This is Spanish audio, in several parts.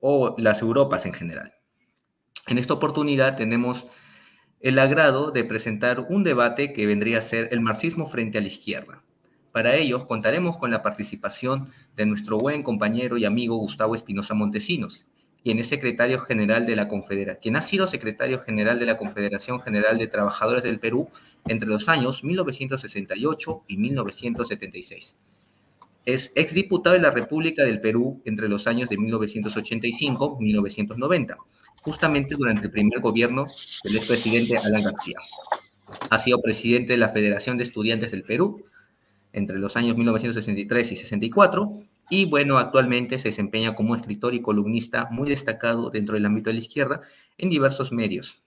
o las Europas en general. En esta oportunidad tenemos el agrado de presentar un debate que vendría a ser el marxismo frente a la izquierda. Para ello, contaremos con la participación de nuestro buen compañero y amigo Gustavo Espinosa Montesinos, quien es secretario general de la Confederación, quien ha sido secretario general de la Confederación General de Trabajadores del Perú entre los años 1968 y 1976 es exdiputado de la República del Perú entre los años de 1985 1990, justamente durante el primer gobierno del expresidente Alan García. Ha sido presidente de la Federación de Estudiantes del Perú entre los años 1963 y 64 y bueno, actualmente se desempeña como escritor y columnista muy destacado dentro del ámbito de la izquierda en diversos medios.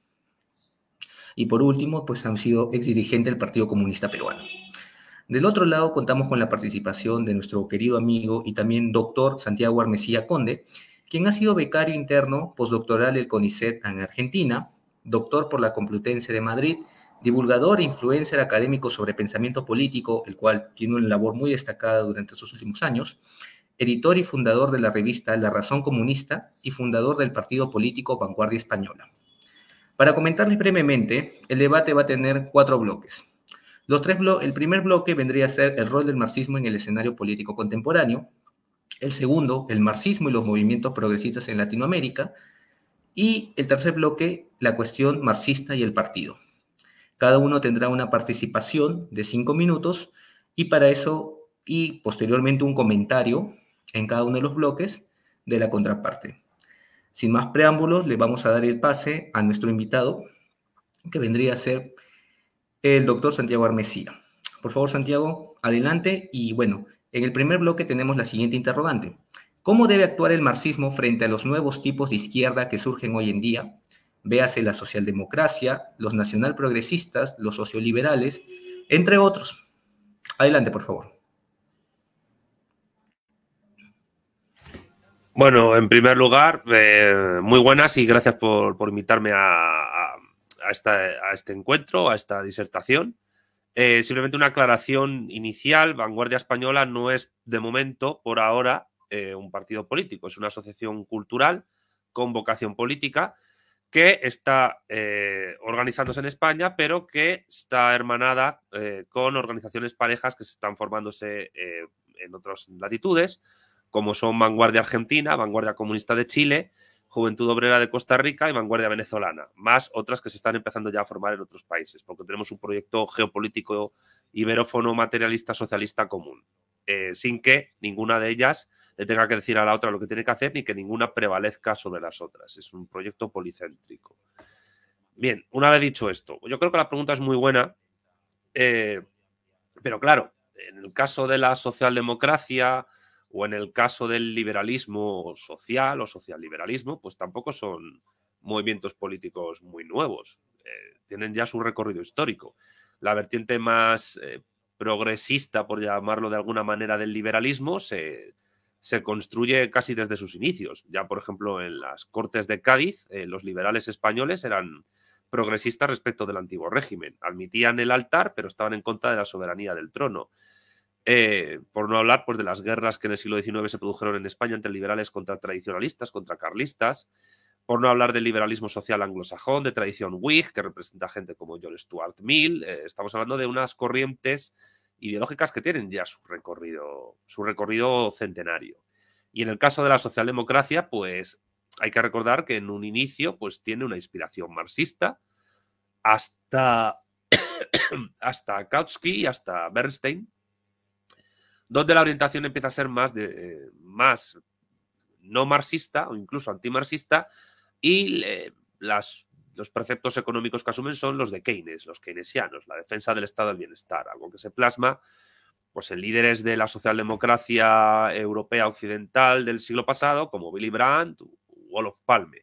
Y por último, pues han sido exdirigente del Partido Comunista Peruano. Del otro lado, contamos con la participación de nuestro querido amigo y también doctor Santiago Armesía Conde, quien ha sido becario interno postdoctoral del CONICET en Argentina, doctor por la Complutense de Madrid, divulgador e influencer académico sobre pensamiento político, el cual tiene una labor muy destacada durante sus últimos años, editor y fundador de la revista La Razón Comunista y fundador del partido político Vanguardia Española. Para comentarles brevemente, el debate va a tener cuatro bloques. Los tres el primer bloque vendría a ser el rol del marxismo en el escenario político contemporáneo, el segundo, el marxismo y los movimientos progresistas en Latinoamérica, y el tercer bloque, la cuestión marxista y el partido. Cada uno tendrá una participación de cinco minutos y para eso y posteriormente un comentario en cada uno de los bloques de la contraparte. Sin más preámbulos, le vamos a dar el pase a nuestro invitado, que vendría a ser el doctor Santiago Armesía. Por favor, Santiago, adelante. Y bueno, en el primer bloque tenemos la siguiente interrogante. ¿Cómo debe actuar el marxismo frente a los nuevos tipos de izquierda que surgen hoy en día? Véase la socialdemocracia, los nacionalprogresistas, los socioliberales, entre otros. Adelante, por favor. Bueno, en primer lugar, eh, muy buenas y gracias por, invitarme a, a, este encuentro, a esta disertación. Eh, simplemente una aclaración inicial, Vanguardia Española no es de momento, por ahora, eh, un partido político, es una asociación cultural con vocación política que está eh, organizándose en España, pero que está hermanada con organizaciones parejas que se están formándose en otras latitudes, como son Vanguardia Argentina, Vanguardia Comunista de Chile, Juventud Obrera de Costa Rica y Vanguardia Venezolana, más otras que se están empezando ya a formar en otros países, porque tenemos un proyecto geopolítico iberófono materialista socialista común, eh, sin que ninguna de ellas le tenga que decir a la otra lo que tiene que hacer ni que ninguna prevalezca sobre las otras. Es un proyecto policéntrico. Bien, una vez dicho esto, yo creo que la pregunta es muy buena, eh, pero claro, en el caso de la socialdemocracia, o en el caso del liberalismo social o social-liberalismo, pues tampoco son movimientos políticos muy nuevos, eh, tienen ya su recorrido histórico. La vertiente más eh, progresista, por llamarlo de alguna manera, del liberalismo se, construye casi desde sus inicios. Ya, por ejemplo, en las Cortes de Cádiz, eh, los liberales españoles eran progresistas respecto del antiguo régimen. Admitían el altar, pero estaban en contra de la soberanía del trono. Eh, por no hablar pues, de las guerras que en el siglo XIX se produjeron en España entre liberales contra tradicionalistas, contra carlistas, por no hablar del liberalismo social anglosajón, de tradición Whig, que representa gente como John Stuart Mill. Eh, estamos hablando de unas corrientes ideológicas que tienen ya su recorrido, su recorrido centenario. Y en el caso de la socialdemocracia, pues hay que recordar que en un inicio pues tiene una inspiración marxista hasta hasta Kautsky y hasta Bernstein donde la orientación empieza a ser más, de, eh, más no marxista o incluso antimarxista y los preceptos económicos que asumen son los de Keynes, los keynesianos, la defensa del estado del bienestar, algo que se plasma pues, en líderes de la socialdemocracia europea occidental del siglo pasado como Willy Brandt o Olof Palme.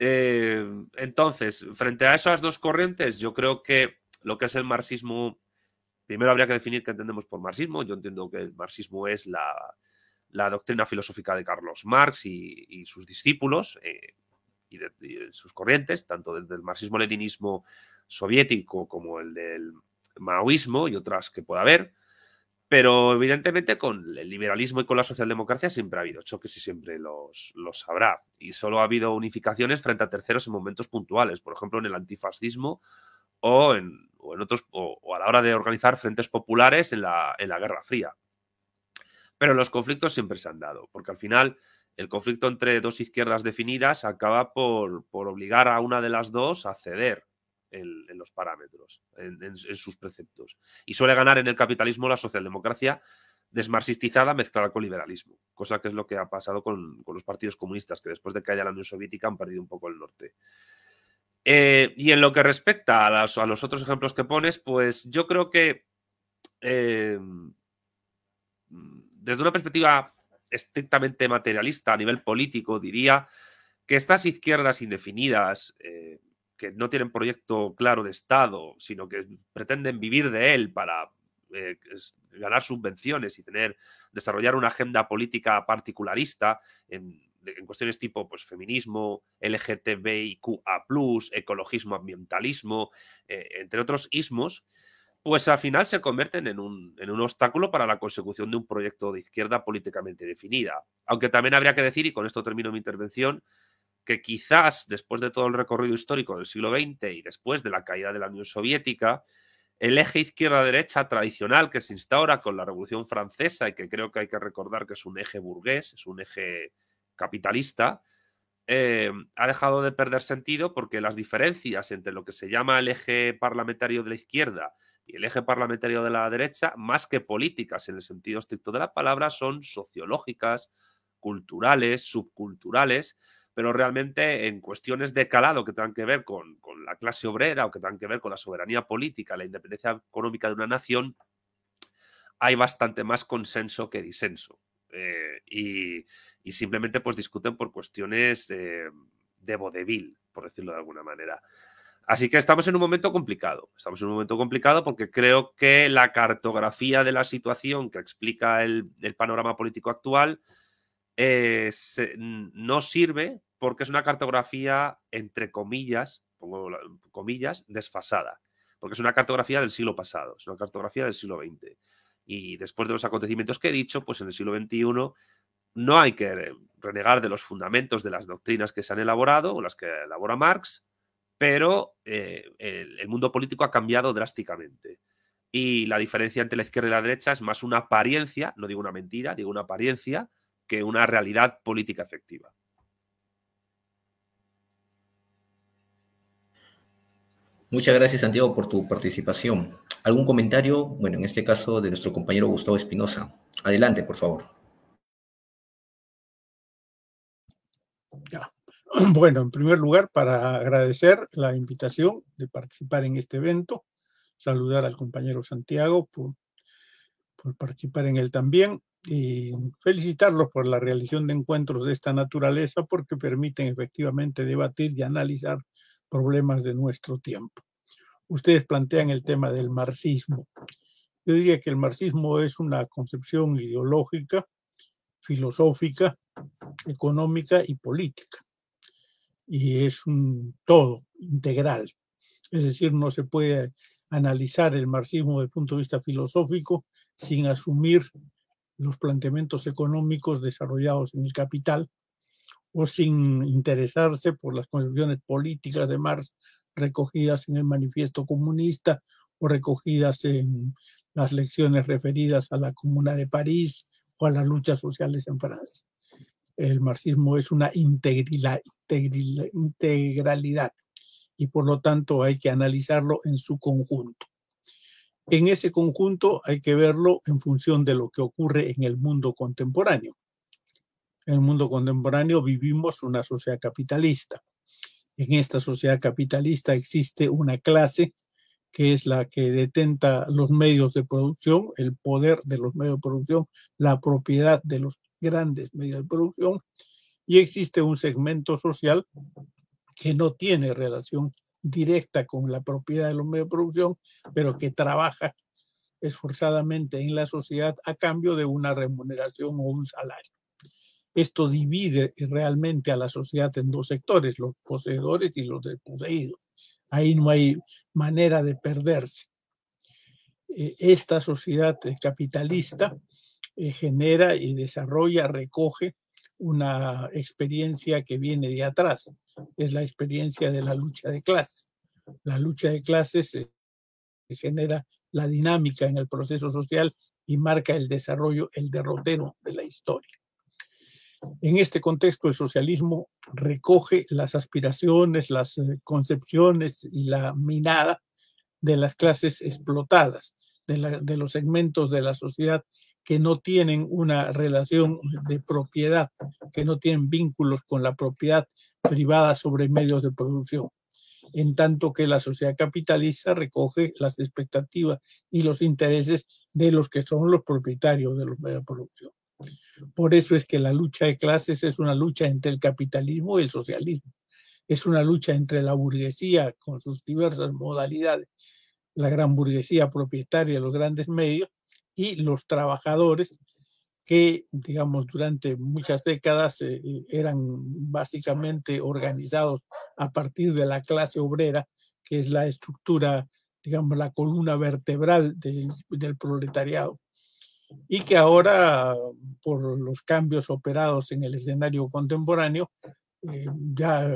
Eh, entonces, frente a esas dos corrientes, yo creo que lo que es el marxismo Primero habría que definir qué entendemos por marxismo. Yo entiendo que el marxismo es la, doctrina filosófica de Carlos Marx y, sus discípulos eh, y, sus corrientes, tanto desde el marxismo-leninismo soviético como el del maoísmo y otras que pueda haber. Pero evidentemente con el liberalismo y con la socialdemocracia siempre ha habido choques y siempre los, los habrá. Y solo ha habido unificaciones frente a terceros en momentos puntuales, por ejemplo en el antifascismo o en, otros, o, a la hora de organizar frentes populares en la, Guerra Fría. Pero los conflictos siempre se han dado, porque al final el conflicto entre dos izquierdas definidas acaba por, obligar a una de las dos a ceder en, los parámetros, en, sus preceptos. Y suele ganar en el capitalismo la socialdemocracia desmarxistizada mezclada con liberalismo, cosa que es lo que ha pasado con, con los partidos comunistas, que después de que haya la Unión Soviética han perdido un poco el norte. Eh, y en lo que respecta a, los otros ejemplos que pones, pues yo creo que eh, desde una perspectiva estrictamente materialista a nivel político, diría que estas izquierdas indefinidas, eh, que no tienen proyecto claro de Estado, sino que pretenden vivir de él para ganar subvenciones y tener, desarrollar una agenda política particularista en en cuestiones tipo pues, feminismo, LGTBIQA, ecologismo, ambientalismo, eh, entre otros ismos, pues al final se convierten en un, en un, obstáculo para la consecución de un proyecto de izquierda políticamente definida. Aunque también habría que decir, y con esto termino mi intervención, que quizás después de todo el recorrido histórico del siglo XX y después de la caída de la Unión Soviética, el eje izquierda-derecha tradicional que se instaura con la Revolución Francesa y que creo que hay que recordar que es un eje burgués, es un eje capitalista, eh, ha dejado de perder sentido porque las diferencias entre lo que se llama el eje parlamentario de la izquierda y el eje parlamentario de la derecha, más que políticas en el sentido estricto de la palabra, son sociológicas, culturales, subculturales, pero realmente en cuestiones de calado que tengan que ver con, la clase obrera o que tengan que ver con la soberanía política, la independencia económica de una nación, hay bastante más consenso que disenso. Eh, y, y simplemente pues discuten por cuestiones eh, de vodevil, por decirlo de alguna manera. Así que estamos en un momento complicado. Estamos en un momento complicado porque creo que la cartografía de la situación que explica el, panorama político actual eh, no sirve porque es una cartografía, entre comillas, pongo comillas, desfasada. Porque es una cartografía del siglo pasado, es una cartografía del siglo XX. Y después de los acontecimientos que he dicho, pues en el siglo XXI no hay que renegar de los fundamentos de las doctrinas que se han elaborado o las que elabora Marx, pero eh, el, el, mundo político ha cambiado drásticamente. Y la diferencia entre la izquierda y la derecha es más una apariencia, no digo una mentira, digo una apariencia, que una realidad política efectiva. Muchas gracias, Santiago, por tu participación. ¿Algún comentario? Bueno, en este caso de nuestro compañero Gustavo Espinosa. Adelante, por favor. Bueno, en primer lugar, para agradecer la invitación de participar en este evento, saludar al compañero Santiago por, participar en él también y felicitarlos por la realización de encuentros de esta naturaleza porque permiten efectivamente debatir y analizar problemas de nuestro tiempo. Ustedes plantean el tema del marxismo. Yo diría que el marxismo es una concepción ideológica, filosófica, económica y política y es un todo integral. Es decir, no se puede analizar el marxismo desde el punto de vista filosófico sin asumir los planteamientos económicos desarrollados en el capital o sin interesarse por las concepciones políticas de Marx recogidas en el manifiesto comunista o recogidas en las lecciones referidas a la Comuna de París o a las luchas sociales en Francia el marxismo es una integralidad y por lo tanto hay que analizarlo en su conjunto. En ese conjunto hay que verlo en función de lo que ocurre en el mundo contemporáneo. En el mundo contemporáneo vivimos una sociedad capitalista. En esta sociedad capitalista existe una clase que es la que detenta los medios de producción, el poder de los medios de producción, la propiedad de los grandes medios de producción y existe un segmento social que no tiene relación directa con la propiedad de los medios de producción, pero que trabaja esforzadamente en la sociedad a cambio de una remuneración o un salario. Esto divide realmente a la sociedad en dos sectores, los poseedores y los desposeídos. Ahí no hay manera de perderse. Eh, esta sociedad capitalista eh, genera y desarrolla, recoge una experiencia que viene de atrás. Es la experiencia de la lucha de clases. La lucha de clases eh, genera la dinámica en el proceso social y marca el desarrollo, el derrotero de la historia. En este contexto, el socialismo recoge las aspiraciones, las eh, concepciones y la minada de las clases explotadas, de, de los segmentos de la sociedad que no tienen una relación de propiedad, que no tienen vínculos con la propiedad privada sobre medios de producción, en tanto que la sociedad capitalista recoge las expectativas y los intereses de los que son los propietarios de los medios de producción. Por eso es que la lucha de clases es una lucha entre el capitalismo y el socialismo. Es una lucha entre la burguesía con sus diversas modalidades, la gran burguesía propietaria de los grandes medios y los trabajadores que, digamos, durante muchas décadas eh, eh, eran básicamente organizados a partir de la clase obrera, que es la estructura, digamos, la columna vertebral del, proletariado, y que ahora, por los cambios operados en el escenario contemporáneo, eh, ya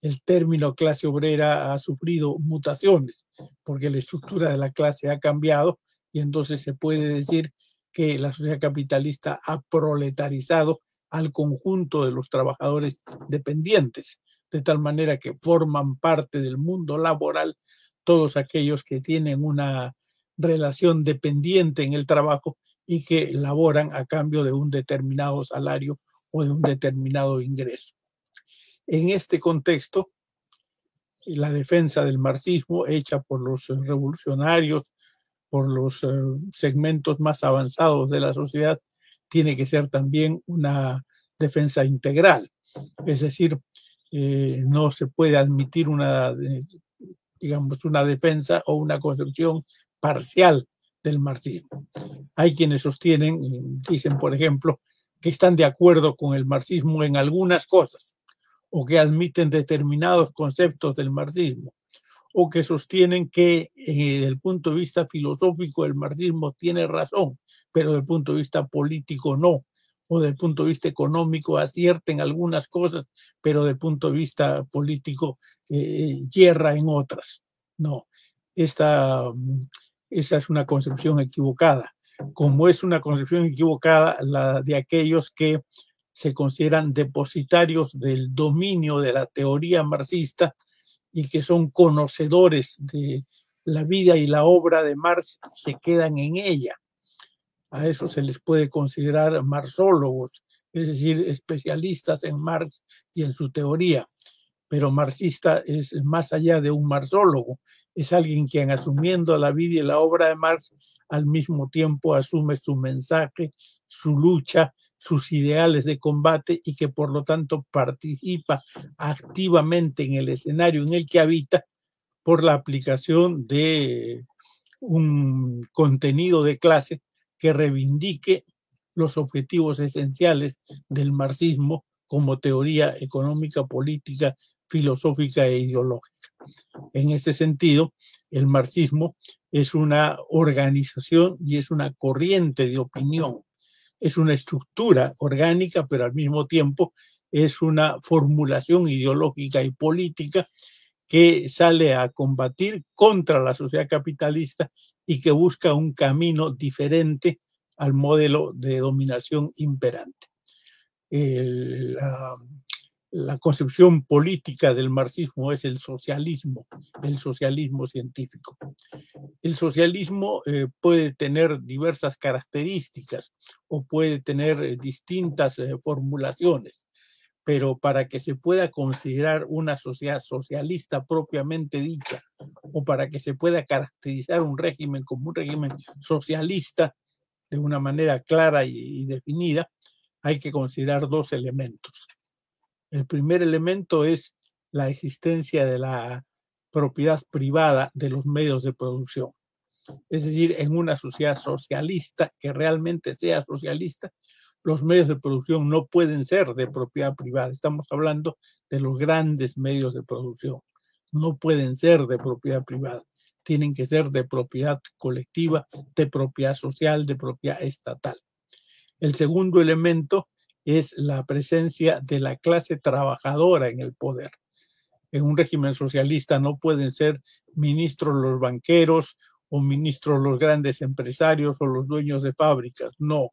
el término clase obrera ha sufrido mutaciones, porque la estructura de la clase ha cambiado y entonces se puede decir que la sociedad capitalista ha proletarizado al conjunto de los trabajadores dependientes, de tal manera que forman parte del mundo laboral todos aquellos que tienen una relación dependiente en el trabajo y que laboran a cambio de un determinado salario o de un determinado ingreso. En este contexto, la defensa del marxismo hecha por los revolucionarios por los eh, segmentos más avanzados de la sociedad, tiene que ser también una defensa integral. Es decir, eh, no se puede admitir una, eh, digamos, una defensa o una construcción parcial del marxismo. Hay quienes sostienen, mm, dicen, por ejemplo, que están de acuerdo con el marxismo en algunas cosas o que admiten determinados conceptos del marxismo, o que sostienen que eh, desde el punto de vista filosófico el marxismo tiene razón, pero desde el punto de vista político no, o desde el punto de vista económico acierten algunas cosas, pero desde el punto de vista político eh, eh en otras. No, esta, mm, esa es una concepción equivocada, como es una concepción equivocada la de aquellos que se consideran depositarios del dominio de la teoría marxista y que son conocedores de la vida y la obra de Marx se quedan en ella. A eso se les puede considerar marxólogos, es decir, especialistas en Marx y en su teoría. Pero marxista es más allá de un marxólogo, es alguien quien asumiendo la vida y la obra de Marx, al mismo tiempo asume su mensaje, su lucha, sus ideales de combate y que por lo tanto participa activamente en el escenario en el que habita por la aplicación de un contenido de clase que reivindique los objetivos esenciales del marxismo como teoría económica, política, filosófica e ideológica. En este sentido, el marxismo es una organización y es una corriente de opinión es una estructura orgánica, pero al mismo tiempo es una formulación ideológica y política que sale a combatir contra la sociedad capitalista y que busca un camino diferente al modelo de dominación imperante. Ah, la concepción política del marxismo es el socialismo, el socialismo científico. El socialismo eh, puede tener diversas características o puede tener eh, distintas eh, formulaciones, pero para que se pueda considerar una sociedad socialista propiamente dicha o para que se pueda caracterizar un régimen como un régimen socialista de una manera clara y definida, hay que considerar dos elementos el primer elemento es la existencia de la propiedad privada de los medios de producción. Es decir, en una sociedad socialista que realmente sea socialista, los medios de producción no pueden ser de propiedad privada. Estamos hablando de los grandes medios de producción. No pueden ser de propiedad privada. Tienen que ser de propiedad colectiva, de propiedad social, de propiedad estatal. El segundo elemento es la presencia de la clase trabajadora en el poder. En un régimen socialista no pueden ser ministros los banqueros o ministros los grandes empresarios o los dueños de fábricas, no,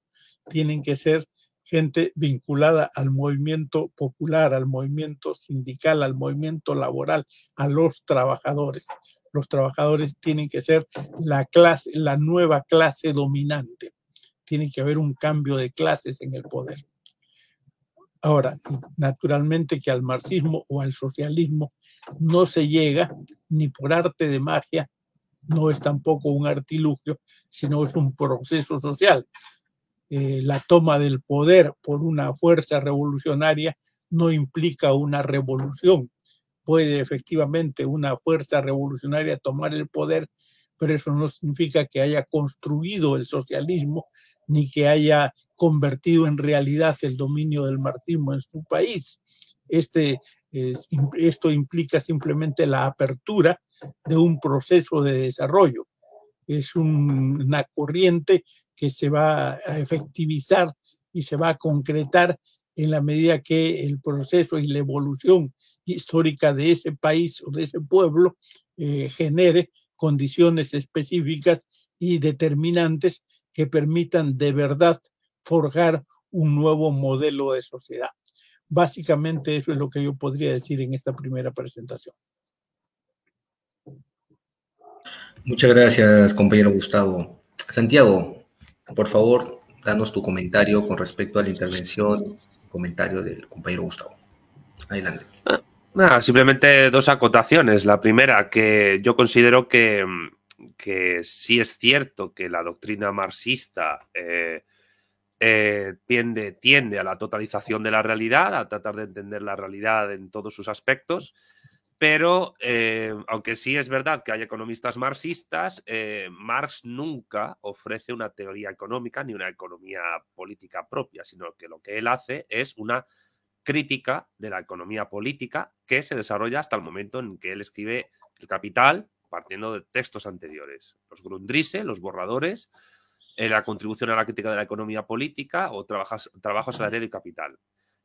tienen que ser gente vinculada al movimiento popular, al movimiento sindical, al movimiento laboral, a los trabajadores. Los trabajadores tienen que ser la la nueva clase dominante. Tiene que haber un cambio de clases en el poder. Ahora, naturalmente que al marxismo o al socialismo no se llega ni por arte de magia, no es tampoco un artilugio, sino es un proceso social. Eh, la toma del poder por una fuerza revolucionaria no implica una revolución. Puede efectivamente una fuerza revolucionaria tomar el poder, pero eso no significa que haya construido el socialismo ni que haya convertido en realidad el dominio del martismo en su país. Este, esto implica simplemente la apertura de un proceso de desarrollo. Es una corriente que se va a efectivizar y se va a concretar en la medida que el proceso y la evolución histórica de ese país o de ese pueblo eh, genere condiciones específicas y determinantes que permitan de verdad forjar un nuevo modelo de sociedad. Básicamente eso es lo que yo podría decir en esta primera presentación. Muchas gracias, compañero Gustavo. Santiago, por favor, danos tu comentario con respecto a la intervención, comentario del compañero Gustavo. Adelante. Ah, nada, simplemente dos acotaciones. La primera, que yo considero que, que sí es cierto que la doctrina marxista eh, eh, tiende, tiende a la totalización de la realidad, a tratar de entender la realidad en todos sus aspectos, pero eh, aunque sí es verdad que hay economistas marxistas, eh, Marx nunca ofrece una teoría económica ni una economía política propia, sino que lo que él hace es una crítica de la economía política que se desarrolla hasta el momento en que él escribe El Capital, partiendo de textos anteriores, los Grundrisse, los borradores, en la contribución a la crítica de la economía política o trabajas, trabajo salarial y capital.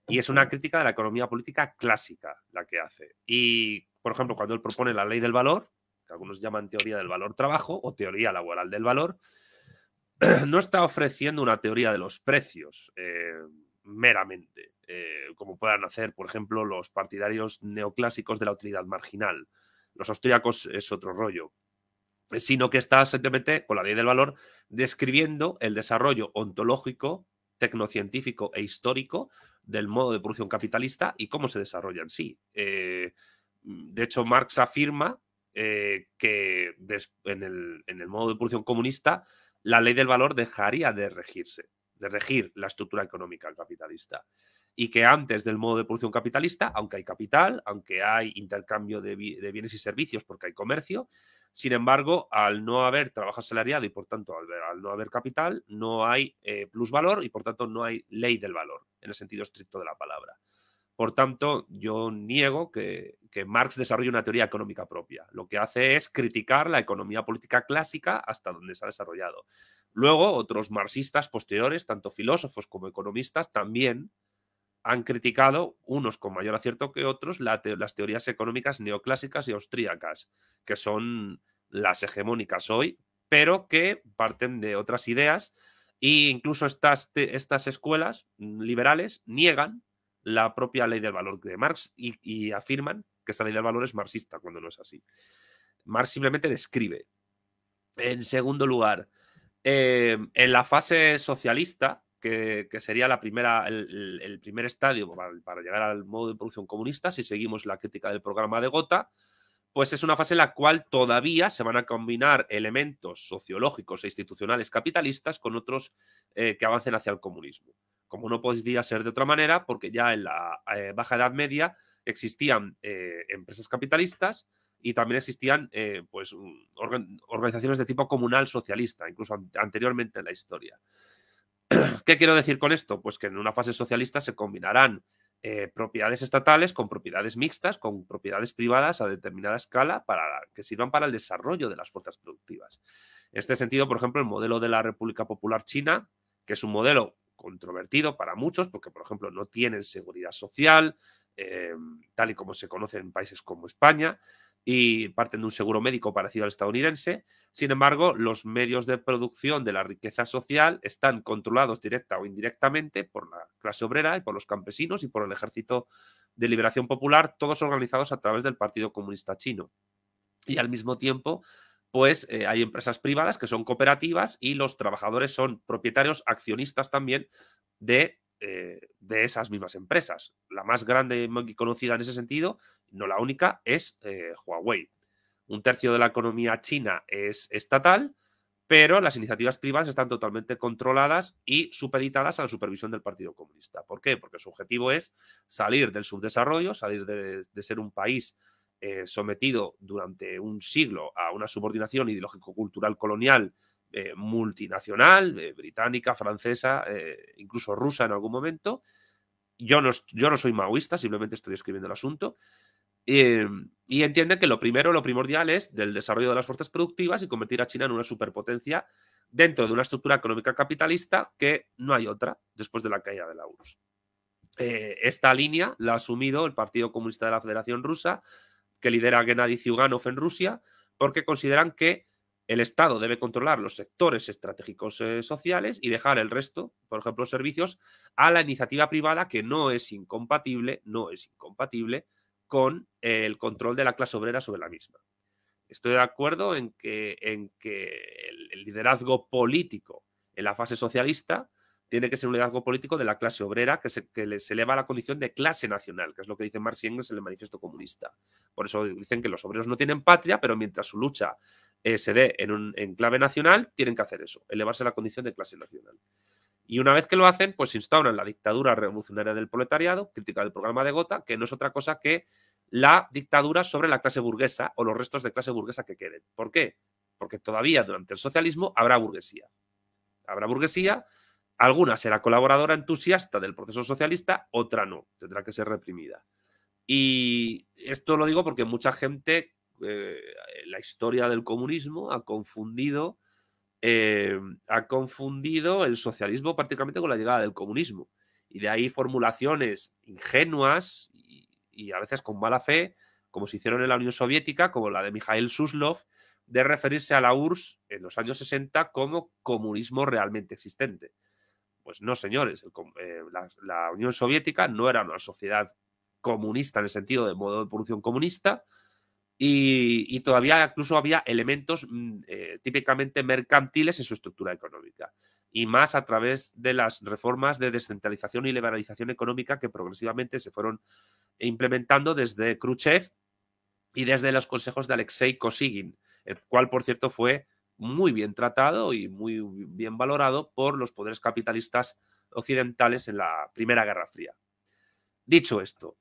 Y es una crítica de la economía política clásica la que hace. Y, por ejemplo, cuando él propone la ley del valor, que algunos llaman teoría del valor trabajo o teoría laboral del valor, no está ofreciendo una teoría de los precios eh, meramente, eh, como puedan hacer, por ejemplo, los partidarios neoclásicos de la utilidad marginal. Los austríacos es otro rollo sino que está simplemente, con la ley del valor, describiendo el desarrollo ontológico, tecnocientífico e histórico del modo de producción capitalista y cómo se desarrolla en sí. Eh, de hecho, Marx afirma eh, que en, el, en el modo de producción comunista la ley del valor dejaría de regirse, de regir la estructura económica capitalista y que antes del modo de producción capitalista, aunque hay capital, aunque hay intercambio de, bienes y servicios porque hay comercio, sin embargo, al no haber trabajo asalariado y por tanto al, no haber capital, no hay eh, plusvalor y por tanto no hay ley del valor en el sentido estricto de la palabra. Por tanto, yo niego que, Marx desarrolle una teoría económica propia. Lo que hace es criticar la economía política clásica hasta donde se ha desarrollado. Luego, otros marxistas posteriores, tanto filósofos como economistas, también han criticado, unos con mayor acierto que otros, las teorías económicas neoclásicas y austríacas, que son las hegemónicas hoy, pero que parten de otras ideas e incluso estas, estas escuelas liberales niegan la propia ley del valor de Marx y, afirman que esa ley del valor es marxista, cuando no es así. Marx simplemente describe. En segundo lugar, eh, en la fase socialista, que, sería la primera, el, primer estadio para, llegar al modo de producción comunista, si seguimos la crítica del programa de Gota, pues es una fase en la cual todavía se van a combinar elementos sociológicos e institucionales capitalistas con otros eh, que avancen hacia el comunismo. Como no podría ser de otra manera, porque ya en la eh, Baja Edad Media existían eh, empresas capitalistas, y también existían pues, organizaciones de tipo comunal socialista, incluso anteriormente en la historia. ¿Qué quiero decir con esto? Pues que en una fase socialista se combinarán eh, propiedades estatales con propiedades mixtas, con propiedades privadas a determinada escala para que sirvan para el desarrollo de las fuerzas productivas. En este sentido, por ejemplo, el modelo de la República Popular China, que es un modelo controvertido para muchos, porque, por ejemplo, no tienen seguridad social, eh, tal y como se conoce en países como España, y parten de un seguro médico parecido al estadounidense. Sin embargo, los medios de producción de la riqueza social están controlados directa o indirectamente por la clase obrera y por los campesinos y por el Ejército de Liberación Popular, todos organizados a través del Partido Comunista Chino. Y al mismo tiempo, pues eh, hay empresas privadas que son cooperativas y los trabajadores son propietarios, accionistas también de, eh, de esas mismas empresas. La más grande y conocida en ese sentido no la única, es eh, Huawei. Un tercio de la economía china es estatal, pero las iniciativas privadas están totalmente controladas y supeditadas a la supervisión del Partido Comunista. ¿Por qué? Porque su objetivo es salir del subdesarrollo, salir de, ser un país eh, sometido durante un siglo a una subordinación ideológico-cultural colonial eh, multinacional, británica, francesa, incluso rusa en algún momento. Yo yo no soy maoísta, simplemente estoy escribiendo el asunto, eh, y entienden que lo primero, lo primordial es del desarrollo de las fuerzas productivas y convertir a China en una superpotencia dentro de una estructura económica capitalista que no hay otra después de la caída de la URSS. Eh, esta línea la ha asumido el Partido Comunista de la Federación Rusa, que lidera Gennady Zyuganov en Rusia, porque consideran que el Estado debe controlar los sectores estratégicos eh, sociales y dejar el resto, por ejemplo, servicios, a la iniciativa privada, que no es incompatible, no es incompatible con el control de la clase obrera sobre la misma. Estoy de acuerdo en que, en que el, liderazgo político en la fase socialista tiene que ser un liderazgo político de la clase obrera que se, eleva a la condición de clase nacional, que es lo que dice Marx Engels en el manifiesto comunista. Por eso dicen que los obreros no tienen patria, pero mientras su lucha eh, se dé en, un, en clave nacional, tienen que hacer eso, elevarse a la condición de clase nacional. Y una vez que lo hacen, pues instauran la dictadura revolucionaria del proletariado, crítica del programa de Gota, que no es otra cosa que la dictadura sobre la clase burguesa o los restos de clase burguesa que queden. ¿Por qué? Porque todavía durante el socialismo habrá burguesía. Habrá burguesía, alguna será colaboradora entusiasta del proceso socialista, otra no, tendrá que ser reprimida. Y esto lo digo porque mucha gente, eh, la historia del comunismo ha confundido eh, ha confundido el socialismo prácticamente con la llegada del comunismo. Y de ahí formulaciones ingenuas y, a veces con mala fe, como se hicieron en la Unión Soviética, como la de Mikhail Suslov, de referirse a la URSS en los años 60 como comunismo realmente existente. Pues no, señores, eh, la, la Unión Soviética no era una sociedad comunista en el sentido de modo de producción comunista, y, todavía incluso había elementos mm, eh, típicamente mercantiles en su estructura económica y más a través de las reformas de descentralización y liberalización económica que progresivamente se fueron implementando desde Khrushchev y desde los consejos de Alexei Kosygin, el cual, por cierto, fue muy bien tratado y muy bien valorado por los poderes capitalistas occidentales en la Primera Guerra Fría. Dicho esto,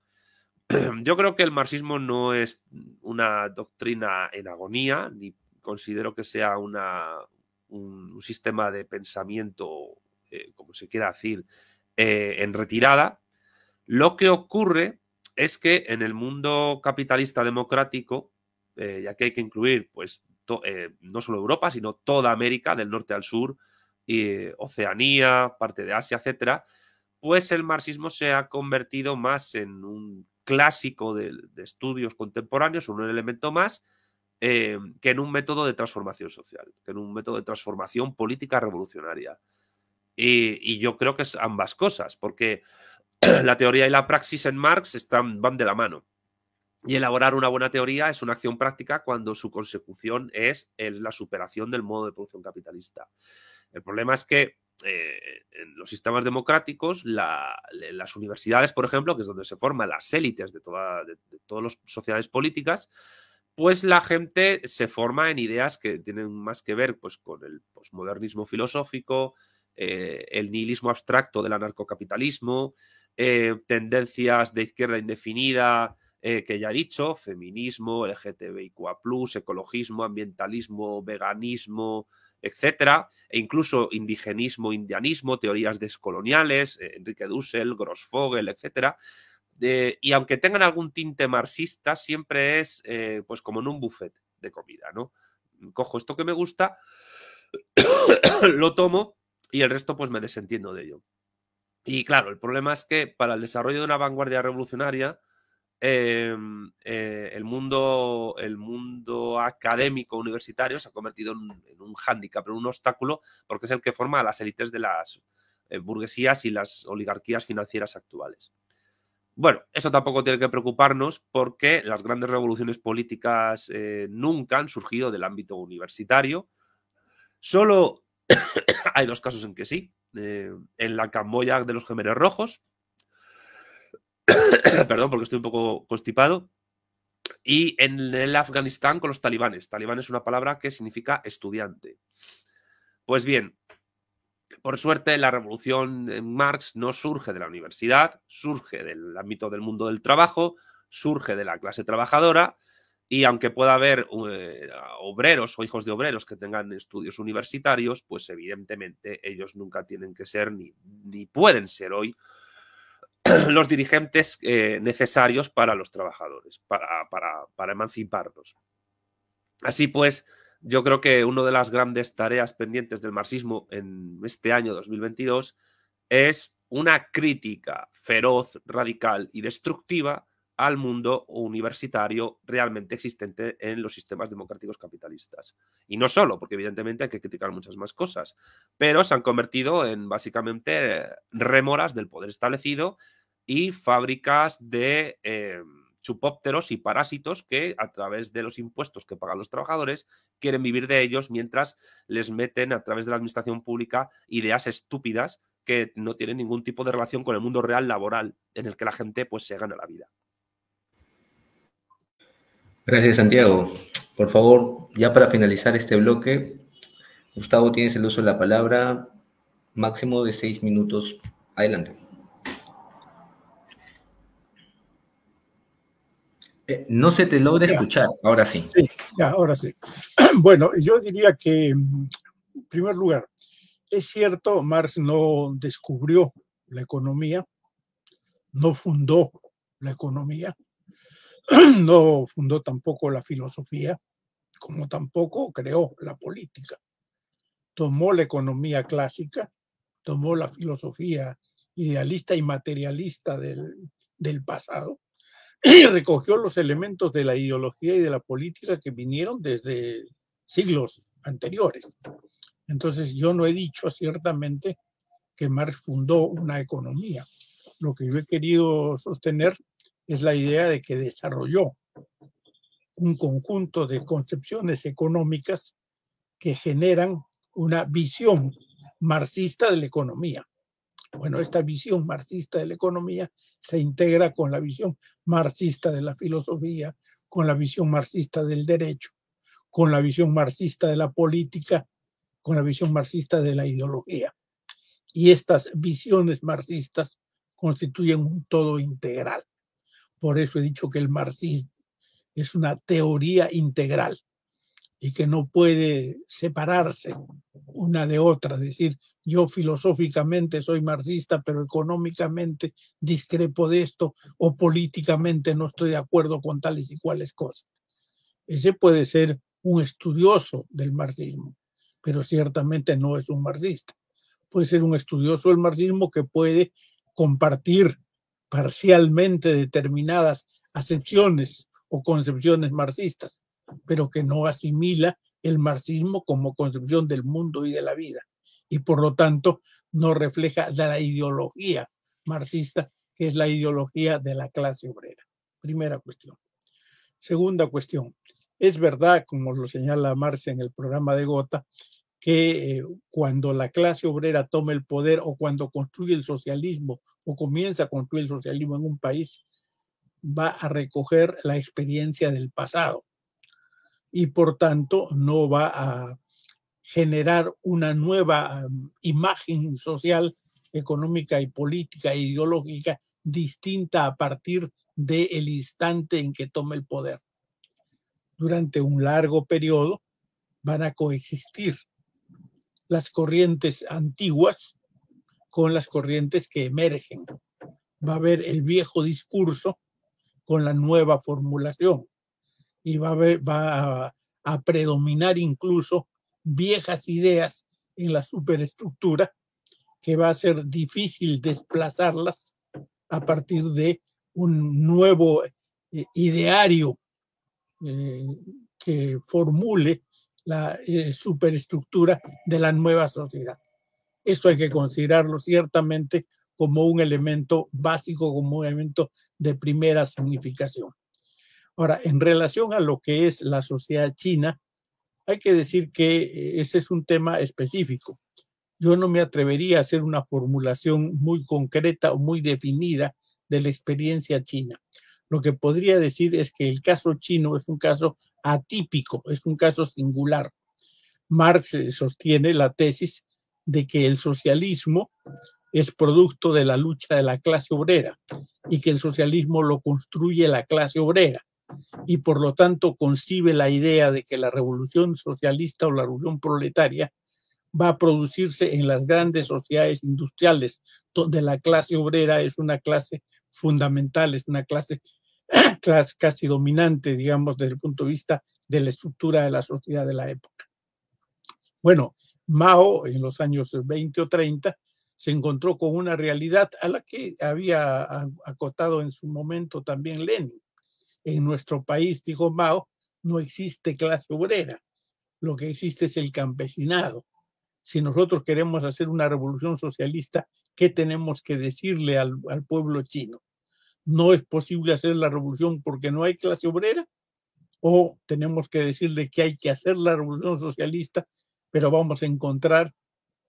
yo creo que el marxismo no es una doctrina en agonía, ni considero que sea un, sistema de pensamiento, eh, como se quiera decir, eh, en retirada. Lo que ocurre es que en el mundo capitalista democrático, eh, ya que hay que incluir pues, no solo Europa, sino toda América, del norte al sur, y Oceanía, parte de Asia, etcétera, pues el marxismo se ha convertido más en un clásico de, estudios contemporáneos, un elemento más eh, que en un método de transformación social, que en un método de transformación política revolucionaria. Y, yo creo que es ambas cosas, porque la teoría y la praxis en Marx están, van de la mano. Y elaborar una buena teoría es una acción práctica cuando su consecución es la superación del modo de producción capitalista. El problema es que eh, en los sistemas democráticos, las universidades, por ejemplo, que es donde se forman las élites de, todas las sociedades políticas, pues la gente se forma en ideas que tienen más que ver pues, con el posmodernismo filosófico, eh, el nihilismo abstracto del anarcocapitalismo, eh, tendencias de izquierda indefinida, que ya he dicho, feminismo, LGTBIQA, ecologismo, ambientalismo, veganismo, etcétera, e incluso indigenismo, indianismo, teorías descoloniales, eh, Enrique Dussel, Grossfogel, etcétera. y aunque tengan algún tinte marxista, siempre es eh, pues como en un buffet de comida, ¿no? Cojo esto que me gusta, lo tomo y el resto pues me desentiendo de ello. Y claro, el problema es que para el desarrollo de una vanguardia revolucionaria, Em, eh, el, mundo, el mundo académico universitario se ha convertido en, un hándicap, en un obstáculo, porque es el que forma a las élites de las eh, burguesías y las oligarquías financieras actuales. Bueno, eso tampoco tiene que preocuparnos porque las grandes revoluciones políticas eh, nunca han surgido del ámbito universitario. Solo hay dos casos en que sí. en la Camboya de los Gemeres Rojos, perdón, porque estoy un poco constipado. Y en el Afganistán con los talibanes. Talibán es una palabra que significa estudiante. Pues bien, por suerte la revolución Marx no surge de la universidad, surge del ámbito del mundo del trabajo, surge de la clase trabajadora y aunque pueda haber eh, obreros o hijos de obreros que tengan estudios universitarios, pues evidentemente ellos nunca tienen que ser ni pueden ser hoy los dirigentes eh, necesarios para los trabajadores, para, emanciparlos. Así pues, yo creo que una de las grandes tareas pendientes del marxismo en este año 2022 es una crítica feroz, radical y destructiva al mundo universitario realmente existente en los sistemas democráticos capitalistas. Y no solo, porque evidentemente hay que criticar muchas más cosas, pero se han convertido en básicamente eh, remoras del poder establecido y fábricas de eh, chupópteros y parásitos que a través de los impuestos que pagan los trabajadores quieren vivir de ellos mientras les meten a través de la administración pública ideas estúpidas que no tienen ningún tipo de relación con el mundo real laboral en el que la gente pues se gana la vida. Gracias Santiago. Por favor, ya para finalizar este bloque, Gustavo, tienes el uso de la palabra máximo de seis minutos. Adelante. Eh, no se te logra escuchar, ahora sí. ahora sí. Bueno, yo diría que, en primer lugar, es cierto, Marx no descubrió la economía, no fundó la economía, no fundó tampoco la filosofía, como tampoco creó la política. Tomó la economía clásica, tomó la filosofía idealista y materialista del pasado, recogió los elementos de la ideología y de la política que vinieron desde siglos anteriores. Entonces yo no he dicho ciertamente que Marx fundó una economía. Lo que yo he querido sostener es la idea de que desarrolló un conjunto de concepciones económicas que generan una visión marxista de la economía. Bueno, esta visión marxista de la economía se integra con la visión marxista de la filosofía, con la visión marxista del derecho, con la visión marxista de la política, con la visión marxista de la ideología. Y estas visiones marxistas constituyen un todo integral. Por eso he dicho que el marxismo es una teoría integral y que no puede separarse una de otra, decir, yo filosóficamente soy marxista, pero económicamente discrepo de esto o políticamente no estoy de acuerdo con tales y cuales cosas. Ese puede ser un estudioso del marxismo, pero ciertamente no es un marxista. Puede ser un estudioso del marxismo que puede compartir parcialmente determinadas acepciones o concepciones marxistas, pero que no asimila el marxismo como concepción del mundo y de la vida, y por lo tanto no refleja la ideología marxista, que es la ideología de la clase obrera. Primera cuestión. Segunda cuestión. Es verdad, como lo señala Marx en el programa de Gota, que eh, cuando la clase obrera toma el poder o cuando construye el socialismo o comienza a construir el socialismo en un país, va a recoger la experiencia del pasado y por tanto no va a generar una nueva um, imagen social, económica y política ideológica distinta a partir del instante en que tome el poder. Durante un largo periodo van a coexistir las corrientes antiguas con las corrientes que emergen. Va a haber el viejo discurso con la nueva formulación y va a, va a, predominar incluso viejas ideas en la superestructura que va a ser difícil desplazarlas a partir de un nuevo eh, ideario eh, que formule la eh, superestructura de la nueva sociedad. Esto hay que considerarlo ciertamente como un elemento básico, como un elemento de primera significación. Ahora, en relación a lo que es la sociedad china, hay que decir que eh, ese es un tema específico. Yo no me atrevería a hacer una formulación muy concreta o muy definida de la experiencia china. Lo que podría decir es que el caso chino es un caso atípico, es un caso singular. Marx eh, sostiene la tesis de que el socialismo es producto de la lucha de la clase obrera y que el socialismo lo construye la clase obrera y por lo tanto concibe la idea de que la revolución socialista o la revolución proletaria va a producirse en las grandes sociedades industriales, donde la clase obrera es una clase fundamental, es una clase, clase casi dominante, digamos, desde el punto de vista de la estructura de la sociedad de la época. Bueno, Mao en los años 20 o 30 se encontró con una realidad a la que había acotado en su momento también Lenin, en nuestro país, dijo Mao, no existe clase obrera, lo que existe es el campesinado. Si nosotros queremos hacer una revolución socialista, ¿qué tenemos que decirle al, al pueblo chino? ¿No es posible hacer la revolución porque no hay clase obrera? ¿O tenemos que decirle que hay que hacer la revolución socialista, pero vamos a encontrar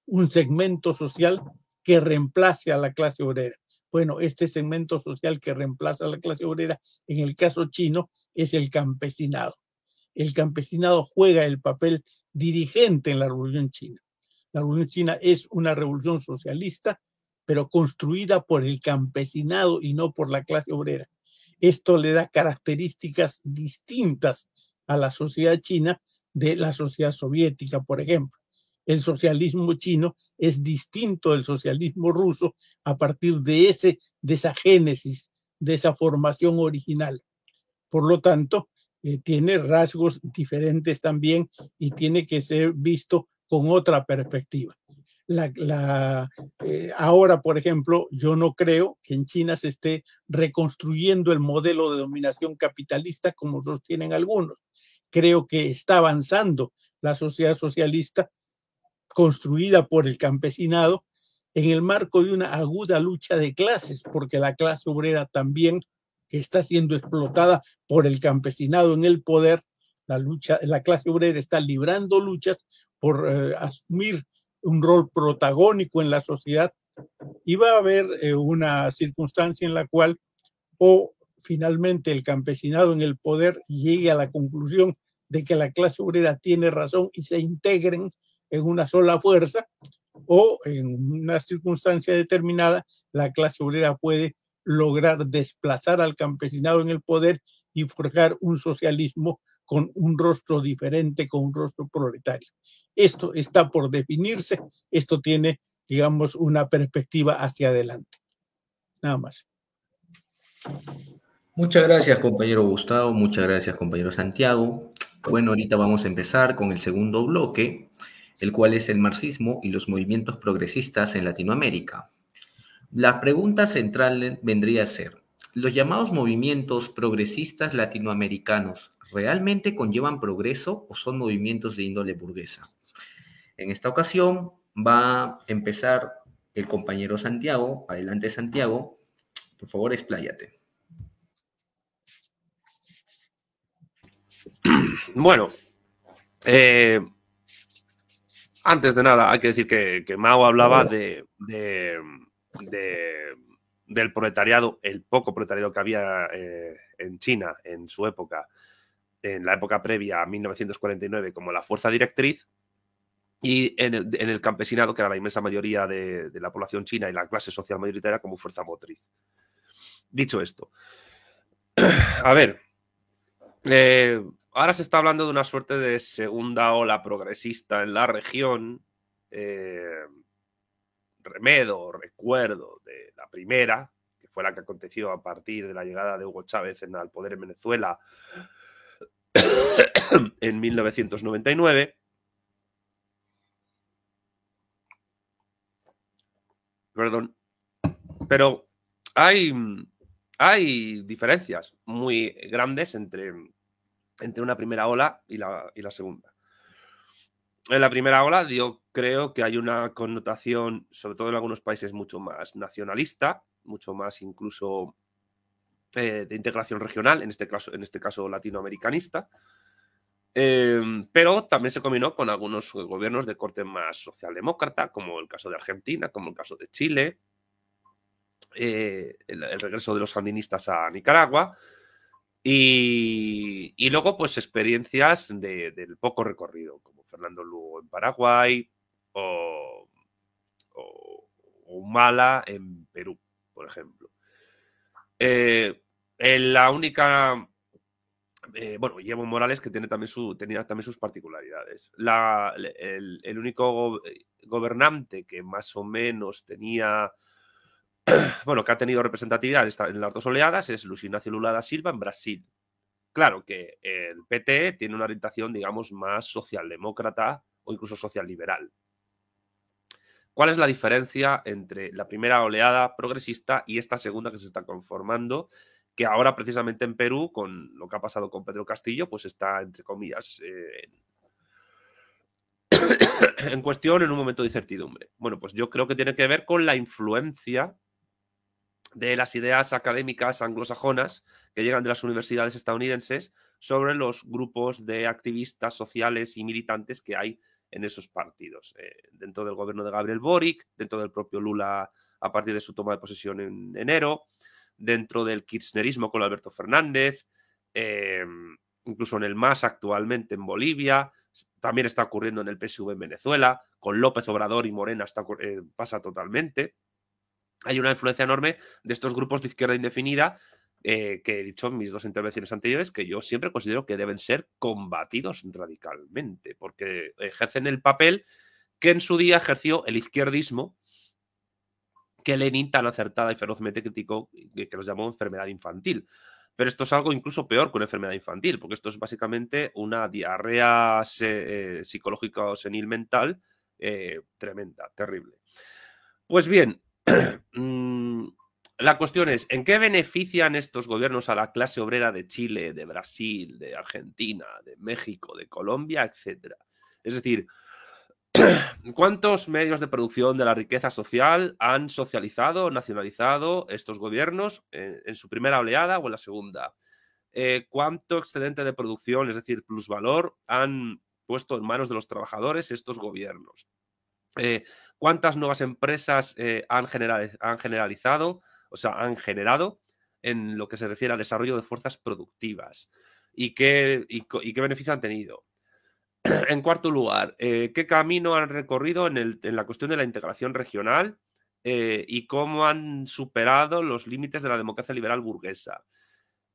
un segmento social que reemplace a la clase obrera? Bueno, este segmento social que reemplaza a la clase obrera, en el caso chino, es el campesinado. El campesinado juega el papel dirigente en la Revolución China. La Revolución China es una revolución socialista, pero construida por el campesinado y no por la clase obrera. Esto le da características distintas a la sociedad china de la sociedad soviética, por ejemplo el socialismo chino es distinto del socialismo ruso a partir de, ese, de esa génesis, de esa formación original. Por lo tanto, eh, tiene rasgos diferentes también y tiene que ser visto con otra perspectiva. Eh, ahora, por ejemplo, yo no creo que en China se esté reconstruyendo el modelo de dominación capitalista como sostienen algunos. Creo que está avanzando la sociedad socialista construida por el campesinado en el marco de una aguda lucha de clases, porque la clase obrera también, que está siendo explotada por el campesinado en el poder, la, lucha, la clase obrera está librando luchas por eh, asumir un rol protagónico en la sociedad, y va a haber eh, una circunstancia en la cual o finalmente el campesinado en el poder llegue a la conclusión de que la clase obrera tiene razón y se integren en una sola fuerza o en una circunstancia determinada, la clase obrera puede lograr desplazar al campesinado en el poder y forjar un socialismo con un rostro diferente, con un rostro proletario. Esto está por definirse, esto tiene, digamos, una perspectiva hacia adelante. Nada más. Muchas gracias, compañero Gustavo, muchas gracias, compañero Santiago. Bueno, ahorita vamos a empezar con el segundo bloque el cual es el marxismo y los movimientos progresistas en Latinoamérica. La pregunta central vendría a ser, ¿los llamados movimientos progresistas latinoamericanos realmente conllevan progreso o son movimientos de índole burguesa? En esta ocasión va a empezar el compañero Santiago. Adelante Santiago, por favor expláyate. Bueno, eh, antes de nada, hay que decir que, Mao hablaba de, del proletariado, el poco proletariado que había eh, en China en su época, en la época previa a 1949, como la fuerza directriz, y en el, campesinado, que era la inmensa mayoría de, la población china y la clase social mayoritaria, como fuerza motriz. Dicho esto, a ver, eh, ahora se está hablando de una suerte de segunda ola progresista en la región. Eh, remedo o recuerdo de la primera, que fue la que aconteció a partir de la llegada de Hugo Chávez al poder en Venezuela en 1999. Perdón. Pero hay, hay diferencias muy grandes entre entre una primera ola y la, segunda. En la primera ola yo creo que hay una connotación, sobre todo en algunos países, mucho más nacionalista, mucho más incluso eh, de integración regional, en este caso, en este caso latinoamericanista, em, pero también se combinó con algunos gobiernos de corte más socialdemócrata, como el caso de Argentina, como el caso de Chile, eh, el, el, regreso de los sandinistas a Nicaragua, y, luego, pues experiencias del poco recorrido, como Fernando Lugo en Paraguay o, Mala en Perú, por ejemplo. Eh, en la única eh, bueno, Llevo Morales que tiene también su, tenía también sus particularidades. el, único gobernante que más o menos tenía bueno, que ha tenido representatividad en las dos oleadas es Luis Ignacio Lula da Silva en Brasil. Claro que el PT tiene una orientación, digamos, más socialdemócrata o incluso social-liberal. ¿Cuál es la diferencia entre la primera oleada progresista y esta segunda que se está conformando? Que ahora, precisamente en Perú, con lo que ha pasado con Pedro Castillo, pues está, entre comillas, eh, en cuestión en un momento de incertidumbre. Bueno, pues yo creo que tiene que ver con la influencia de las ideas académicas anglosajonas que llegan de las universidades estadounidenses sobre los grupos de activistas sociales y militantes que hay en esos partidos, eh, dentro del gobierno de Gabriel Boric, dentro del propio Lula a partir de su toma de posesión en enero, dentro del kirchnerismo con Alberto Fernández, em, incluso en el MAS actualmente en Bolivia, también está ocurriendo en el PSV en Venezuela, con López Obrador y Morena está, eh, pasa totalmente hay una influencia enorme de estos grupos de izquierda indefinida eh, que he dicho en mis dos intervenciones anteriores, que yo siempre considero que deben ser combatidos radicalmente, porque ejercen el papel que en su día ejerció el izquierdismo, que Lenin tan acertada y ferozmente criticó, que los llamó enfermedad infantil. Pero esto es algo incluso peor que una enfermedad infantil, porque esto es básicamente una diarrea eh, psicológica o senil mental eh, tremenda, terrible. Pues bien, Mm, la cuestión es, ¿en qué benefician estos gobiernos a la clase obrera de Chile, de Brasil, de Argentina, de México, de Colombia, etcétera? Es decir, ¿Cuántos medios de producción de la riqueza social han socializado, nacionalizado estos gobiernos eh, en, su primera oleada o en la segunda? Eh, ¿Cuánto excedente de producción, es decir, plusvalor, han puesto en manos de los trabajadores estos gobiernos? Eh, cuántas nuevas empresas eh, han, generalizado, o sea, han generado en lo que se refiere al desarrollo de fuerzas productivas y qué, beneficio han tenido. En cuarto lugar, eh, ¿qué camino han recorrido en, la cuestión de la integración regional eh, y cómo han superado los límites de la democracia liberal burguesa?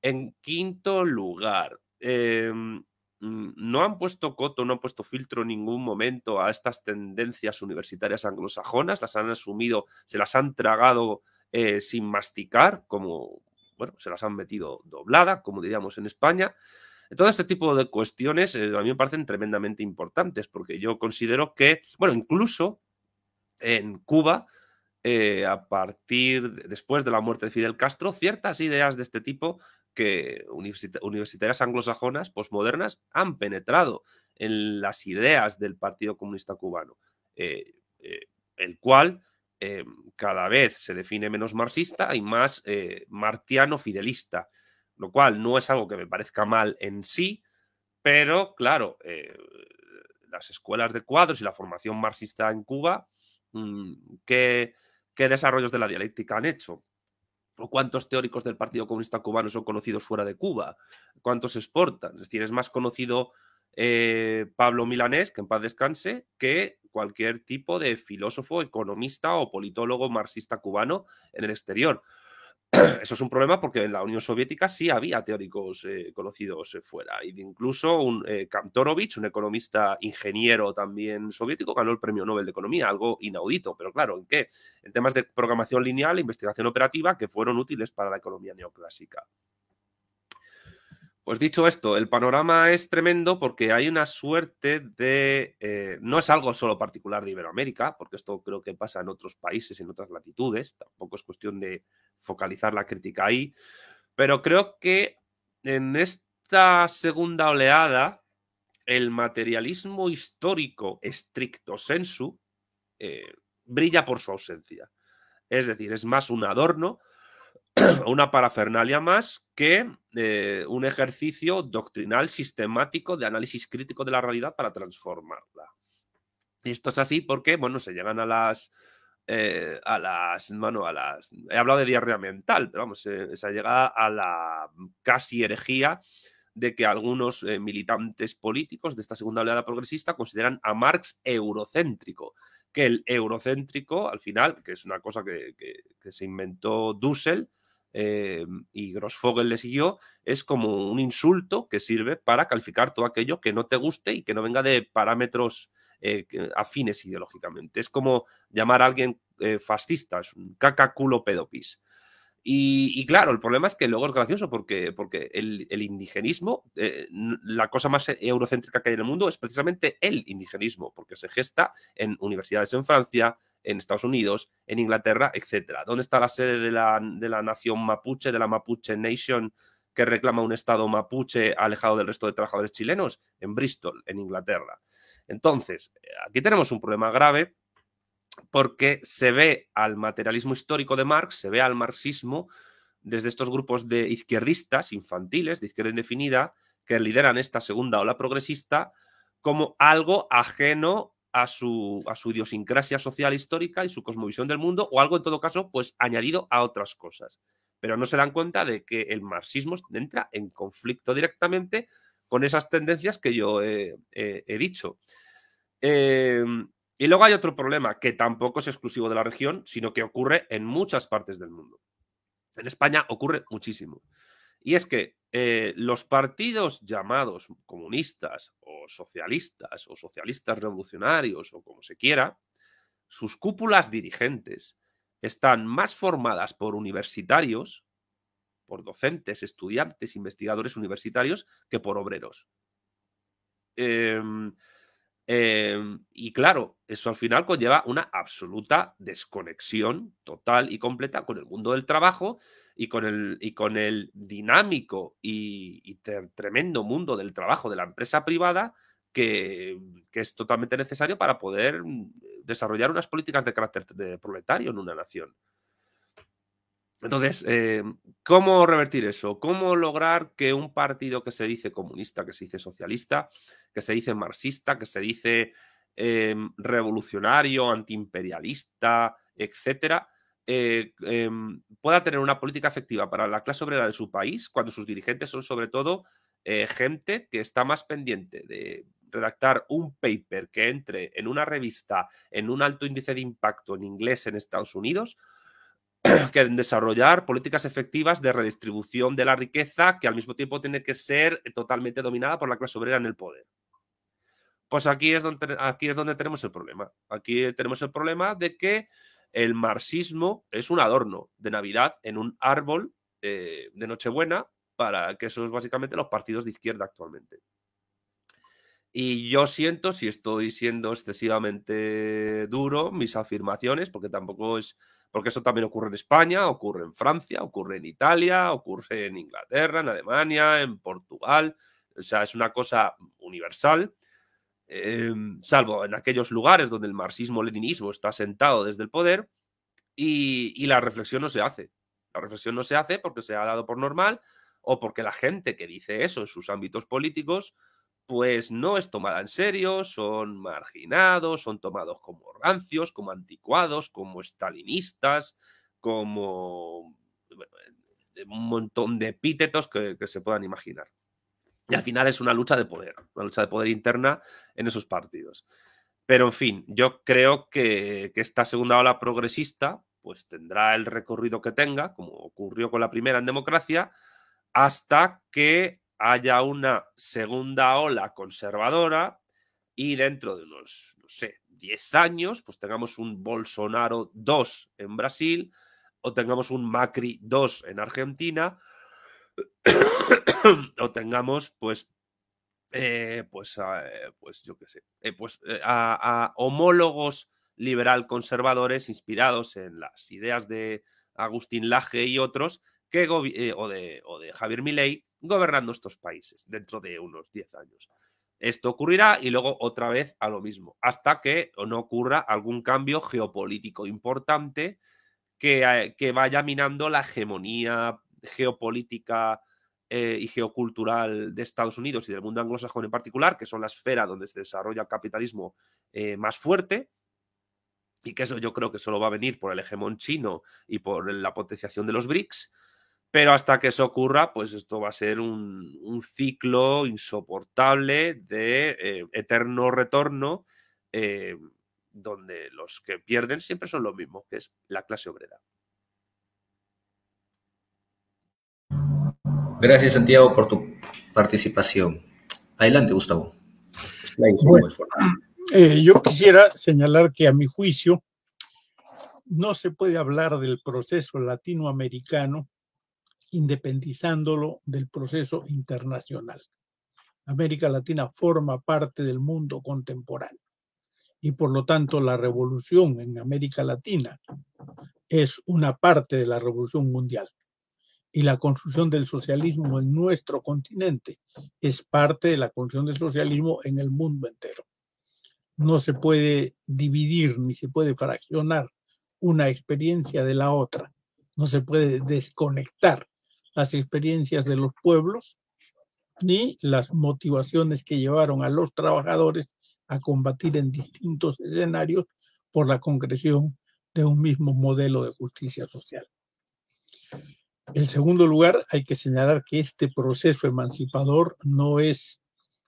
En quinto lugar, em, Mm, no han puesto coto, no han puesto filtro en ningún momento a estas tendencias universitarias anglosajonas, las han asumido, se las han tragado eh, sin masticar, como, bueno, se las han metido doblada, como diríamos en España. Todo este tipo de cuestiones eh, a mí me parecen tremendamente importantes, porque yo considero que, bueno, incluso en Cuba, eh, a partir, después de la muerte de Fidel Castro, ciertas ideas de este tipo que universitarias anglosajonas posmodernas han penetrado en las ideas del Partido Comunista Cubano, eh, eh, el cual eh, cada vez se define menos marxista y más martiano-fidelista, lo cual no es algo que me parezca mal en sí, pero claro, las escuelas de cuadros y la formación marxista en Cuba, mm, ¿qué desarrollos de la dialéctica han hecho? cuántos teóricos del Partido Comunista Cubano son conocidos fuera de Cuba, cuántos exportan. Es decir, es más conocido eh, Pablo Milanés, que en paz descanse, que cualquier tipo de filósofo, economista o politólogo marxista cubano en el exterior. Eso es un problema porque en la Unión Soviética sí había teóricos eh, conocidos eh, fuera. E incluso un eh, Kantorovich, un economista ingeniero también soviético, ganó el premio Nobel de Economía, algo inaudito, pero claro, ¿en qué? En temas de programación lineal e investigación operativa que fueron útiles para la economía neoclásica. Pues dicho esto, el panorama es tremendo porque hay una suerte de... no es algo solo particular de Iberoamérica, porque esto creo que pasa en otros países, en otras latitudes, tampoco es cuestión de focalizar la crítica ahí. Pero creo que en esta segunda oleada, el materialismo histórico estricto sensu eh, brilla por su ausencia. Es decir, es más un adorno, una parafernalia más que eh, un ejercicio doctrinal sistemático de análisis crítico de la realidad para transformarla. Y esto es así porque, bueno, se llegan a las eh, a las, bueno, a las, he hablado de diarrea mental, pero vamos, eh, se ha llegado a la casi herejía de que algunos eh, militantes políticos de esta segunda oleada progresista consideran a Marx eurocéntrico, que el eurocéntrico, al final, que es una cosa que, se inventó Dussel, y y Grossfogel le siguió, es como un insulto que sirve para calificar todo aquello que no te guste y que no venga de parámetros eh, afines ideológicamente. Es como llamar a alguien eh, fascista, es un caca culo pedopis. Y, claro, el problema es que luego es gracioso porque, porque el, indigenismo, eh, la cosa más eurocéntrica que hay en el mundo es precisamente el indigenismo, porque se gesta en universidades en Francia, en Estados Unidos, en Inglaterra, etc. ¿Dónde está la sede de la, de la nación mapuche, de la Mapuche Nation, que reclama un Estado mapuche alejado del resto de trabajadores chilenos? En Bristol, en Inglaterra. Entonces, eh, aquí tenemos un problema grave porque se ve al materialismo histórico de Marx, se ve al marxismo desde estos grupos de izquierdistas infantiles, de izquierda indefinida, que lideran esta segunda ola progresista como algo ajeno a su, a su idiosincrasia social histórica y su cosmovisión del mundo, o algo en todo caso, pues añadido a otras cosas. Pero no se dan cuenta de que el marxismo entra en conflicto directamente con esas tendencias que yo he, dicho. Em, y luego hay otro problema que tampoco es exclusivo de la región, sino que ocurre en muchas partes del mundo. En España ocurre muchísimo. Y es que eh, los partidos llamados comunistas o socialistas o socialistas revolucionarios o como se quiera, sus cúpulas dirigentes están más formadas por universitarios por docentes, estudiantes, investigadores universitarios que por obreros. Em, em, y claro, eso al final conlleva una absoluta desconexión total y completa con el mundo del trabajo y con el, y con el dinámico y, tremendo mundo del trabajo de la empresa privada que, que, es totalmente necesario para poder mm, desarrollar unas políticas de carácter proletario en una nación. Entonces, eh, ¿cómo revertir eso? ¿Cómo lograr que un partido que se dice comunista, que se dice socialista, que se dice marxista, que se dice em, revolucionario, antiimperialista, etcétera, eh, em, pueda tener una política efectiva para la clase obrera de su país cuando sus dirigentes son sobre todo eh, gente que está más pendiente de redactar un paper que entre en una revista en un alto índice de impacto en inglés en Estados Unidos que desarrollar políticas efectivas de redistribución de la riqueza que al mismo tiempo tiene que ser totalmente dominada por la clase obrera en el poder. Pues aquí es donde, aquí es donde tenemos el problema. Aquí tenemos el problema de que el marxismo es un adorno de Navidad en un árbol eh, de Nochebuena para que eso es básicamente los partidos de izquierda actualmente. Y yo siento si estoy siendo excesivamente duro mis afirmaciones, porque tampoco es porque eso también ocurre en España, ocurre en Francia, ocurre en Italia, ocurre en Inglaterra, en Alemania, en Portugal, o sea, es una cosa universal, em, salvo en aquellos lugares donde el marxismo-leninismo está sentado desde el poder y la reflexión no se hace. La reflexión no se hace porque se ha dado por normal o porque la gente que dice eso en sus ámbitos políticos pues no es tomada en serio, son marginados, son tomados como rancios, como anticuados, como estalinistas, como eh, un montón de epítetos que, se puedan imaginar. Y al final es una lucha de poder, una lucha de poder interna en esos partidos. Pero en fin, yo creo que, que esta segunda ola progresista pues tendrá el recorrido que tenga, como ocurrió con la primera en democracia, hasta que haya una segunda ola conservadora y dentro de unos, no sé, 10 años, pues tengamos un Bolsonaro 2 en Brasil o tengamos un Macri 2 en Argentina o tengamos, pues, eh, pues, ah, eh, pues, yo qué sé, eh, pues a, homólogos liberal conservadores inspirados en las ideas de Agustín Laje y otros eh, o, de, o de Javier Milei gobernando estos países dentro de unos 10 años. Esto ocurrirá y luego otra vez a lo mismo, hasta que no ocurra algún cambio geopolítico importante que, eh, vaya minando la hegemonía geopolítica eh, y geocultural de Estados Unidos y del mundo anglosajón en particular, que son la esfera donde se desarrolla el capitalismo más fuerte, y que eso yo creo que solo va a venir por el hegemón chino y por la potenciación de los BRICS. Pero hasta que eso ocurra, pues esto va a ser un, ciclo insoportable de eh, eterno retorno, eh, donde los que pierden siempre son lo mismo, que es la clase obrera. Gracias, Santiago, por tu participación. Adelante, Gustavo. Eh, yo quisiera señalar que a mi juicio no se puede hablar del proceso latinoamericano independizándolo del proceso internacional. América Latina forma parte del mundo contemporáneo y por lo tanto la revolución en América Latina es una parte de la revolución mundial y la construcción del socialismo en nuestro continente es parte de la construcción del socialismo en el mundo entero. No se puede dividir ni se puede fraccionar una experiencia de la otra, no se puede desconectar las experiencias de los pueblos ni las motivaciones que llevaron a los trabajadores a combatir en distintos escenarios por la concreción de un mismo modelo de justicia social. En segundo lugar, hay que señalar que este proceso emancipador no es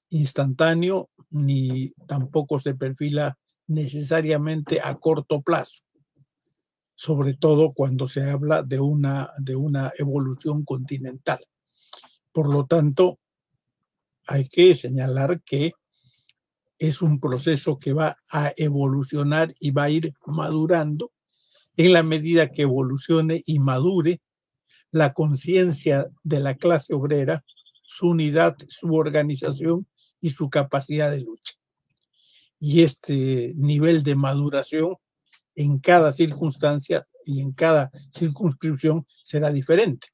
instantáneo ni tampoco se perfila necesariamente a corto plazo sobre todo cuando se habla de una, de una evolución continental. Por lo tanto, hay que señalar que es un proceso que va a evolucionar y va a ir madurando. En la medida que evolucione y madure, la conciencia de la clase obrera, su unidad, su organización y su capacidad de lucha. Y este nivel de maduración en cada circunstancia y en cada circunscripción será diferente,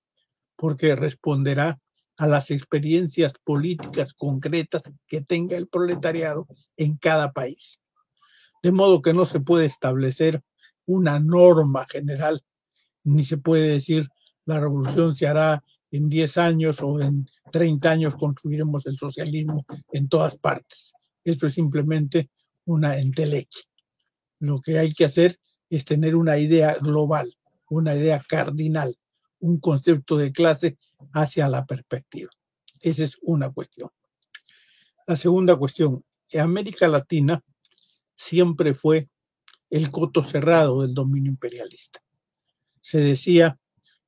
porque responderá a las experiencias políticas concretas que tenga el proletariado en cada país. De modo que no se puede establecer una norma general, ni se puede decir la revolución se hará en 10 años o en 30 años construiremos el socialismo en todas partes. Esto es simplemente una entelequia lo que hay que hacer es tener una idea global, una idea cardinal, un concepto de clase hacia la perspectiva. Esa es una cuestión. La segunda cuestión, América Latina siempre fue el coto cerrado del dominio imperialista. Se decía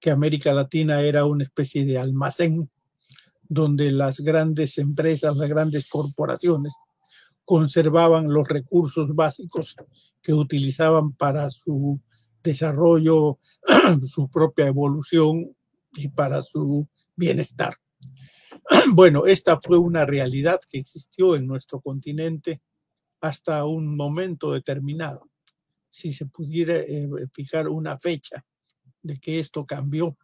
que América Latina era una especie de almacén donde las grandes empresas, las grandes corporaciones conservaban los recursos básicos que utilizaban para su desarrollo, su propia evolución y para su bienestar. Bueno, esta fue una realidad que existió en nuestro continente hasta un momento determinado. Si se pudiera eh, fijar una fecha de que esto cambió,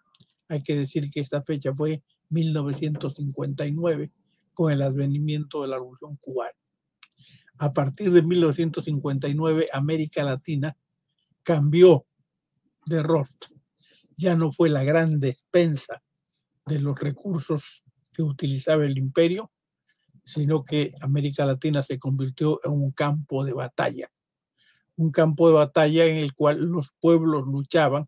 hay que decir que esta fecha fue 1959 con el advenimiento de la Revolución Cubana a partir de 1959 América Latina cambió de rostro. Ya no fue la gran despensa de los recursos que utilizaba el imperio, sino que América Latina se convirtió en un campo de batalla, un campo de batalla en el cual los pueblos luchaban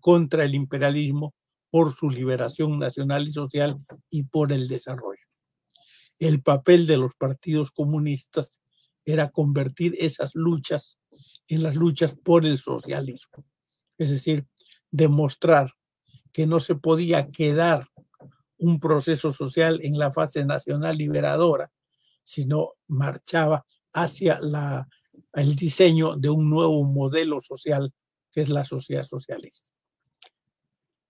contra el imperialismo por su liberación nacional y social y por el desarrollo. El papel de los partidos comunistas era convertir esas luchas en las luchas por el socialismo. Es decir, demostrar que no se podía quedar un proceso social en la fase nacional liberadora, sino marchaba hacia la, el diseño de un nuevo modelo social que es la sociedad socialista.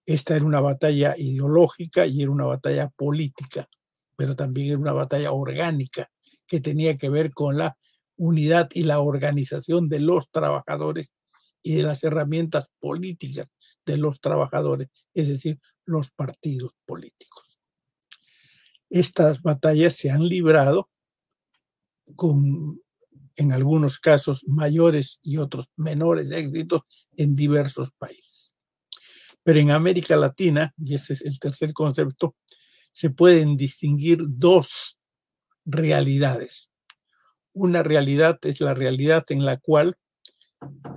Esta era una batalla ideológica y era una batalla política, pero también era una batalla orgánica que tenía que ver con la unidad y la organización de los trabajadores y de las herramientas políticas de los trabajadores, es decir, los partidos políticos. Estas batallas se han librado con, en algunos casos, mayores y otros menores éxitos en diversos países. Pero en América Latina, y este es el tercer concepto, se pueden distinguir dos realidades. Una realidad es la realidad en la cual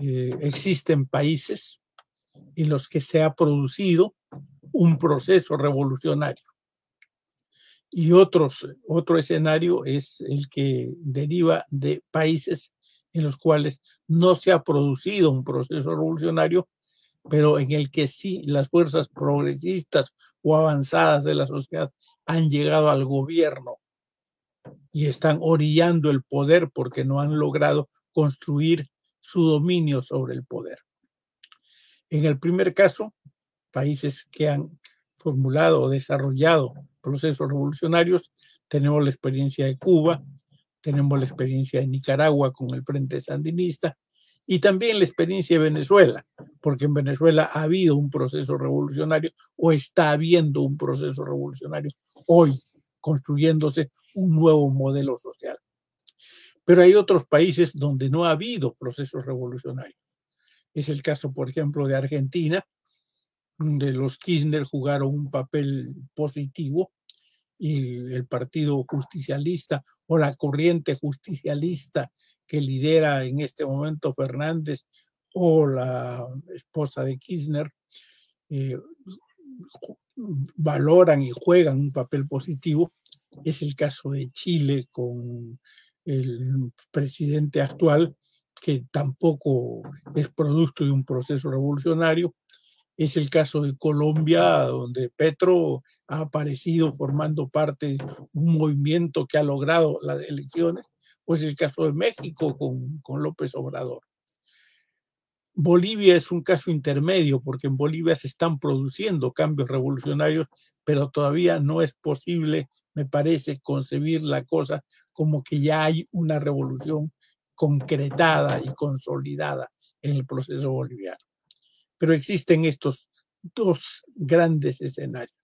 eh, existen países en los que se ha producido un proceso revolucionario. Y otros, otro escenario es el que deriva de países en los cuales no se ha producido un proceso revolucionario, pero en el que sí las fuerzas progresistas o avanzadas de la sociedad han llegado al gobierno y están orillando el poder porque no han logrado construir su dominio sobre el poder. En el primer caso, países que han formulado o desarrollado procesos revolucionarios, tenemos la experiencia de Cuba, tenemos la experiencia de Nicaragua con el Frente Sandinista y también la experiencia de Venezuela, porque en Venezuela ha habido un proceso revolucionario o está habiendo un proceso revolucionario hoy construyéndose un nuevo modelo social. Pero hay otros países donde no ha habido procesos revolucionarios. Es el caso, por ejemplo, de Argentina, donde los Kirchner jugaron un papel positivo y el partido justicialista o la corriente justicialista que lidera en este momento Fernández o la esposa de Kirchner eh, valoran y juegan un papel positivo. Es el caso de Chile con el presidente actual, que tampoco es producto de un proceso revolucionario. Es el caso de Colombia, donde Petro ha aparecido formando parte de un movimiento que ha logrado las elecciones, pues el caso de México con, con López Obrador. Bolivia es un caso intermedio porque en Bolivia se están produciendo cambios revolucionarios, pero todavía no es posible, me parece, concebir la cosa como que ya hay una revolución concretada y consolidada en el proceso boliviano. Pero existen estos dos grandes escenarios.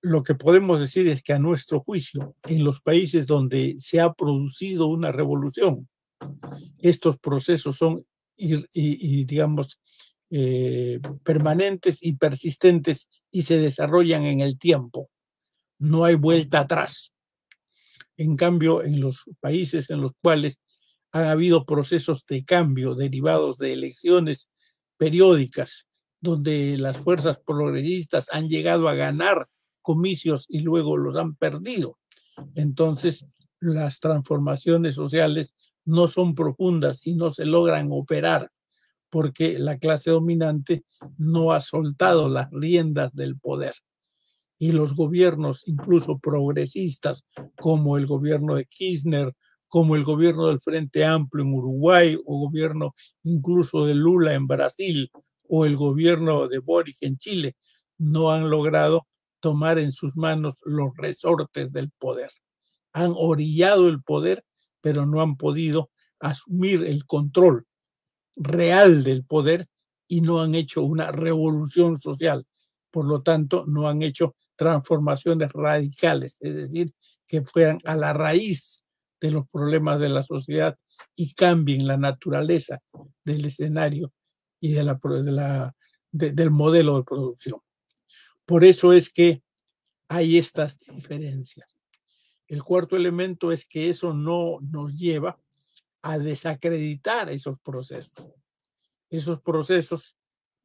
Lo que podemos decir es que a nuestro juicio, en los países donde se ha producido una revolución, estos procesos son y, digamos, eh, permanentes y persistentes y se desarrollan en el tiempo. No hay vuelta atrás. En cambio, en los países en los cuales ha habido procesos de cambio derivados de elecciones periódicas, donde las fuerzas progresistas han llegado a ganar comicios y luego los han perdido. Entonces, las transformaciones sociales no son profundas y no se logran operar porque la clase dominante no ha soltado las riendas del poder. Y los gobiernos, incluso progresistas, como el gobierno de Kirchner, como el gobierno del Frente Amplio en Uruguay, o gobierno incluso de Lula en Brasil, o el gobierno de Boric en Chile, no han logrado tomar en sus manos los resortes del poder. Han orillado el poder pero no han podido asumir el control real del poder y no han hecho una revolución social. Por lo tanto, no han hecho transformaciones radicales, es decir, que fueran a la raíz de los problemas de la sociedad y cambien la naturaleza del escenario y del modelo de producción. Por eso es que hay estas diferencias. El cuarto elemento es que eso no nos lleva a desacreditar esos procesos. Esos procesos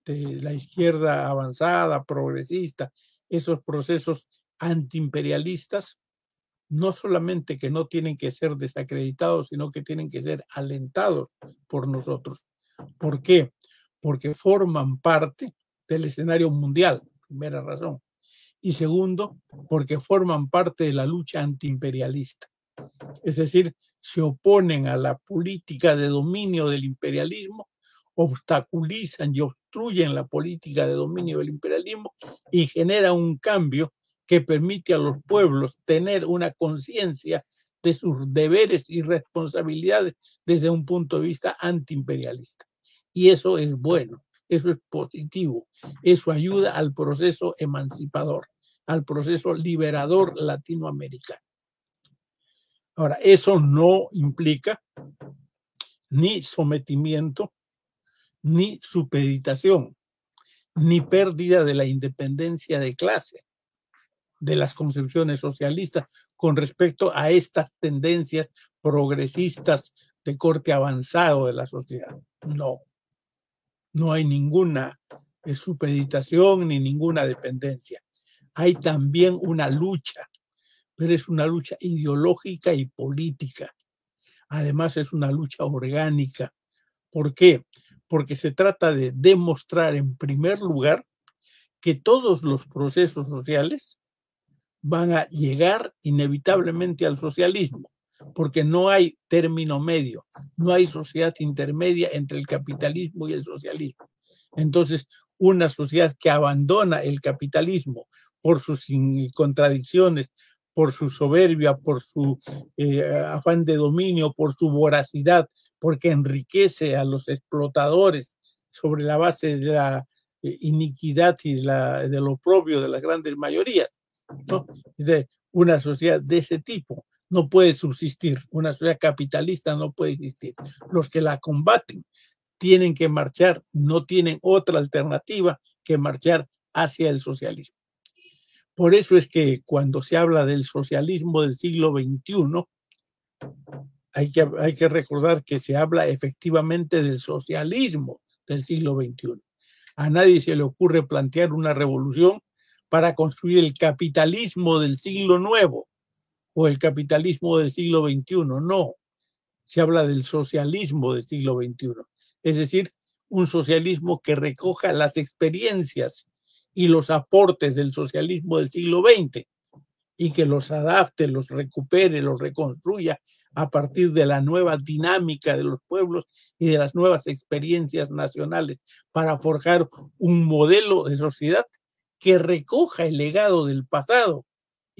de la izquierda avanzada, progresista, esos procesos antiimperialistas, no solamente que no tienen que ser desacreditados, sino que tienen que ser alentados por nosotros. ¿Por qué? Porque forman parte del escenario mundial, primera razón y segundo, porque forman parte de la lucha antiimperialista. Es decir, se oponen a la política de dominio del imperialismo, obstaculizan y obstruyen la política de dominio del imperialismo y genera un cambio que permite a los pueblos tener una conciencia de sus deberes y responsabilidades desde un punto de vista antiimperialista. Y eso es bueno. Eso es positivo. Eso ayuda al proceso emancipador, al proceso liberador latinoamericano. Ahora, eso no implica ni sometimiento, ni supeditación, ni pérdida de la independencia de clase de las concepciones socialistas con respecto a estas tendencias progresistas de corte avanzado de la sociedad. No no hay ninguna eh, supeditación ni ninguna dependencia. Hay también una lucha, pero es una lucha ideológica y política. Además es una lucha orgánica. ¿Por qué? Porque se trata de demostrar en primer lugar que todos los procesos sociales van a llegar inevitablemente al socialismo porque no hay término medio, no hay sociedad intermedia entre el capitalismo y el socialismo. Entonces, una sociedad que abandona el capitalismo por sus contradicciones, por su soberbia, por su eh, afán de dominio, por su voracidad, porque enriquece a los explotadores sobre la base de la eh, iniquidad y la, de lo propio de las grandes mayorías. de una sociedad de ese tipo no puede subsistir, una sociedad capitalista no puede existir. Los que la combaten tienen que marchar, no tienen otra alternativa que marchar hacia el socialismo. Por eso es que cuando se habla del socialismo del siglo XXI, hay que, hay que recordar que se habla efectivamente del socialismo del siglo XXI. A nadie se le ocurre plantear una revolución para construir el capitalismo del siglo nuevo, o el capitalismo del siglo XXI, no, se habla del socialismo del siglo XXI, es decir, un socialismo que recoja las experiencias y los aportes del socialismo del siglo XX y que los adapte, los recupere, los reconstruya a partir de la nueva dinámica de los pueblos y de las nuevas experiencias nacionales para forjar un modelo de sociedad que recoja el legado del pasado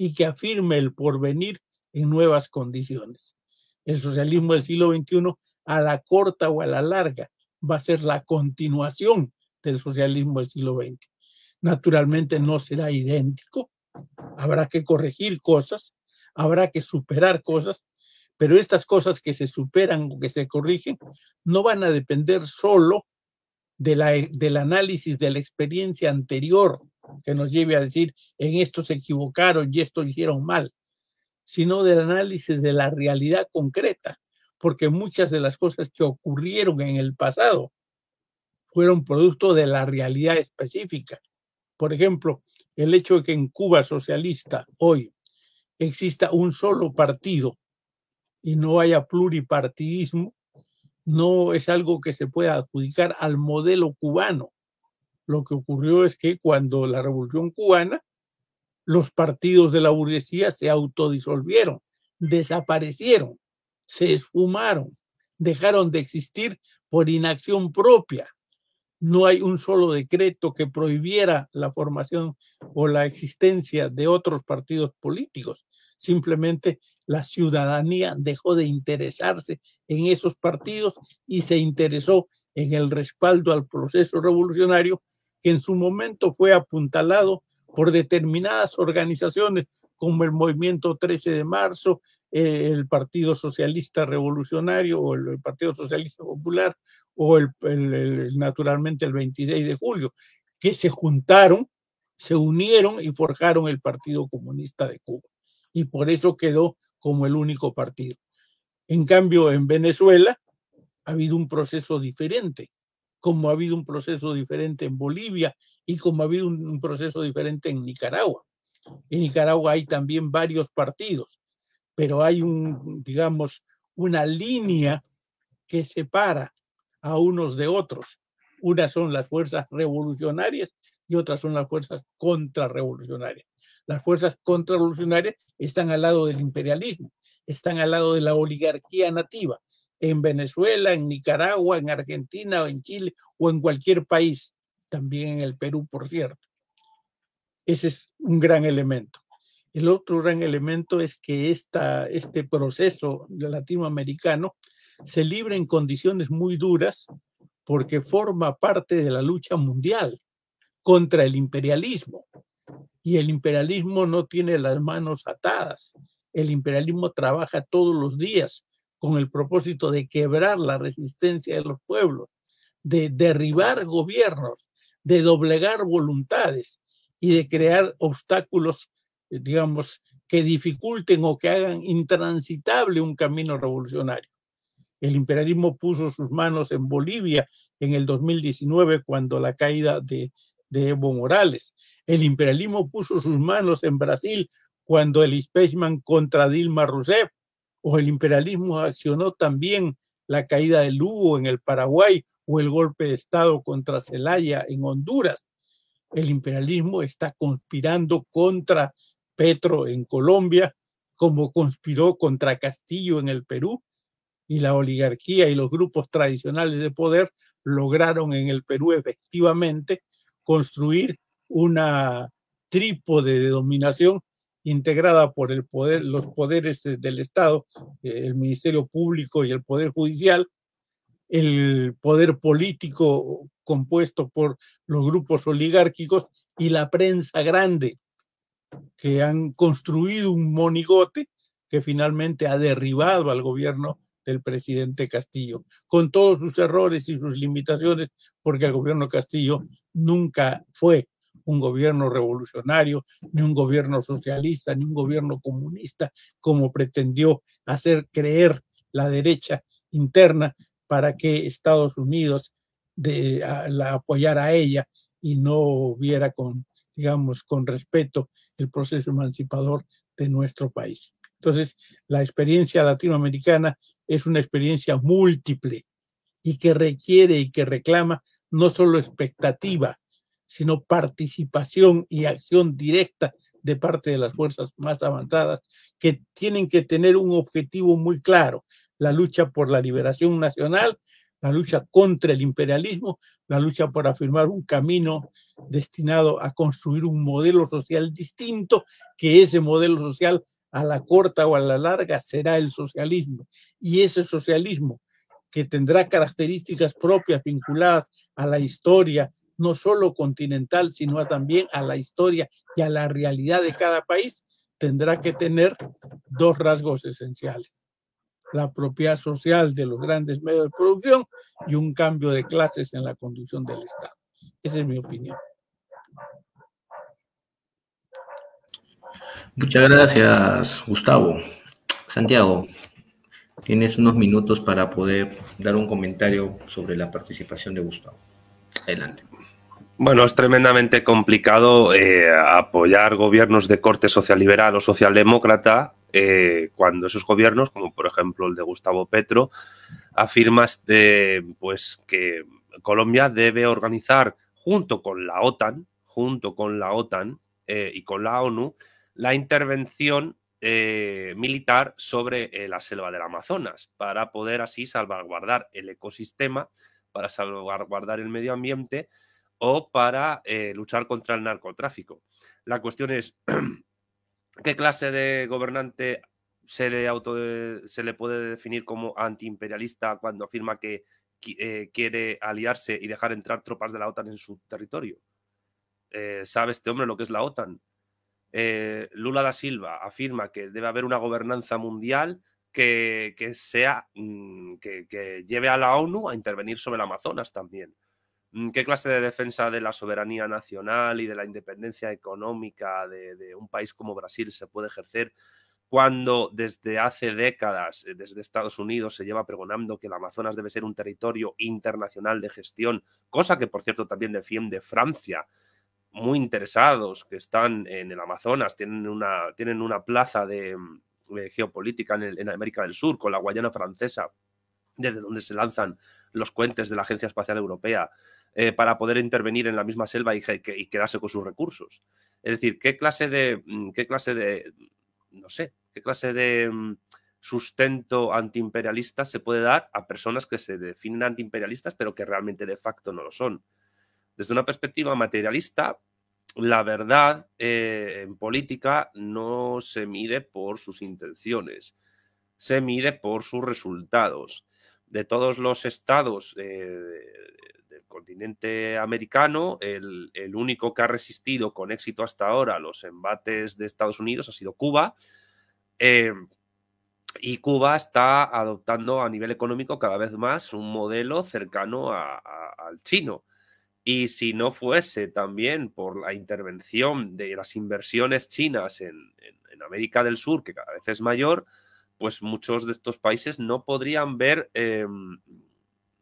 y que afirme el porvenir en nuevas condiciones. El socialismo del siglo XXI, a la corta o a la larga, va a ser la continuación del socialismo del siglo XX. Naturalmente no será idéntico, habrá que corregir cosas, habrá que superar cosas, pero estas cosas que se superan o que se corrigen no van a depender solo de la, del análisis de la experiencia anterior que nos lleve a decir, en esto se equivocaron y esto hicieron mal, sino del análisis de la realidad concreta, porque muchas de las cosas que ocurrieron en el pasado fueron producto de la realidad específica. Por ejemplo, el hecho de que en Cuba socialista hoy exista un solo partido y no haya pluripartidismo, no es algo que se pueda adjudicar al modelo cubano, lo que ocurrió es que cuando la revolución cubana, los partidos de la burguesía se autodisolvieron, desaparecieron, se esfumaron, dejaron de existir por inacción propia. No hay un solo decreto que prohibiera la formación o la existencia de otros partidos políticos. Simplemente la ciudadanía dejó de interesarse en esos partidos y se interesó en el respaldo al proceso revolucionario que en su momento fue apuntalado por determinadas organizaciones como el Movimiento 13 de Marzo, eh, el Partido Socialista Revolucionario o el, Partido Socialista Popular o naturalmente el 26 de julio, que se juntaron, se unieron y forjaron el Partido Comunista de Cuba. Y por eso quedó como el único partido. En cambio, en Venezuela ha habido un proceso diferente como ha habido un proceso diferente en Bolivia y como ha habido un, proceso diferente en Nicaragua. En Nicaragua hay también varios partidos, pero hay un, digamos, una línea que separa a unos de otros. Unas son las fuerzas revolucionarias y otras son las fuerzas contrarrevolucionarias. Las fuerzas contrarrevolucionarias están al lado del imperialismo, están al lado de la oligarquía nativa, en Venezuela, en Nicaragua, en Argentina o en Chile o en cualquier país, también en el Perú, por cierto. Ese es un gran elemento. El otro gran elemento es que esta, este proceso latinoamericano se libra en condiciones muy duras porque forma parte de la lucha mundial contra el imperialismo. Y el imperialismo no tiene las manos atadas. El imperialismo trabaja todos los días con el propósito de quebrar la resistencia de los pueblos, de derribar gobiernos, de doblegar voluntades y de crear obstáculos, eh, digamos, que dificulten o que hagan intransitable un camino revolucionario. El imperialismo puso sus manos en Bolivia en el 2019 cuando la caída de, Evo Morales. El imperialismo puso sus manos en Brasil cuando el spaceman contra Dilma Rousseff o el imperialismo accionó también la caída de Lugo en el Paraguay o el golpe de Estado contra Zelaya en Honduras. El imperialismo está conspirando contra Petro en Colombia, como conspiró contra Castillo en el Perú, y la oligarquía y los grupos tradicionales de poder lograron en el Perú efectivamente construir una trípode de dominación integrada por el poder, los poderes eh, del Estado, eh, el Ministerio Público y el Poder Judicial, el poder político compuesto por los grupos oligárquicos y la prensa grande, que han construido un monigote que finalmente ha derribado al gobierno del presidente Castillo, con todos sus errores y sus limitaciones, porque el gobierno Castillo nunca fue un gobierno revolucionario, ni un gobierno socialista, ni un gobierno comunista, como pretendió hacer creer la derecha interna para que Estados Unidos de, la apoyara a ella y no viera con, digamos, con respeto el proceso emancipador de nuestro país. Entonces, la experiencia latinoamericana es una experiencia múltiple y que requiere y que reclama no solo expectativa, sino participación y acción directa de parte de las fuerzas más avanzadas, que tienen que tener un objetivo muy claro, la lucha por la liberación nacional, la lucha contra el imperialismo, la lucha por afirmar un camino destinado a construir un modelo social distinto, que ese modelo social a la corta o a la larga será el socialismo. Y ese socialismo que tendrá características propias vinculadas a la historia, no solo continental, sino también a la historia y a la realidad de cada país, tendrá que tener dos rasgos esenciales. La propiedad social de los grandes medios de producción y un cambio de clases en la conducción del Estado. Esa es mi opinión. Muchas gracias, Gustavo. Santiago, tienes unos minutos para poder dar un comentario sobre la participación de Gustavo. Adelante. Bueno, es tremendamente complicado eh, apoyar gobiernos de corte social liberal o socialdemócrata eh, cuando esos gobiernos, como por ejemplo el de Gustavo Petro, afirma eh, pues que Colombia debe organizar junto con la OTAN, junto con la OTAN y con la ONU, la intervención militar sobre la selva del Amazonas para poder así salvaguardar el ecosistema, para salvaguardar el medio ambiente o para eh, luchar contra el narcotráfico. La cuestión es, ¿qué clase de gobernante se le, puede definir como antiimperialista cuando afirma que eh, quiere aliarse y dejar entrar tropas de la OTAN en su territorio? Eh, ¿Sabe este hombre lo que es la OTAN? Lula da Silva afirma que debe haber una gobernanza mundial que, sea mm, que, que lleve a la ONU a intervenir sobre el Amazonas también. Mm, ¿Qué clase de defensa de la soberanía nacional y de la independencia económica de, un país como Brasil se puede ejercer cuando desde hace décadas, eh, desde Estados Unidos, se lleva pregonando que el Amazonas debe ser un territorio internacional de gestión, cosa que por cierto también defiende Francia? muy interesados que están en el Amazonas, tienen una, tienen una plaza de, mm, geopolítica en, América del Sur, con la Guayana francesa, desde donde se lanzan los cuentes de la Agencia Espacial Europea. Eh, para poder intervenir en la misma selva y, quedarse con sus recursos. Es decir, ¿qué clase de, mm, qué clase de, mm, no sé, qué clase de mm, sustento antiimperialista se puede dar a personas que se definen antiimperialistas pero que realmente de facto no lo son? Desde una perspectiva materialista, la verdad eh, en política no se mide por sus intenciones, se mide por sus resultados. De todos los estados eh, americano, el, único que ha resistido con éxito hasta ahora los embates de Estados Unidos ha sido Cuba. Eh, y Cuba está adoptando a nivel económico cada vez más un modelo cercano al chino. Y si no fuese también por la intervención de las inversiones chinas en, América del Sur, que cada vez es mayor, pues muchos de estos países no podrían ver, eh,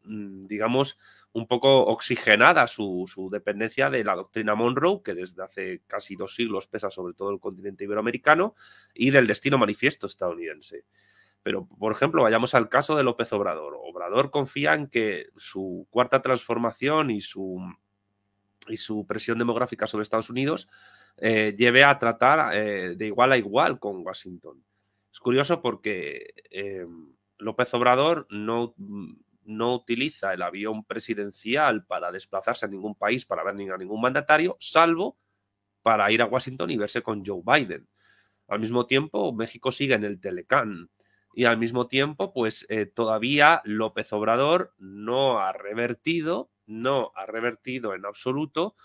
mm, digamos, un poco oxigenada su, dependencia de la doctrina Monroe, que desde hace casi dos siglos pesa sobre todo el continente iberoamericano, y del destino manifiesto estadounidense. Pero, por ejemplo, vayamos al caso de López Obrador. Obrador confía en que su cuarta transformación y su, y su presión demográfica sobre Estados Unidos eh, lleve a tratar eh, de igual a igual con Washington. Es curioso porque eh, López Obrador no no utiliza el avión presidencial para desplazarse a ningún país para ver a ningún mandatario, salvo para ir a Washington y verse con Joe Biden. Al mismo tiempo, México sigue en el Telecán. Y al mismo tiempo, pues eh, todavía López Obrador no ha revertido, no ha revertido en absoluto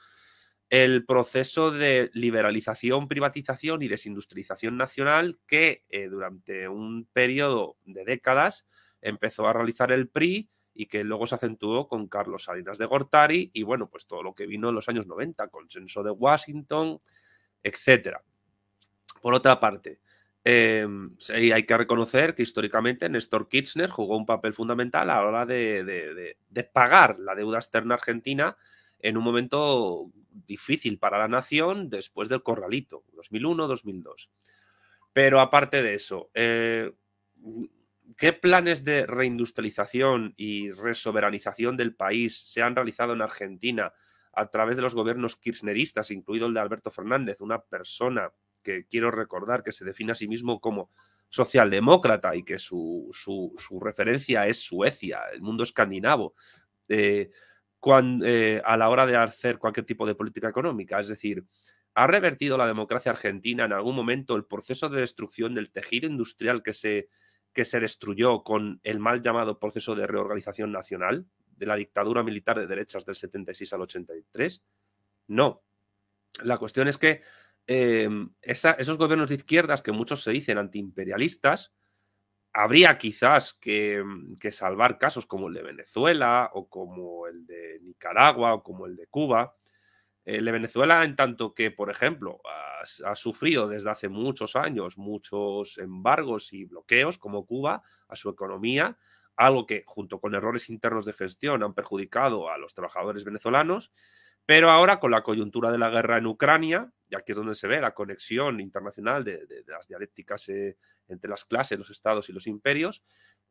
el proceso de liberalización, privatización y desindustrialización nacional que eh, durante un periodo de décadas empezó a realizar el PRI y que luego se acentuó con Carlos Salinas de Gortari y bueno, pues todo lo que vino en los años 90, consenso de Washington, etc. Por otra parte, em, hay que reconocer que históricamente Néstor Kirchner jugó un papel fundamental a la hora de, pagar la deuda externa argentina en un momento difícil para la nación después del corralito, 2001-2002. Pero aparte de eso, eh, ¿Qué planes de reindustrialización y resoberanización del país se han realizado en Argentina a través de los gobiernos kirchneristas, incluido el de Alberto Fernández, una persona que quiero recordar que se define a sí mismo como socialdemócrata y que su, referencia es Suecia, el mundo escandinavo, eh, eh, a la hora de hacer cualquier tipo de política económica? Es decir, ¿ha revertido la democracia argentina en algún momento el proceso de destrucción del tejido industrial que se que se destruyó con el mal llamado proceso de reorganización nacional de la dictadura militar de derechas del 76 al 83? No. La cuestión es que em, esos gobiernos de izquierdas, que muchos se dicen antiimperialistas, habría quizás em, que, salvar casos como el de Venezuela o como el de Nicaragua o como el de Cuba, eh, de Venezuela, en tanto que, por ejemplo, ha, sufrido desde hace muchos años muchos embargos y bloqueos, como Cuba, a su economía, algo que, junto con errores internos de gestión, han perjudicado a los trabajadores venezolanos. Pero ahora, con la coyuntura de la guerra en Ucrania, y aquí es donde se ve la conexión internacional de, las dialécticas eh, entre las clases, los estados y los imperios,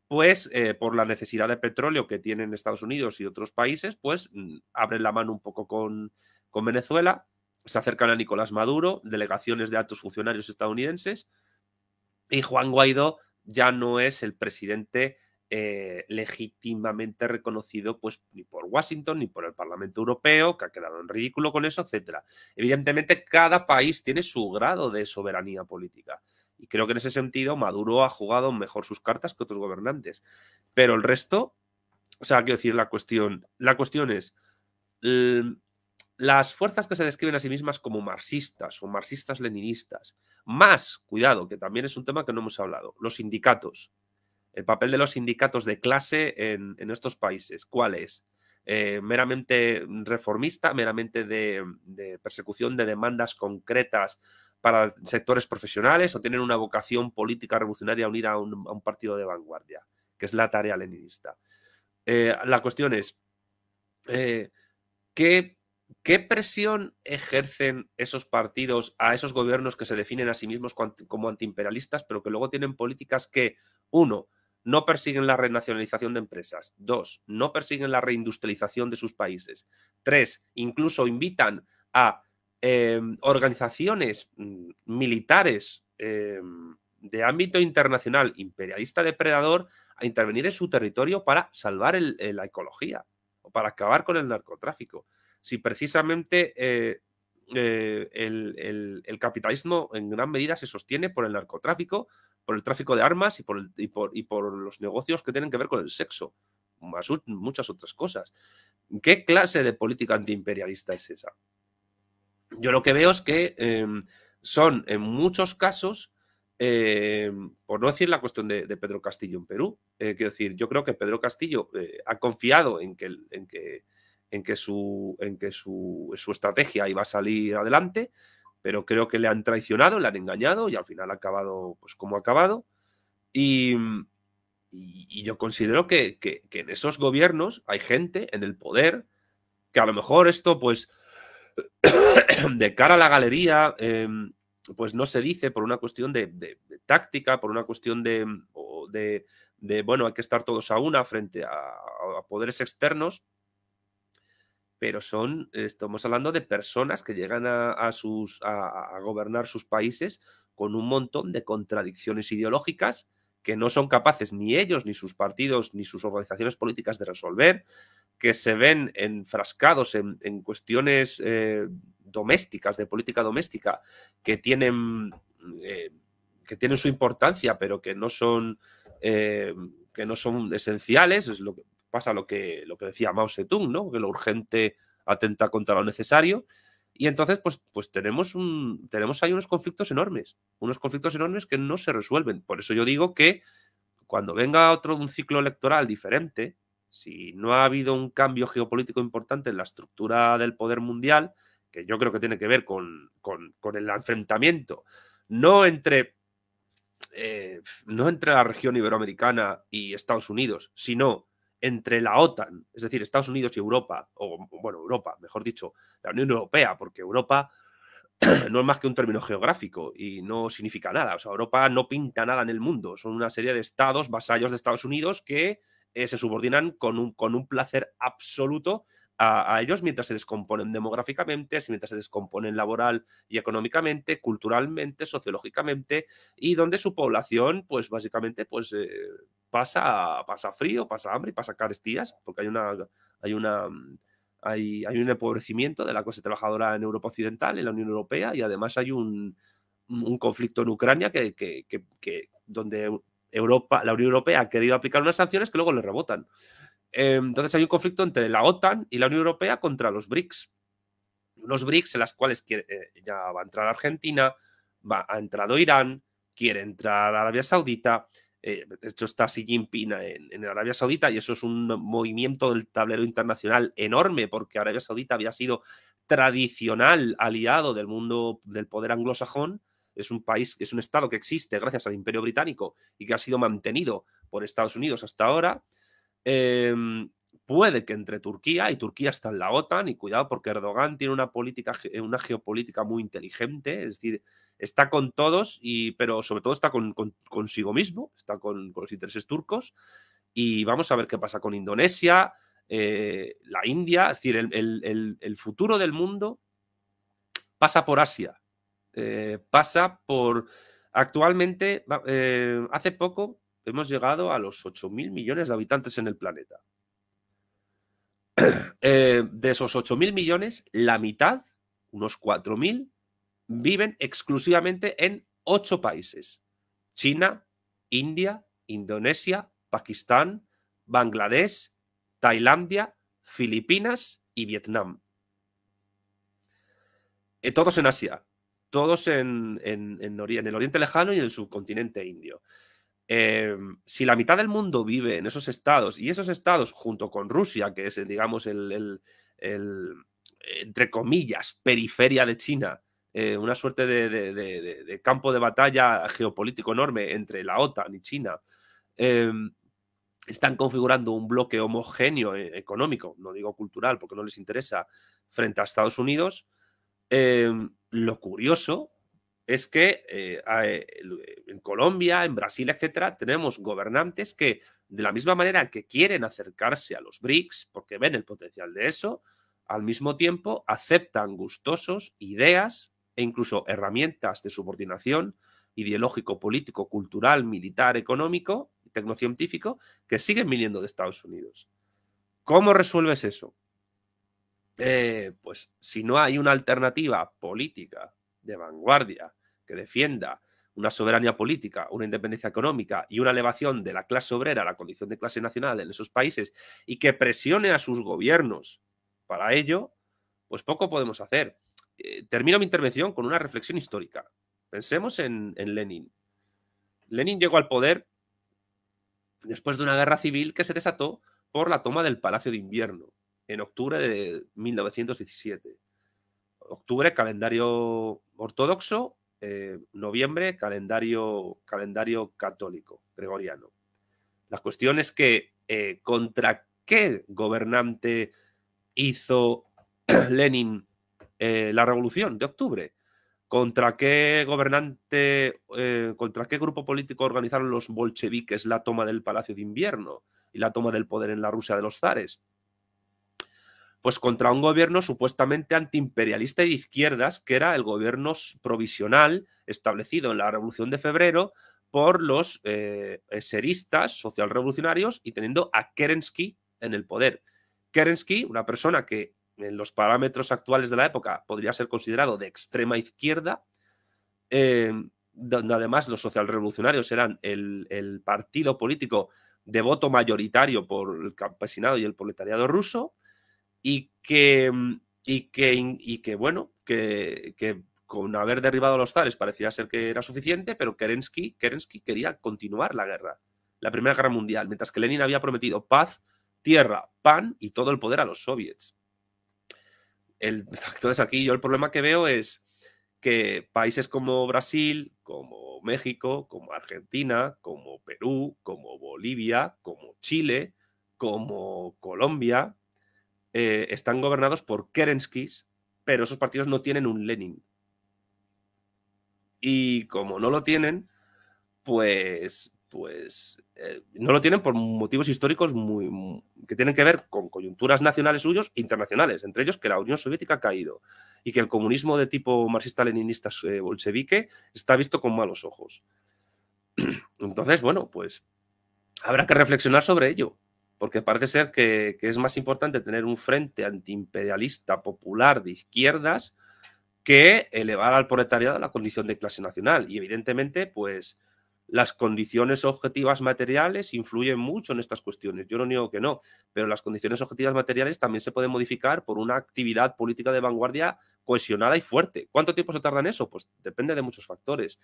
pues eh, por la necesidad de petróleo que tienen Estados Unidos y otros países, pues mm, abren la mano un poco con con Venezuela, se acercan a Nicolás Maduro, delegaciones de altos funcionarios estadounidenses, y Juan Guaidó ya no es el presidente eh, legítimamente reconocido pues, ni por Washington ni por el Parlamento Europeo, que ha quedado en ridículo con eso, etcétera. Evidentemente, cada país tiene su grado de soberanía política. Y creo que en ese sentido Maduro ha jugado mejor sus cartas que otros gobernantes. Pero el resto, o sea, quiero decir, la cuestión, la cuestión es, las fuerzas que se describen a sí mismas como marxistas o marxistas-leninistas, más, cuidado, que también es un tema que no hemos hablado, los sindicatos, el papel de los sindicatos de clase en, estos países, ¿cuál es? Eh, meramente reformista, meramente de, persecución de demandas concretas para sectores profesionales o tienen una vocación política revolucionaria unida a un, partido de vanguardia, que es la tarea leninista. Eh, la cuestión es, eh, ¿qué ¿Qué presión ejercen esos partidos a esos gobiernos que se definen a sí mismos como antiimperialistas, pero que luego tienen políticas que, uno, no persiguen la renacionalización de empresas, dos, no persiguen la reindustrialización de sus países, tres, incluso invitan a em, organizaciones mm, militares em, de ámbito internacional imperialista depredador a intervenir en su territorio para salvar eh, la ecología o para acabar con el narcotráfico si precisamente eh, eh, el, capitalismo en gran medida se sostiene por el narcotráfico, por el tráfico de armas y por, y por, los negocios que tienen que ver con el sexo, más muchas otras cosas. ¿Qué clase de política antiimperialista es esa? Yo lo que veo es que em, son en muchos casos, em, por no decir la cuestión de, Pedro Castillo en Perú, eh, quiero decir, yo creo que Pedro Castillo ha confiado en que en que su, en que su, estrategia iba a salir adelante, pero creo que le han traicionado, le han engañado y al final ha acabado pues como ha acabado. Y, mm, y, yo considero que, en esos gobiernos hay gente en el poder que a lo mejor esto pues de cara a la galería em, pues no se dice por una cuestión de, táctica, por una cuestión mm, de, bueno, hay que estar todos a una frente a poderes externos, pero son, estamos hablando de personas que llegan a, sus, a, gobernar sus países con un montón de contradicciones ideológicas que no son capaces ni ellos, ni sus partidos, ni sus organizaciones políticas de resolver, que se ven enfrascados en, cuestiones eh, domésticas, de política doméstica, que tienen, eh, que tienen su importancia, pero que no son, eh, que no son esenciales, es lo pasa lo que, lo que decía Mao Zedong, ¿no? Que lo urgente atenta contra lo necesario. Y entonces, pues, pues tenemos, un, tenemos ahí unos conflictos enormes, unos conflictos enormes que no se resuelven. Por eso yo digo que cuando venga otro un ciclo electoral diferente, si no ha habido un cambio geopolítico importante en la estructura del poder mundial, que yo creo que tiene que ver con, el enfrentamiento, no entre, eh, no entre la región iberoamericana y Estados Unidos, sino entre la OTAN, es decir, Estados Unidos y Europa, o bueno, Europa, mejor dicho, la Unión Europea, porque Europa no es más que un término geográfico y no significa nada. O sea, Europa no pinta nada en el mundo. Son una serie de estados vasallos de Estados Unidos que eh, se subordinan con un, con un placer absoluto a, ellos mientras se descomponen demográficamente, mientras se descomponen laboral y económicamente, culturalmente, sociológicamente, y donde su población, pues básicamente, pues eh, pasa, pasa frío, pasa hambre y pasa carestías, porque hay una, hay una hay, un empobrecimiento de la clase trabajadora en Europa Occidental, en la Unión Europea, y además hay un, conflicto en Ucrania que, donde Europa, la Unión Europea ha querido aplicar unas sanciones que luego le rebotan. Em, entonces hay un conflicto entre la OTAN y la Unión Europea contra los BRICS. Unos BRICS en las cuales eh, ya va a entrar Argentina, va, ha entrado Irán, quiere entrar Arabia Saudita de eh, hecho, está Xi Jinping en, Arabia Saudita y eso es un movimiento del tablero internacional enorme porque Arabia Saudita había sido tradicional aliado del mundo del poder anglosajón. Es un país, es un estado que existe gracias al Imperio Británico y que ha sido mantenido por Estados Unidos hasta ahora. Em, puede que entre Turquía, y Turquía está en la OTAN, y cuidado porque Erdogan tiene una política, una geopolítica muy inteligente, es decir, está con todos, y, pero sobre todo está con, consigo mismo, está con, los intereses turcos. Y vamos a ver qué pasa con Indonesia, eh, la India. Es decir, el, futuro del mundo pasa por Asia, eh, pasa por... Actualmente, eh, hace poco, hemos llegado a los 8.000 millones de habitantes en el planeta. de esos 8.000 millones, la mitad, unos 4.000, viven exclusivamente en ocho países. China, India, Indonesia, Pakistán, Bangladesh, Tailandia, Filipinas y Vietnam. Eh, todos en Asia, todos en, en, el Oriente Lejano y en el subcontinente indio. Em, si la mitad del mundo vive en esos estados y esos estados junto con Rusia, que es, digamos, el entre comillas, periferia de China, eh, una suerte de, campo de batalla geopolítico enorme entre la OTAN y China. Em, están configurando un bloque homogéneo eh, económico, no digo cultural porque no les interesa, frente a Estados Unidos. Em, lo curioso es que eh, en Colombia, en Brasil, etcétera, tenemos gobernantes que, de la misma manera que quieren acercarse a los BRICS, porque ven el potencial de eso, al mismo tiempo aceptan gustosos ideas e incluso herramientas de subordinación ideológico, político, cultural, militar, económico, tecnocientífico, que siguen viniendo de Estados Unidos. ¿Cómo resuelves eso? Eh, pues si no hay una alternativa política de vanguardia que defienda una soberanía política, una independencia económica y una elevación de la clase obrera a la condición de clase nacional en esos países y que presione a sus gobiernos para ello, pues poco podemos hacer. Eh, termino mi intervención con una reflexión histórica. Pensemos en, Lenin. Lenin llegó al poder después de una guerra civil que se desató por la toma del Palacio de Invierno en octubre de 1917. Octubre, calendario ortodoxo, eh, noviembre, calendario, calendario católico, gregoriano. La cuestión es que eh, contra qué gobernante hizo Lenin eh, la revolución de octubre. ¿Contra qué gobernante, eh, contra qué grupo político organizaron los bolcheviques la toma del Palacio de Invierno y la toma del poder en la Rusia de los zares? Pues contra un gobierno supuestamente antiimperialista y de izquierdas, que era el gobierno provisional establecido en la Revolución de Febrero por los eh, seristas social revolucionarios y teniendo a Kerensky en el poder. Kerensky, una persona que en los parámetros actuales de la época, podría ser considerado de extrema izquierda, eh, donde además los socialrevolucionarios eran el, el, partido político de voto mayoritario por el campesinado y el proletariado ruso, y que, bueno, que, con haber derribado a los zares parecía ser que era suficiente, pero Kerensky quería continuar la guerra, la Primera Guerra Mundial, mientras que Lenin había prometido paz, tierra, pan y todo el poder a los soviets. El, entonces aquí yo el problema que veo es que países como Brasil, como México, como Argentina, como Perú, como Bolivia, como Chile, como Colombia, eh, están gobernados por Kerenskis, pero esos partidos no tienen un Lenin. Y como no lo tienen, pues pues eh, no lo tienen por motivos históricos muy, que tienen que ver con coyunturas nacionales suyos e internacionales, entre ellos que la Unión Soviética ha caído y que el comunismo de tipo marxista-leninista eh, bolchevique está visto con malos ojos. Entonces, bueno, pues habrá que reflexionar sobre ello, porque parece ser que, que es más importante tener un frente antiimperialista popular de izquierdas que elevar al proletariado a la condición de clase nacional. Y evidentemente, pues las condiciones objetivas materiales influyen mucho en estas cuestiones. Yo no niego que no, pero las condiciones objetivas materiales también se pueden modificar por una actividad política de vanguardia cohesionada y fuerte. ¿Cuánto tiempo se tarda en eso? Pues depende de muchos factores.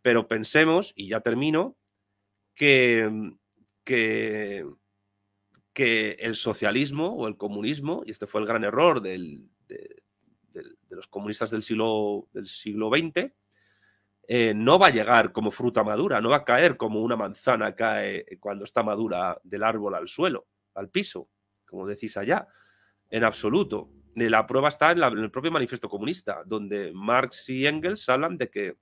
Pero pensemos, y ya termino, que, que, el socialismo o el comunismo, y este fue el gran error de, los comunistas del siglo, del siglo XX, eh, no va a llegar como fruta madura, no va a caer como una manzana cae eh, cuando está madura del árbol al suelo, al piso, como decís allá, en absoluto. Eh, la prueba está en, el propio manifiesto comunista, donde Marx y Engels hablan de que,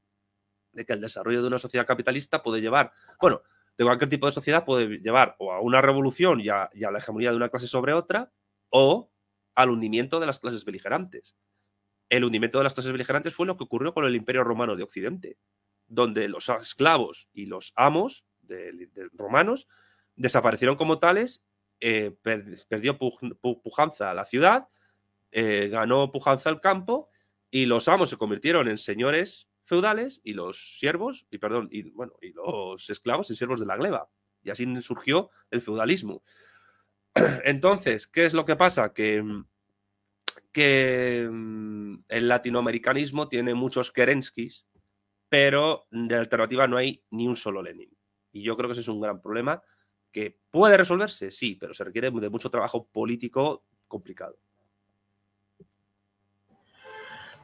el desarrollo de una sociedad capitalista puede llevar, bueno, de cualquier tipo de sociedad puede llevar o a una revolución y a la hegemonía de una clase sobre otra, o al hundimiento de las clases beligerantes el hundimiento de las clases beligerantes fue lo que ocurrió con el Imperio Romano de Occidente, donde los esclavos y los amos de, romanos desaparecieron como tales, eh, perdió pujanza la ciudad, eh, ganó pujanza el campo y los amos se convirtieron en señores feudales y los siervos, y perdón, y bueno, y los esclavos en siervos de la gleba. Y así surgió el feudalismo. Entonces, ¿qué es lo que pasa? Que mm, que mm, el latinoamericanismo tiene muchos Kerenskis, pero de alternativa no hay ni un solo Lenin. Y yo creo que ese es un gran problema que puede resolverse, sí, pero se requiere de mucho trabajo político complicado.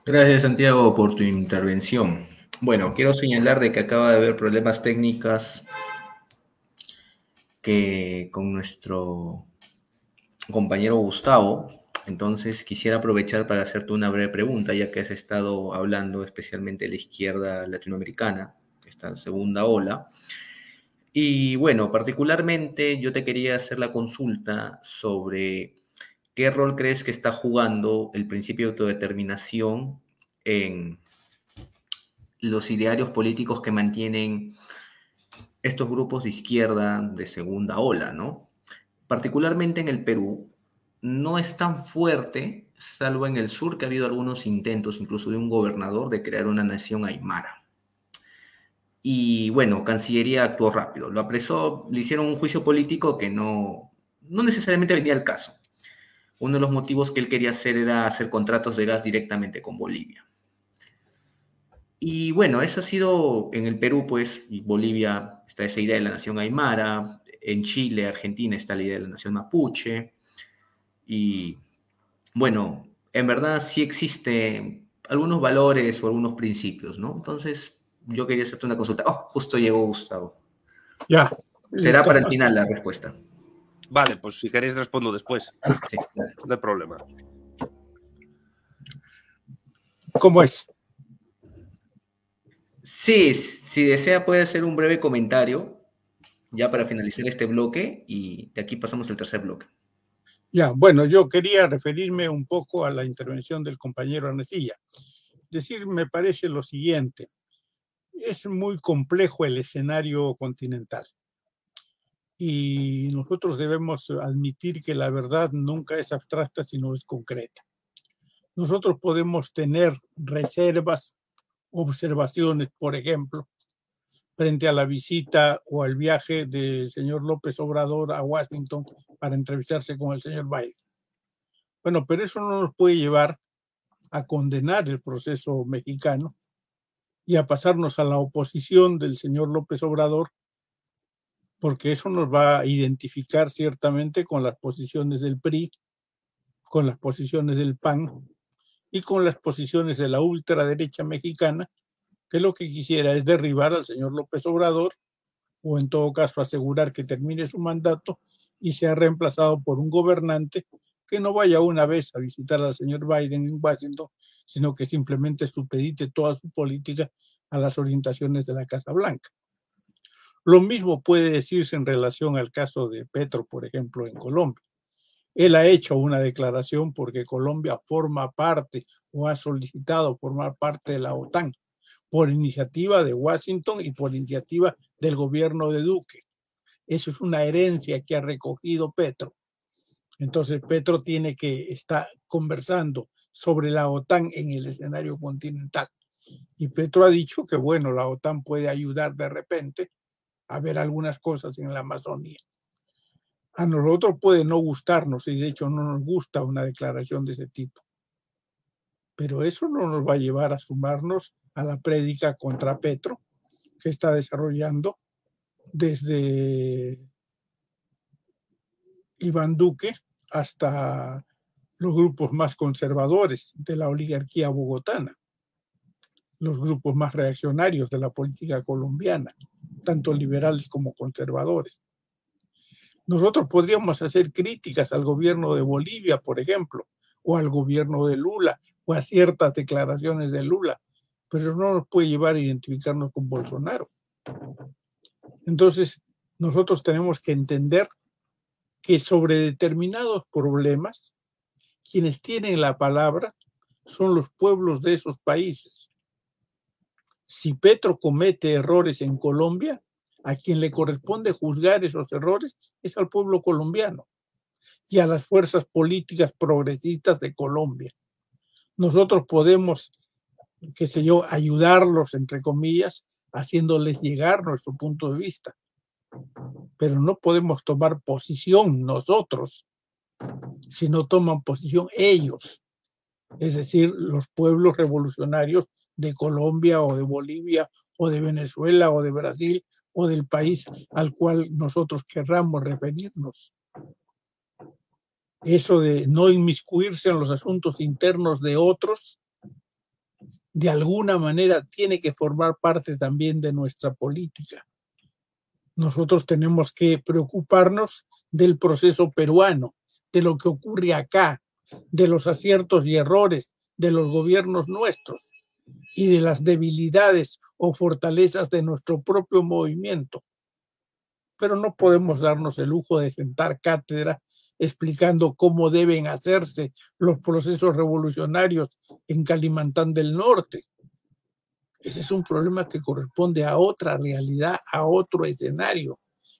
Gracias, Santiago, por tu intervención. Bueno, quiero señalar de que acaba de haber problemas técnicas que con nuestro compañero Gustavo, entonces quisiera aprovechar para hacerte una breve pregunta, ya que has estado hablando especialmente de la izquierda latinoamericana, que está en segunda ola. Y bueno, particularmente yo te quería hacer la consulta sobre qué rol crees que está jugando el principio de autodeterminación en los idearios políticos que mantienen estos grupos de izquierda de segunda ola, ¿no? Particularmente en el Perú, no es tan fuerte, salvo en el sur, que ha habido algunos intentos, incluso de un gobernador, de crear una nación aymara. Y bueno, Cancillería actuó rápido. Lo apresó, le hicieron un juicio político que no, no necesariamente venía al caso. Uno de los motivos que él quería hacer era hacer contratos de gas directamente con Bolivia. Y bueno, eso ha sido en el Perú, pues, y Bolivia está esa idea de la nación aymara, en Chile, Argentina está la idea de la nación mapuche, y bueno, en verdad sí existen algunos valores o algunos principios, ¿no? Entonces, yo quería hacerte una consulta. Oh, justo llegó Gustavo. Ya. Será para el final la respuesta. Vale, pues si queréis respondo después. Sí, No hay problema. ¿Cómo es? Sí, si desea puede hacer un breve comentario ya para finalizar este bloque y de aquí pasamos al tercer bloque. Ya, bueno, yo quería referirme un poco a la intervención del compañero Anesilla. Decir, me parece lo siguiente, es muy complejo el escenario continental y nosotros debemos admitir que la verdad nunca es abstracta, sino es concreta. Nosotros podemos tener reservas, observaciones, por ejemplo, frente a la visita o al viaje del señor López Obrador a Washington para entrevistarse con el señor Biden. Bueno, pero eso no nos puede llevar a condenar el proceso mexicano y a pasarnos a la oposición del señor López Obrador, porque eso nos va a identificar ciertamente con las posiciones del PRI, con las posiciones del PAN y con las posiciones de la ultraderecha mexicana, que lo que quisiera es derribar al señor López Obrador o en todo caso asegurar que termine su mandato y sea reemplazado por un gobernante que no vaya una vez a visitar al señor Biden en Washington, sino que simplemente supedite toda su política a las orientaciones de la Casa Blanca. Lo mismo puede decirse en relación al caso de Petro, por ejemplo, en Colombia. Él ha hecho una declaración porque Colombia forma parte o ha solicitado formar parte de la OTAN por iniciativa de Washington y por iniciativa del gobierno de Duque. Eso es una herencia que ha recogido Petro. Entonces Petro tiene que estar conversando sobre la OTAN en el escenario continental. Y Petro ha dicho que, bueno, la OTAN puede ayudar de repente a ver algunas cosas en la Amazonía. A nosotros puede no gustarnos y de hecho no nos gusta una declaración de ese tipo. Pero eso no nos va a llevar a sumarnos a la prédica contra Petro que está desarrollando desde Iván Duque hasta los grupos más conservadores de la oligarquía bogotana, los grupos más reaccionarios de la política colombiana, tanto liberales como conservadores. Nosotros podríamos hacer críticas al gobierno de Bolivia, por ejemplo, o al gobierno de Lula, o a ciertas declaraciones de Lula, pero pues, no nos puede llevar a identificarnos con Bolsonaro. Entonces, nosotros tenemos que entender que sobre determinados problemas, quienes tienen la palabra son los pueblos de esos países. Si Petro comete errores en Colombia, a quien le corresponde juzgar esos errores es al pueblo colombiano y a las fuerzas políticas progresistas de Colombia. Nosotros podemos qué sé yo, ayudarlos, entre comillas, haciéndoles llegar nuestro punto de vista. Pero no podemos tomar posición nosotros si no toman posición ellos, es decir, los pueblos revolucionarios de Colombia o de Bolivia o de Venezuela o de Brasil o del país al cual nosotros querramos referirnos. Eso de no inmiscuirse en los asuntos internos de otros de alguna manera tiene que formar parte también de nuestra política. Nosotros tenemos que preocuparnos del proceso peruano, de lo que ocurre acá, de los aciertos y errores de los gobiernos nuestros y de las debilidades o fortalezas de nuestro propio movimiento. Pero no podemos darnos el lujo de sentar cátedra explicando cómo deben hacerse los procesos revolucionarios en Calimantán del Norte. Ese es un problema que corresponde a otra realidad, a otro escenario,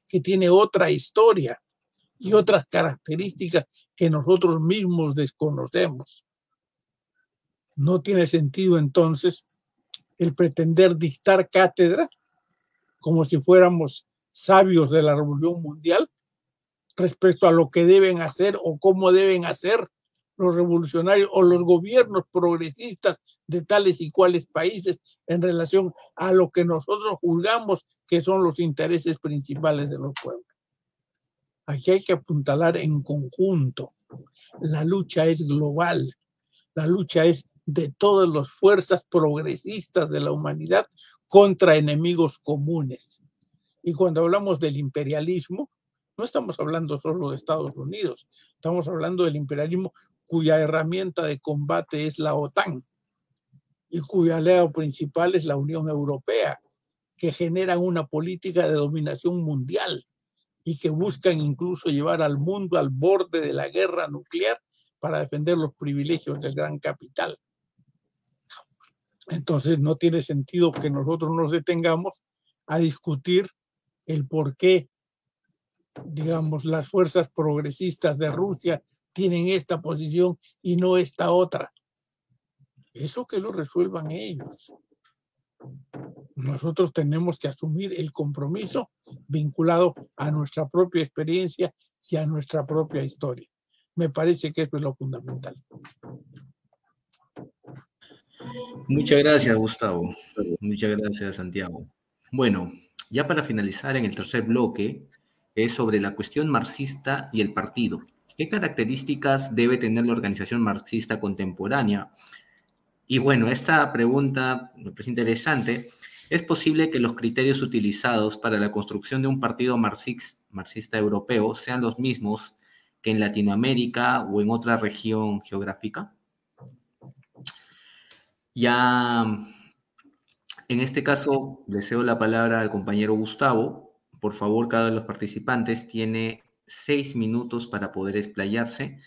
que tiene otra historia y otras características que nosotros mismos desconocemos. No tiene sentido entonces el pretender dictar cátedra como si fuéramos sabios de la revolución mundial respecto a lo que deben hacer o cómo deben hacer los revolucionarios o los gobiernos progresistas de tales y cuales países en relación a lo que nosotros juzgamos que son los intereses principales de los pueblos. Aquí hay que apuntalar en conjunto. La lucha es global, la lucha es de todas las fuerzas progresistas de la humanidad contra enemigos comunes. Y cuando hablamos del imperialismo, no estamos hablando solo de Estados Unidos, estamos hablando del imperialismo cuya herramienta de combate es la OTAN y cuya aliado principal es la Unión Europea, que generan una política de dominación mundial y que buscan incluso llevar al mundo al borde de la guerra nuclear para defender los privilegios del gran capital. Entonces no tiene sentido que nosotros nos detengamos a discutir el por qué, digamos, las fuerzas progresistas de Rusia tienen esta posición y no esta otra. Eso que lo resuelvan ellos. Nosotros tenemos que asumir el compromiso vinculado a nuestra propia experiencia y a nuestra propia historia. Me parece que eso es lo fundamental. Muchas gracias, Gustavo. Muchas gracias, Santiago. Bueno, ya para finalizar en el tercer bloque, es sobre la cuestión marxista y el partido. ¿Qué características debe tener la organización marxista contemporánea? Y bueno, esta pregunta me parece interesante. ¿Es posible que los criterios utilizados para la construcción de un partido marxista, europeo sean los mismos que en Latinoamérica o en otra región geográfica? Ya, en este caso, deseo la palabra al compañero Gustavo. Por favor, cada uno de los participantes tiene seis minutos para poder explayarse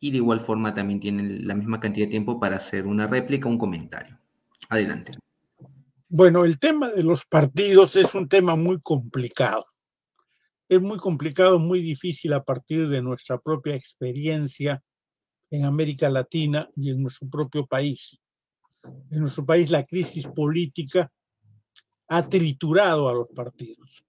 y de igual forma también tienen la misma cantidad de tiempo para hacer una réplica, un comentario. Adelante. Bueno, el tema de los partidos es un tema muy complicado. Es muy complicado, muy difícil a partir de nuestra propia experiencia en América Latina y en nuestro propio país. En nuestro país la crisis política ha triturado a los partidos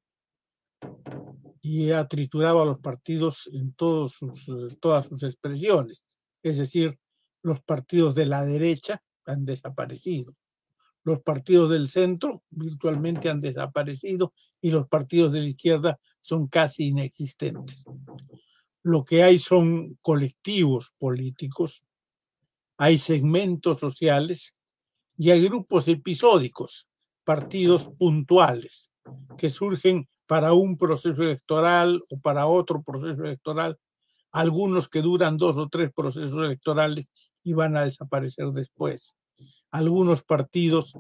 y ha triturado a los partidos en todos sus, eh, todas sus expresiones. Es decir, los partidos de la derecha han desaparecido, los partidos del centro virtualmente han desaparecido y los partidos de la izquierda son casi inexistentes. Lo que hay son colectivos políticos, hay segmentos sociales y hay grupos episódicos, partidos puntuales que surgen para un proceso electoral o para otro proceso electoral, algunos que duran dos o tres procesos electorales y van a desaparecer después, algunos partidos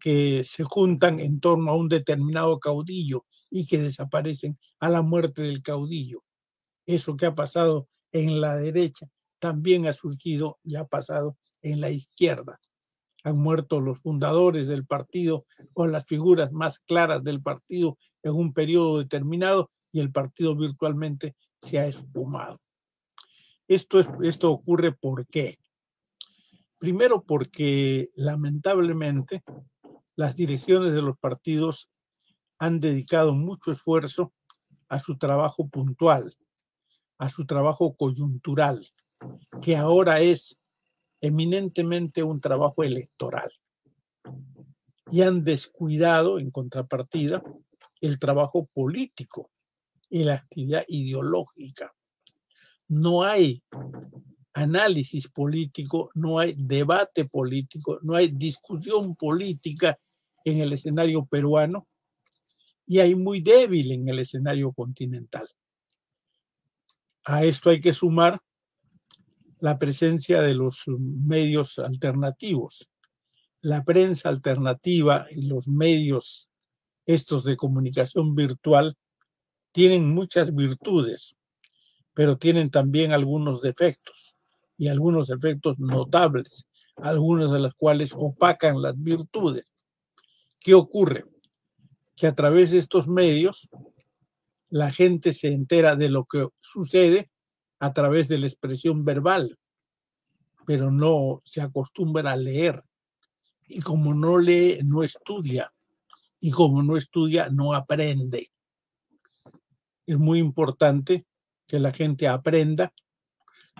que se juntan en torno a un determinado caudillo y que desaparecen a la muerte del caudillo. Eso que ha pasado en la derecha también ha surgido y ha pasado en la izquierda han muerto los fundadores del partido o las figuras más claras del partido en un periodo determinado y el partido virtualmente se ha esfumado. Esto, esto ocurre por qué? Primero porque lamentablemente las direcciones de los partidos han dedicado mucho esfuerzo a su trabajo puntual, a su trabajo coyuntural, que ahora es eminentemente un trabajo electoral y han descuidado en contrapartida el trabajo político y la actividad ideológica. No hay análisis político, no hay debate político, no hay discusión política en el escenario peruano y hay muy débil en el escenario continental. A esto hay que sumar la presencia de los medios alternativos. La prensa alternativa y los medios estos de comunicación virtual tienen muchas virtudes, pero tienen también algunos defectos y algunos efectos notables, algunos de los cuales opacan las virtudes. ¿Qué ocurre? Que a través de estos medios la gente se entera de lo que sucede a través de la expresión verbal, pero no se acostumbra a leer. Y como no lee, no estudia. Y como no estudia, no aprende. Es muy importante que la gente aprenda,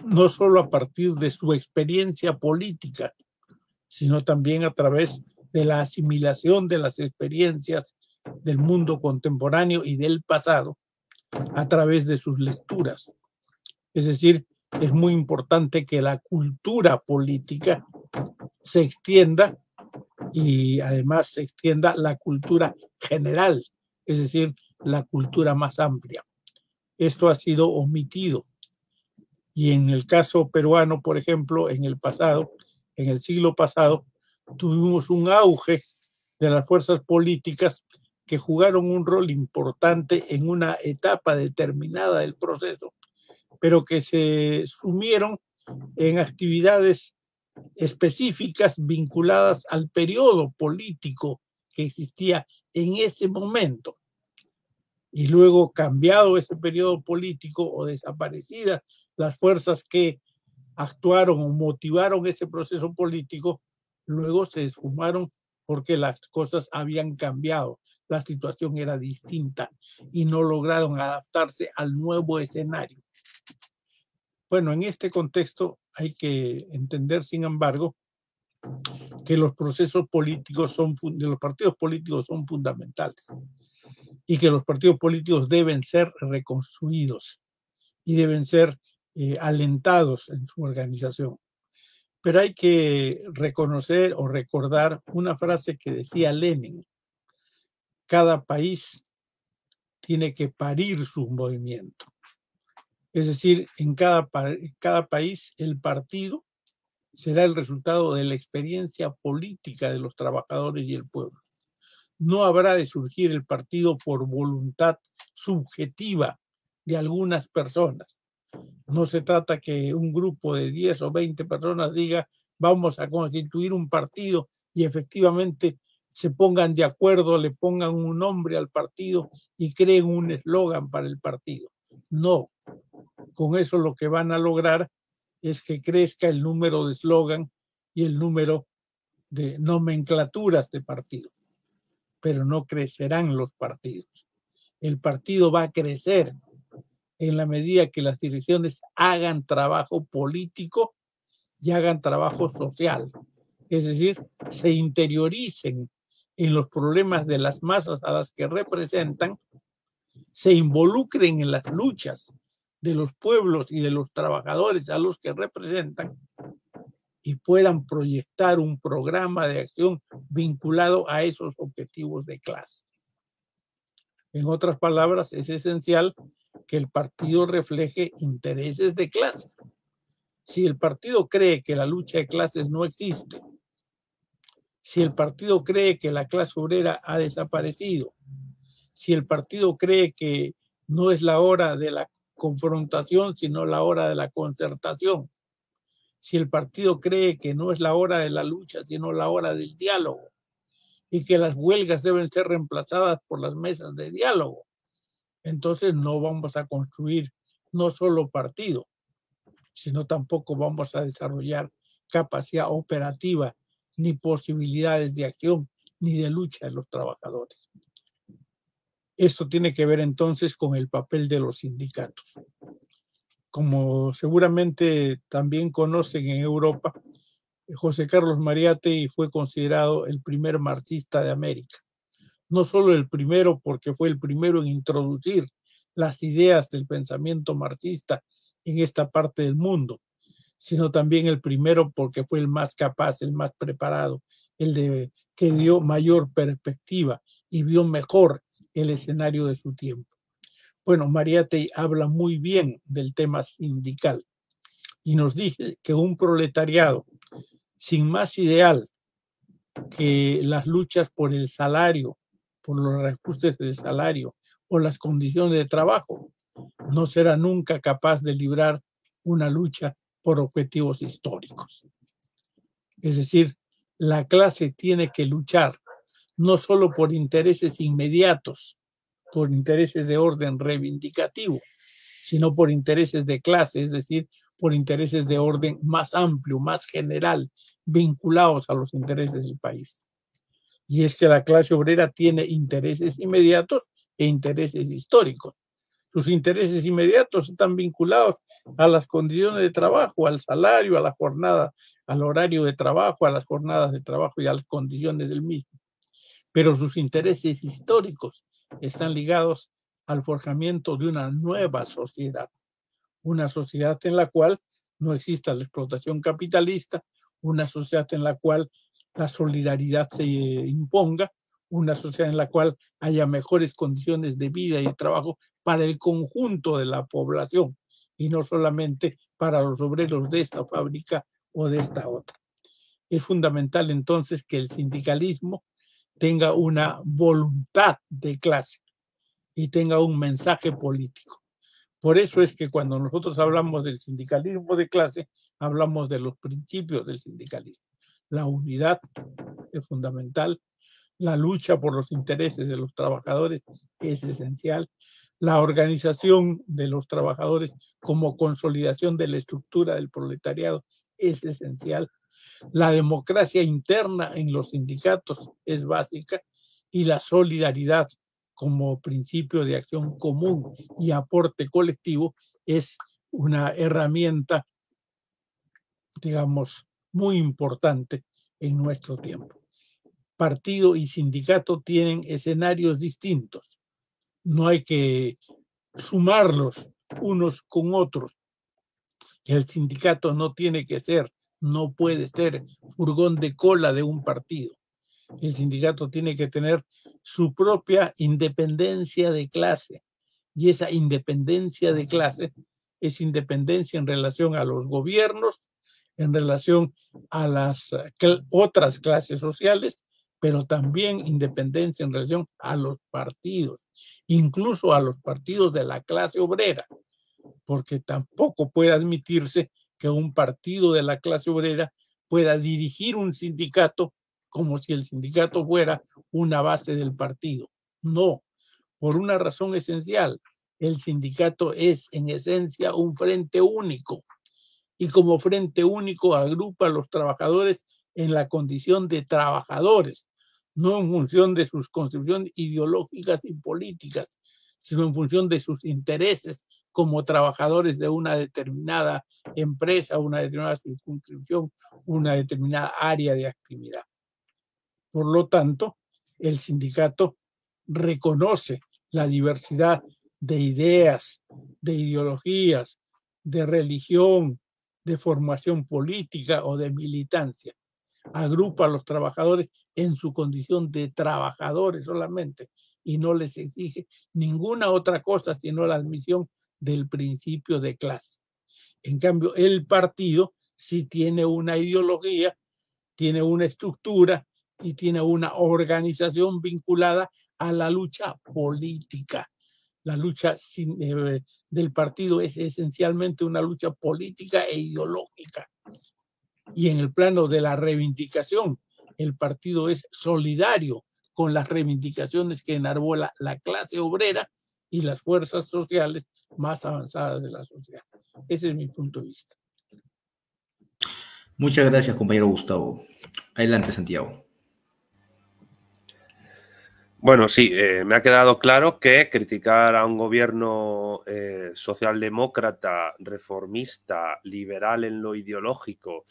no solo a partir de su experiencia política, sino también a través de la asimilación de las experiencias del mundo contemporáneo y del pasado a través de sus lecturas. Es decir, es muy importante que la cultura política se extienda y además se extienda la cultura general, es decir, la cultura más amplia. Esto ha sido omitido. Y en el caso peruano, por ejemplo, en el pasado, en el siglo pasado, tuvimos un auge de las fuerzas políticas que jugaron un rol importante en una etapa determinada del proceso pero que se sumieron en actividades específicas vinculadas al periodo político que existía en ese momento. Y luego cambiado ese periodo político o desaparecidas las fuerzas que actuaron o motivaron ese proceso político, luego se esfumaron porque las cosas habían cambiado, la situación era distinta y no lograron adaptarse al nuevo escenario. Bueno, en este contexto hay que entender, sin embargo, que los procesos políticos son, de los partidos políticos son fundamentales y que los partidos políticos deben ser reconstruidos y deben ser eh, alentados en su organización. Pero hay que reconocer o recordar una frase que decía Lenin, cada país tiene que parir su movimiento. Es decir, en cada, país el partido será el resultado de la experiencia política de los trabajadores y el pueblo. No habrá de surgir el partido por voluntad subjetiva de algunas personas. No se trata que un grupo de 10 o 20 personas diga, vamos a constituir un partido y efectivamente se pongan de acuerdo, le pongan un nombre al partido y creen un eslogan para el partido. No, con eso lo que van a lograr es que crezca el número de eslogan y el número de nomenclaturas de partido, pero no crecerán los partidos. El partido va a crecer en la medida que las direcciones hagan trabajo político y hagan trabajo social, es decir, se interioricen en los problemas de las masas a las que representan, se involucren en las luchas de los pueblos y de los trabajadores a los que representan y puedan proyectar un programa de acción vinculado a esos objetivos de clase. En otras palabras, es esencial que el partido refleje intereses de clase. Si el partido cree que la lucha de clases no existe, si el partido cree que la clase obrera ha desaparecido, si el partido cree que no es la hora de la confrontación, sino la hora de la concertación. Si el partido cree que no es la hora de la lucha, sino la hora del diálogo, y que las huelgas deben ser reemplazadas por las mesas de diálogo, entonces no vamos a construir no solo partido, sino tampoco vamos a desarrollar capacidad operativa, ni posibilidades de acción, ni de lucha de los trabajadores. Esto tiene que ver entonces con el papel de los sindicatos. Como seguramente también conocen en Europa, José Carlos Mariate fue considerado el primer marxista de América. No solo el primero, porque fue el primero en introducir las ideas del pensamiento marxista en esta parte del mundo, sino también el primero porque fue el más capaz, el más preparado, el de, que dio mayor perspectiva y vio mejor el escenario de su tiempo. Bueno, Mariate habla muy bien del tema sindical y nos dice que un proletariado sin más ideal que las luchas por el salario, por los reajustes del salario o las condiciones de trabajo, no será nunca capaz de librar una lucha por objetivos históricos. Es decir, la clase tiene que luchar no solo por intereses inmediatos, por intereses de orden reivindicativo, sino por intereses de clase, es decir, por intereses de orden más amplio, más general, vinculados a los intereses del país. Y es que la clase obrera tiene intereses inmediatos e intereses históricos. Sus intereses inmediatos están vinculados a las condiciones de trabajo, al salario, a la jornada, al horario de trabajo, a las jornadas de trabajo y a las condiciones del mismo pero sus intereses históricos están ligados al forjamiento de una nueva sociedad, una sociedad en la cual no exista la explotación capitalista, una sociedad en la cual la solidaridad se imponga, una sociedad en la cual haya mejores condiciones de vida y trabajo para el conjunto de la población y no solamente para los obreros de esta fábrica o de esta otra. Es fundamental entonces que el sindicalismo tenga una voluntad de clase y tenga un mensaje político. Por eso es que cuando nosotros hablamos del sindicalismo de clase, hablamos de los principios del sindicalismo. La unidad es fundamental, la lucha por los intereses de los trabajadores es esencial, la organización de los trabajadores como consolidación de la estructura del proletariado es esencial, la democracia interna en los sindicatos es básica y la solidaridad como principio de acción común y aporte colectivo es una herramienta, digamos, muy importante en nuestro tiempo. Partido y sindicato tienen escenarios distintos. No hay que sumarlos unos con otros. El sindicato no tiene que ser no puede ser furgón de cola de un partido. El sindicato tiene que tener su propia independencia de clase y esa independencia de clase es independencia en relación a los gobiernos, en relación a las eh, otras clases sociales, pero también independencia en relación a los partidos, incluso a los partidos de la clase obrera, porque tampoco puede admitirse que un partido de la clase obrera pueda dirigir un sindicato como si el sindicato fuera una base del partido. No, por una razón esencial. El sindicato es en esencia un frente único y como frente único agrupa a los trabajadores en la condición de trabajadores, no en función de sus concepciones ideológicas y políticas, sino en función de sus intereses como trabajadores de una determinada empresa, una determinada circunscripción, una determinada área de actividad. Por lo tanto, el sindicato reconoce la diversidad de ideas, de ideologías, de religión, de formación política o de militancia. Agrupa a los trabajadores en su condición de trabajadores solamente, y no les exige ninguna otra cosa sino la admisión del principio de clase. En cambio, el partido sí tiene una ideología, tiene una estructura y tiene una organización vinculada a la lucha política. La lucha eh, del partido es esencialmente una lucha política e ideológica. Y en el plano de la reivindicación, el partido es solidario con las reivindicaciones que enarbola la clase obrera y las fuerzas sociales más avanzadas de la sociedad. Ese es mi punto de vista. Muchas gracias, compañero Gustavo. Adelante, Santiago. Bueno, sí, eh, me ha quedado claro que criticar a un gobierno eh, socialdemócrata, reformista, liberal en lo ideológico,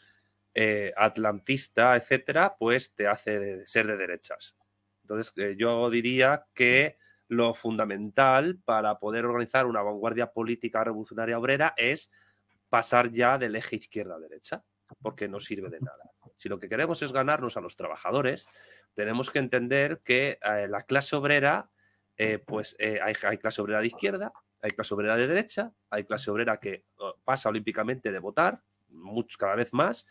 eh, atlantista, etcétera, pues te hace ser de derechas. Entonces, eh, yo diría que lo fundamental para poder organizar una vanguardia política revolucionaria obrera es pasar ya del eje izquierda-derecha, a porque no sirve de nada. Si lo que queremos es ganarnos a los trabajadores, tenemos que entender que eh, la clase obrera, eh, pues hay, clase obrera de izquierda, hay clase obrera de derecha, hay clase obrera que pasa olímpicamente de votar, cada vez más,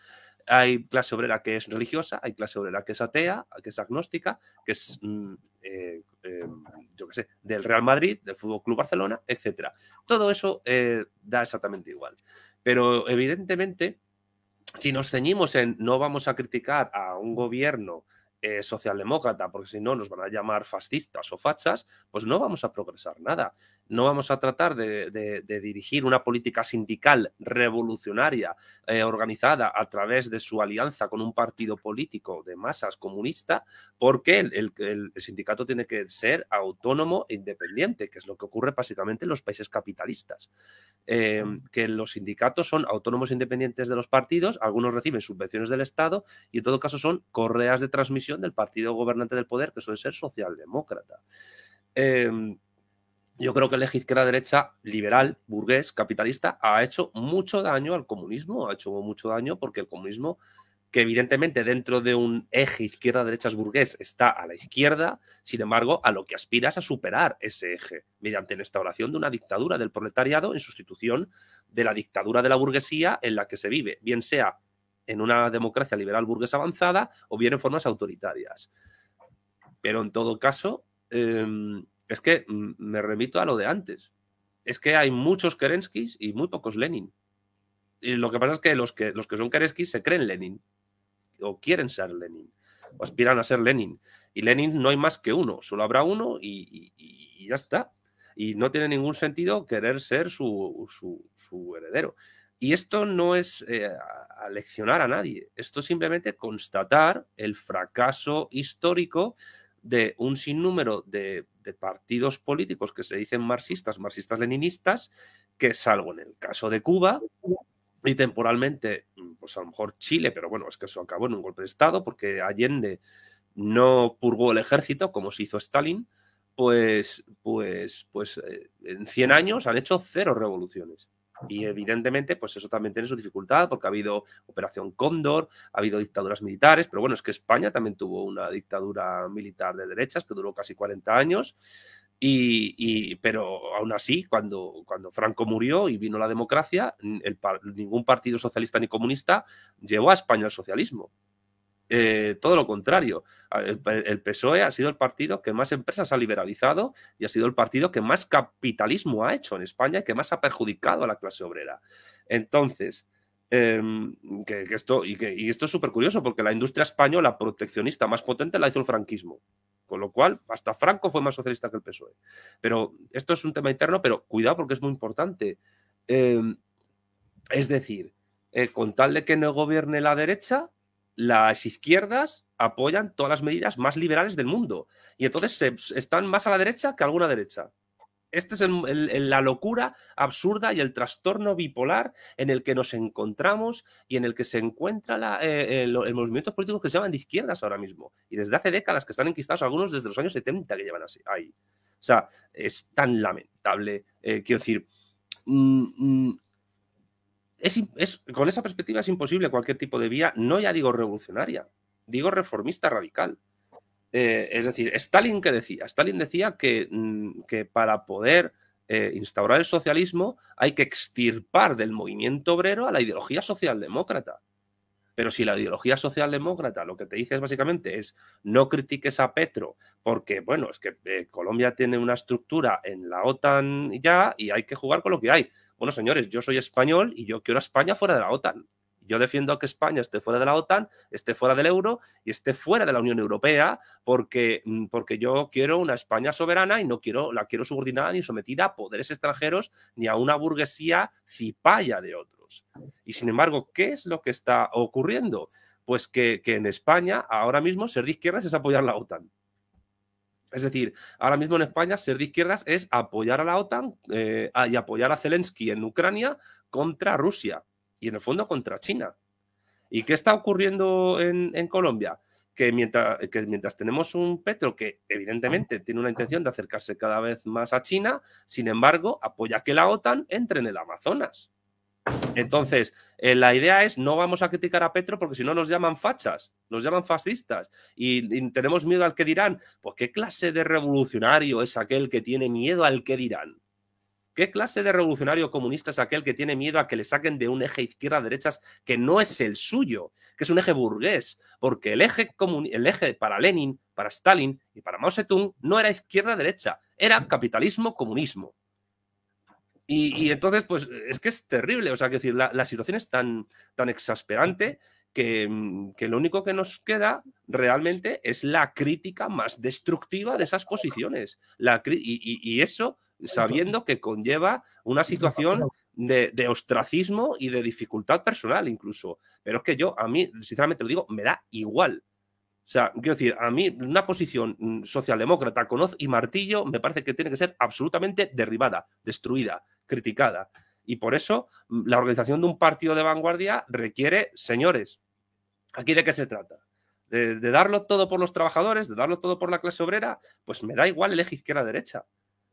hay clase obrera que es religiosa, hay clase obrera que es atea, que es agnóstica, que es, mm, eh, em, yo sé, del Real Madrid, del Fútbol Club Barcelona, etc. Todo eso eh, da exactamente igual. Pero evidentemente, si nos ceñimos en no vamos a criticar a un gobierno eh, socialdemócrata, porque si no nos van a llamar fascistas o fachas, pues no vamos a progresar nada no vamos a tratar de, dirigir una política sindical revolucionaria eh, organizada a través de su alianza con un partido político de masas comunista, porque el, sindicato tiene que ser autónomo e independiente, que es lo que ocurre básicamente en los países capitalistas. Eh, que los sindicatos son autónomos e independientes de los partidos, algunos reciben subvenciones del Estado y en todo caso son correas de transmisión del partido gobernante del poder, que suele ser socialdemócrata. Eh, yo creo que la izquierda derecha liberal, burgués, capitalista, ha hecho mucho daño al comunismo, ha hecho mucho daño porque el comunismo, que evidentemente dentro de un eje izquierda derechas burgués está a la izquierda, sin embargo, a lo que aspira es a superar ese eje mediante la instauración de una dictadura del proletariado en sustitución de la dictadura de la burguesía en la que se vive, bien sea en una democracia liberal burguesa avanzada o bien en formas autoritarias. Pero en todo caso, em, es que mm, me remito a lo de antes. Es que hay muchos Kerenskis y muy pocos Lenin. Y lo que pasa es que los que, los que son Kerenskis se creen Lenin, o quieren ser Lenin, o aspiran a ser Lenin. Y Lenin no hay más que uno, solo habrá uno y, ya está. Y no tiene ningún sentido querer ser su, heredero. Y esto no es eh, leccionar aleccionar a nadie, esto es simplemente constatar el fracaso histórico de un sinnúmero de partidos políticos que se dicen marxistas, marxistas-leninistas, que salvo en el caso de Cuba y temporalmente, mm, pues a lo mejor Chile, pero bueno, es que eso acabó en un golpe de Estado porque Allende no purgó el ejército como se hizo Stalin, pues, pues, pues eh, en 100 años han hecho cero revoluciones. Y evidentemente, pues eso también tiene su dificultad, porque ha habido Operación Cóndor, ha habido dictaduras militares, pero bueno, es que España también tuvo una dictadura militar de derechas que duró casi 40 años. Y, pero aún así, cuando, cuando Franco murió y vino la democracia, ningún partido socialista ni comunista llevó a España al socialismo. Eh, todo lo contrario. El, PSOE ha sido el partido que más empresas ha liberalizado y ha sido el partido que más capitalismo ha hecho en España y que más ha perjudicado a la clase obrera. Entonces, em, que, esto, y, esto es súper curioso porque la industria española proteccionista más potente la hizo el franquismo. Con lo cual, hasta Franco fue más socialista que el PSOE. Pero esto es un tema interno, pero cuidado porque es muy importante. Em, es decir, eh, con tal de que no gobierne la derecha, las izquierdas apoyan todas las medidas más liberales del mundo y entonces están más a la derecha que alguna derecha. Esta es la locura absurda y el trastorno bipolar en el que nos encontramos y en el que se encuentra eh, eh, el movimiento político que se llaman de izquierdas ahora mismo. Y desde hace décadas que están enquistados, algunos desde los años 70 que llevan así, ahí. O sea, es tan lamentable. Eh, quiero decir, mm, mm, es, con esa perspectiva es imposible cualquier tipo de vía, no ya digo revolucionaria, digo reformista radical. Eh, es decir, Stalin que decía, Stalin decía que, mm, que para poder eh, instaurar el socialismo hay que extirpar del movimiento obrero a la ideología socialdemócrata. Pero si la ideología socialdemócrata lo que te dice es básicamente es no critiques a Petro, porque bueno, es que eh, Colombia tiene una estructura en la OTAN ya y hay que jugar con lo que hay bueno, señores, yo soy español y yo quiero a España fuera de la OTAN. Yo defiendo que España esté fuera de la OTAN, esté fuera del euro y esté fuera de la Unión Europea porque, mm, porque yo quiero una España soberana y no quiero, la quiero subordinada ni sometida a poderes extranjeros ni a una burguesía cipaya de otros. Y sin embargo, ¿qué es lo que está ocurriendo? Pues que, que en España ahora mismo ser de izquierdas es apoyar la OTAN. Es decir, ahora mismo en España ser de izquierdas es apoyar a la OTAN eh, y apoyar a Zelensky en Ucrania contra Rusia y en el fondo contra China. ¿Y qué está ocurriendo en, Colombia? que mientras tenemos un Petro que evidentemente tiene una intención de acercarse cada vez más a China, sin embargo, apoya que la OTAN entre en el Amazonas. Entonces, eh, la idea es no vamos a criticar a Petro porque si no nos llaman fachas, nos llaman fascistas y, tenemos miedo al que dirán. Pues qué clase de revolucionario es aquel que tiene miedo al que dirán. ¿Qué clase de revolucionario comunista es aquel que tiene miedo a que le saquen de un eje izquierda-derechas que no es el suyo, que es un eje burgués? Porque el eje, el eje para Lenin, para Stalin y para Mao Zedong no era izquierda-derecha, era capitalismo-comunismo. Y, entonces, pues es que es terrible. O sea, que decir, la, situación es tan, tan exasperante mm, que, lo único que nos queda realmente es la crítica más destructiva de esas posiciones. La y, eso sabiendo que conlleva una situación de, ostracismo y de dificultad personal incluso. Pero es que yo, a mí, sinceramente lo digo, me da igual. O sea, quiero decir, a mí una posición mm, socialdemócrata con y martillo me parece que tiene que ser absolutamente derribada, destruida criticada. Y por eso mm, la organización de un partido de vanguardia requiere, señores, ¿aquí de qué se trata? De, darlo todo por los trabajadores, de darlo todo por la clase obrera, pues me da igual el eje izquierda derecha.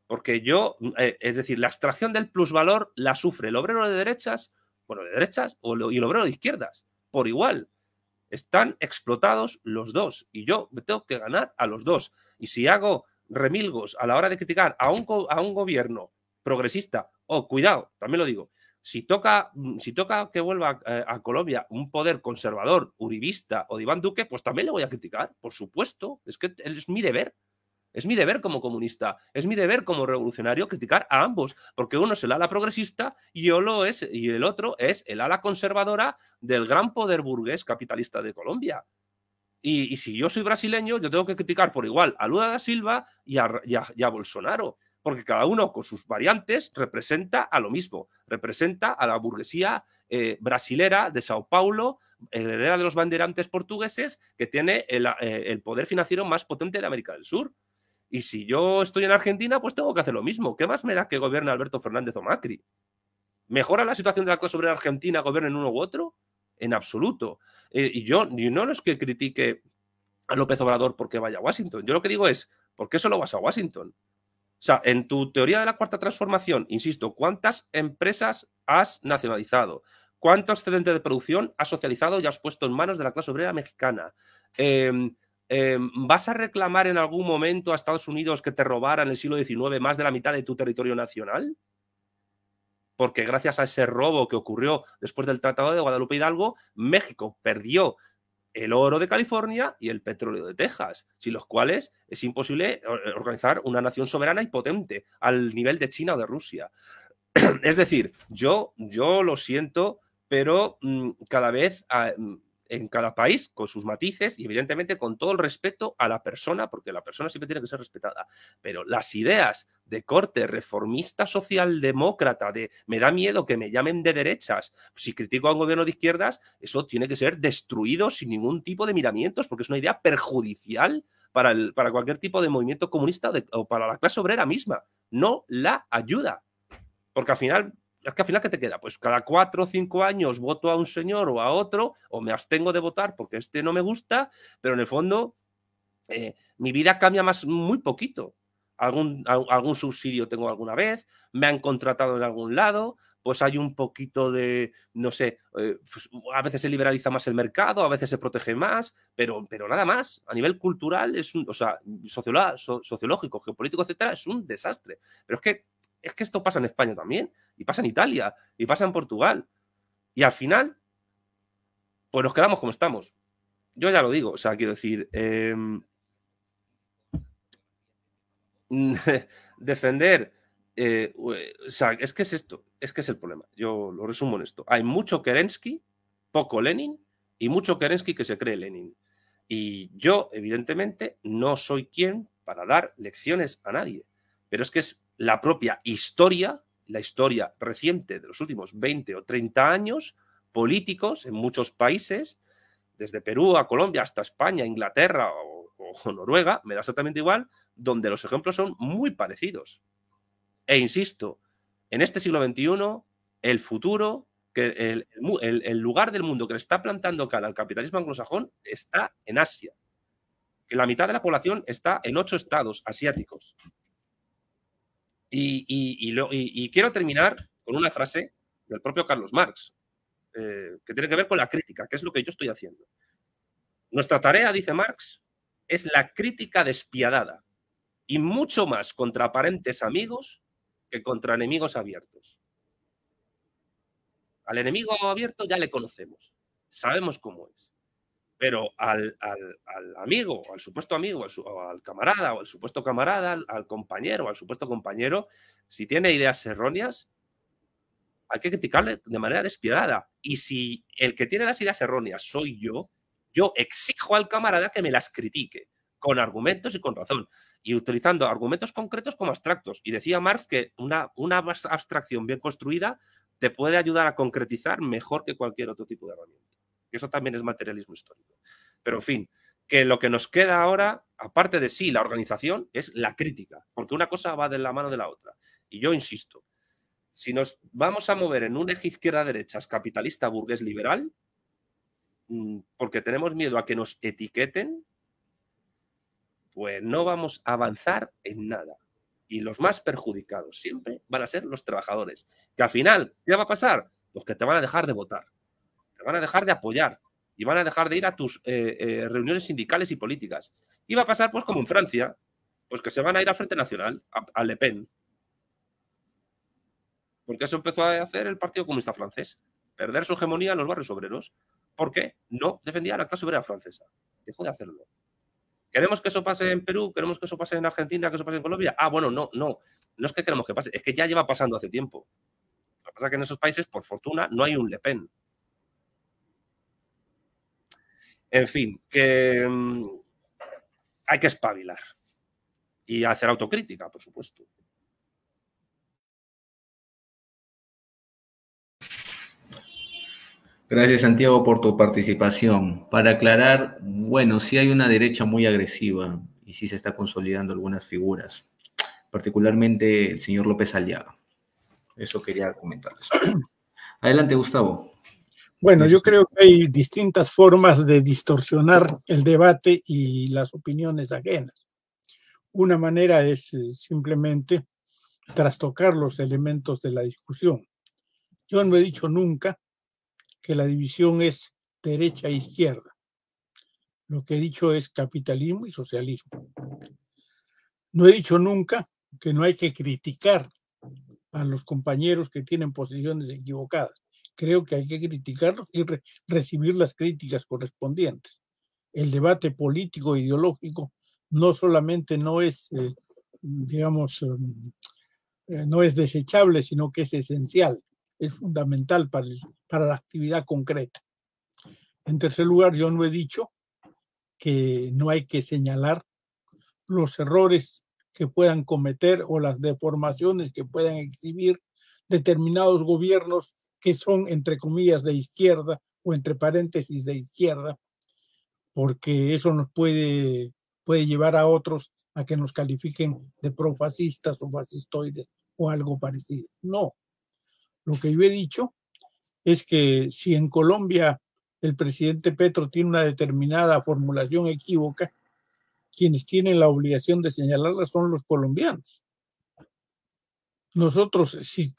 Porque yo, mm, eh, es decir, la extracción del plusvalor la sufre el obrero de derechas, bueno, de derechas o y el obrero de izquierdas, por igual. Están explotados los dos y yo me tengo que ganar a los dos. Y si hago remilgos a la hora de criticar a un gobierno progresista Oh, cuidado, también lo digo. Si toca, mm, si toca que vuelva eh, a, Colombia un poder conservador, uribista o de Iván Duque, pues también le voy a criticar, por supuesto. Es que es mi deber. Es mi deber como comunista, es mi deber como revolucionario criticar a ambos, porque uno es el ala progresista y, lo es, y el otro es el ala conservadora del gran poder burgués capitalista de Colombia. Y, si yo soy brasileño, yo tengo que criticar por igual a Lula da Silva y a Bolsonaro porque cada uno con sus variantes representa a lo mismo, representa a la burguesía eh, brasilera de Sao Paulo, heredera de los banderantes portugueses, que tiene eh, el, poder financiero más potente de América del Sur. Y si yo estoy en Argentina, pues tengo que hacer lo mismo. ¿Qué más me da que gobierne Alberto Fernández o Macri? ¿Mejora la situación de la clase obrera argentina gobiernen uno u otro? En absoluto. Eh, y yo y no es que critique a López Obrador porque vaya a Washington. Yo lo que digo es, ¿por qué solo vas a Washington? sea, en tu teoría de la cuarta transformación, insisto, ¿cuántas empresas has nacionalizado? ¿Cuánto excedente de producción has socializado y has puesto en manos de la clase obrera mexicana? Em, em, ¿Vas a reclamar en algún momento a Estados Unidos que te robaran en el siglo XIX más de la mitad de tu territorio nacional? Porque gracias a ese robo que ocurrió después del Tratado de Guadalupe Hidalgo, México perdió el oro de California y el petróleo de Texas, sin los cuales es imposible eh, organizar una nación soberana y potente al nivel de China o de Rusia. es decir, yo, yo lo siento, pero mm, cada vez ah, mm, en cada país, con sus matices y evidentemente con todo el respeto a la persona, porque la persona siempre tiene que ser respetada. Pero las ideas de corte reformista socialdemócrata, de me da miedo que me llamen de derechas, si critico a un gobierno de izquierdas, eso tiene que ser destruido sin ningún tipo de miramientos, porque es una idea perjudicial para, el, para cualquier tipo de movimiento comunista o para la clase obrera misma. No la ayuda. Porque al final es que al final, ¿qué te queda? Pues cada cuatro o cinco años voto a un señor o a otro, o me abstengo de votar porque este no me gusta, pero en el fondo eh, mi vida cambia más muy poquito. Algún, algún subsidio tengo alguna vez, me han contratado en algún lado, pues hay un poquito de, no sé, eh, pues a veces se liberaliza más el mercado, a veces se protege más, pero, pero nada más. A nivel cultural, es un, o sea, sociológico, geopolítico, etcétera, es un desastre. Pero es que es que esto pasa en España también, y pasa en Italia, y pasa en Portugal. Y al final, pues nos quedamos como estamos. Yo ya lo digo, o sea, quiero decir, em, defender, eh, o sea, es que es esto, es que es el problema. Yo lo resumo en esto. Hay mucho Kerensky, poco Lenin, y mucho Kerensky que se cree Lenin. Y yo, evidentemente, no soy quien para dar lecciones a nadie. Pero es que es la propia historia, la historia reciente de los últimos 20 o 30 años, políticos en muchos países, desde Perú a Colombia hasta España, Inglaterra o, Noruega, me da exactamente igual, donde los ejemplos son muy parecidos. E insisto, en este siglo XXI, el futuro, el, lugar del mundo que le está plantando cara al capitalismo anglosajón está en Asia. Que la mitad de la población está en ocho estados asiáticos. Y, quiero terminar con una frase del propio Carlos Marx, eh, que tiene que ver con la crítica, que es lo que yo estoy haciendo. Nuestra tarea, dice Marx, es la crítica despiadada y mucho más contra aparentes amigos que contra enemigos abiertos. Al enemigo abierto ya le conocemos, sabemos cómo es. Pero al, amigo, al supuesto amigo, al, camarada, o al supuesto camarada, al, compañero, al supuesto compañero, si tiene ideas erróneas, hay que criticarle de manera despiadada. Y si el que tiene las ideas erróneas soy yo, yo exijo al camarada que me las critique, con argumentos y con razón, y utilizando argumentos concretos como abstractos. Y decía Marx que una, una abstracción bien construida te puede ayudar a concretizar mejor que cualquier otro tipo de herramienta eso también es materialismo histórico. Pero en fin, que lo que nos queda ahora, aparte de sí, la organización, es la crítica, porque una cosa va de la mano de la otra. Y yo insisto, si nos vamos a mover en un eje izquierda-derecha capitalista, burgués, liberal, mm, porque tenemos miedo a que nos etiqueten, pues no vamos a avanzar en nada. Y los más perjudicados siempre van a ser los trabajadores, que al final, ¿qué va a pasar? Los que te van a dejar de votar van a dejar de apoyar y van a dejar de ir a tus eh, eh, reuniones sindicales y políticas. Y va a pasar, pues, como en Francia, pues que se van a ir al Frente Nacional, a, Le Pen. Porque eso empezó a hacer el Partido Comunista Francés, perder su hegemonía en los barrios obreros, porque no defendía a la clase obrera francesa. Dejó de hacerlo. ¿Queremos que eso pase en Perú? ¿Queremos que eso pase en Argentina? ¿Que eso pase en Colombia? Ah, bueno, no, no. No es que queremos que pase, es que ya lleva pasando hace tiempo. Lo que pasa es que en esos países, por fortuna, no hay un Le Pen. En fin, que mm, hay que espabilar y hacer autocrítica, por supuesto. Gracias Santiago por tu participación. Para aclarar, bueno, sí hay una derecha muy agresiva y sí se está consolidando algunas figuras, particularmente el señor López Aliaga. Eso quería comentarles. Adelante, Gustavo. Bueno, yo creo que hay distintas formas de distorsionar el debate y las opiniones ajenas. Una manera es eh, simplemente trastocar los elementos de la discusión. Yo no he dicho nunca que la división es derecha e izquierda. Lo que he dicho es capitalismo y socialismo. No he dicho nunca que no hay que criticar a los compañeros que tienen posiciones equivocadas creo que hay que criticarlos y recibir las críticas correspondientes. El debate político ideológico no solamente no es, eh, digamos, em, eh, no es desechable, sino que es esencial, es fundamental para, para la actividad concreta. En tercer lugar, yo no he dicho que no hay que señalar los errores que puedan cometer o las deformaciones que puedan exhibir determinados gobiernos que son, entre comillas, de izquierda o entre paréntesis de izquierda, porque eso nos puede, puede llevar a otros a que nos califiquen de profascistas o fascistoides o algo parecido. No. Lo que yo he dicho es que si en Colombia el presidente Petro tiene una determinada formulación equívoca, quienes tienen la obligación de señalarla son los colombianos. Nosotros, si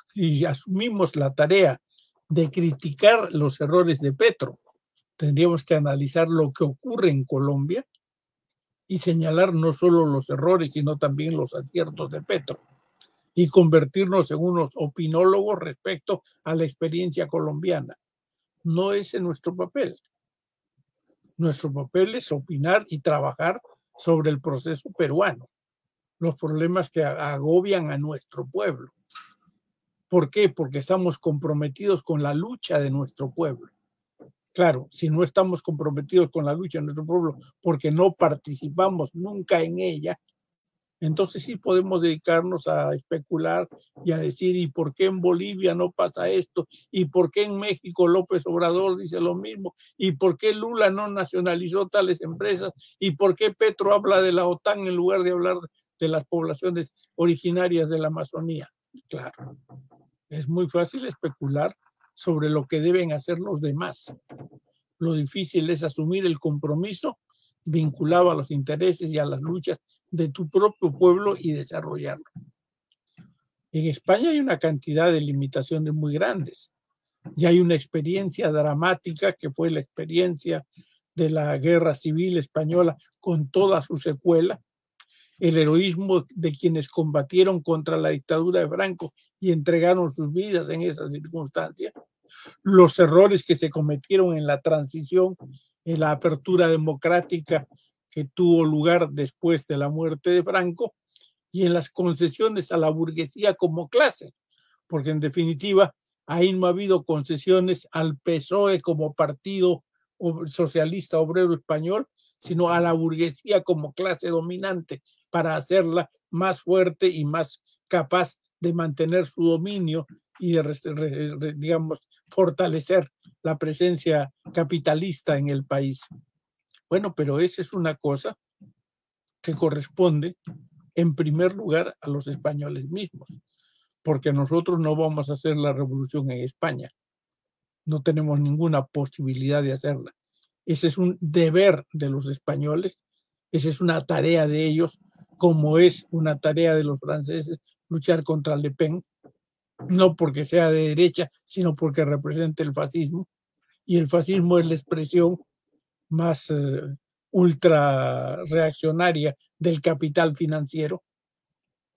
asumimos la tarea de criticar los errores de Petro. Tendríamos que analizar lo que ocurre en Colombia y señalar no solo los errores, sino también los aciertos de Petro y convertirnos en unos opinólogos respecto a la experiencia colombiana. No ese es nuestro papel. Nuestro papel es opinar y trabajar sobre el proceso peruano, los problemas que agobian a nuestro pueblo. ¿Por qué? Porque estamos comprometidos con la lucha de nuestro pueblo. Claro, si no estamos comprometidos con la lucha de nuestro pueblo porque no participamos nunca en ella, entonces sí podemos dedicarnos a especular y a decir, ¿y por qué en Bolivia no pasa esto? ¿Y por qué en México López Obrador dice lo mismo? ¿Y por qué Lula no nacionalizó tales empresas? ¿Y por qué Petro habla de la OTAN en lugar de hablar de las poblaciones originarias de la Amazonía? Claro. Es muy fácil especular sobre lo que deben hacer los demás. Lo difícil es asumir el compromiso vinculado a los intereses y a las luchas de tu propio pueblo y desarrollarlo. En España hay una cantidad de limitaciones muy grandes y hay una experiencia dramática que fue la experiencia de la guerra civil española con toda su secuela el heroísmo de quienes combatieron contra la dictadura de Franco y entregaron sus vidas en esas circunstancias, los errores que se cometieron en la transición, en la apertura democrática que tuvo lugar después de la muerte de Franco y en las concesiones a la burguesía como clase, porque en definitiva ahí no ha habido concesiones al PSOE como partido socialista obrero español, sino a la burguesía como clase dominante para hacerla más fuerte y más capaz de mantener su dominio y de, digamos, fortalecer la presencia capitalista en el país. Bueno, pero esa es una cosa que corresponde en primer lugar a los españoles mismos, porque nosotros no vamos a hacer la revolución en España. No tenemos ninguna posibilidad de hacerla. Ese es un deber de los españoles, esa es una tarea de ellos como es una tarea de los franceses luchar contra Le Pen, no porque sea de derecha, sino porque representa el fascismo. Y el fascismo es la expresión más eh, ultra reaccionaria del capital financiero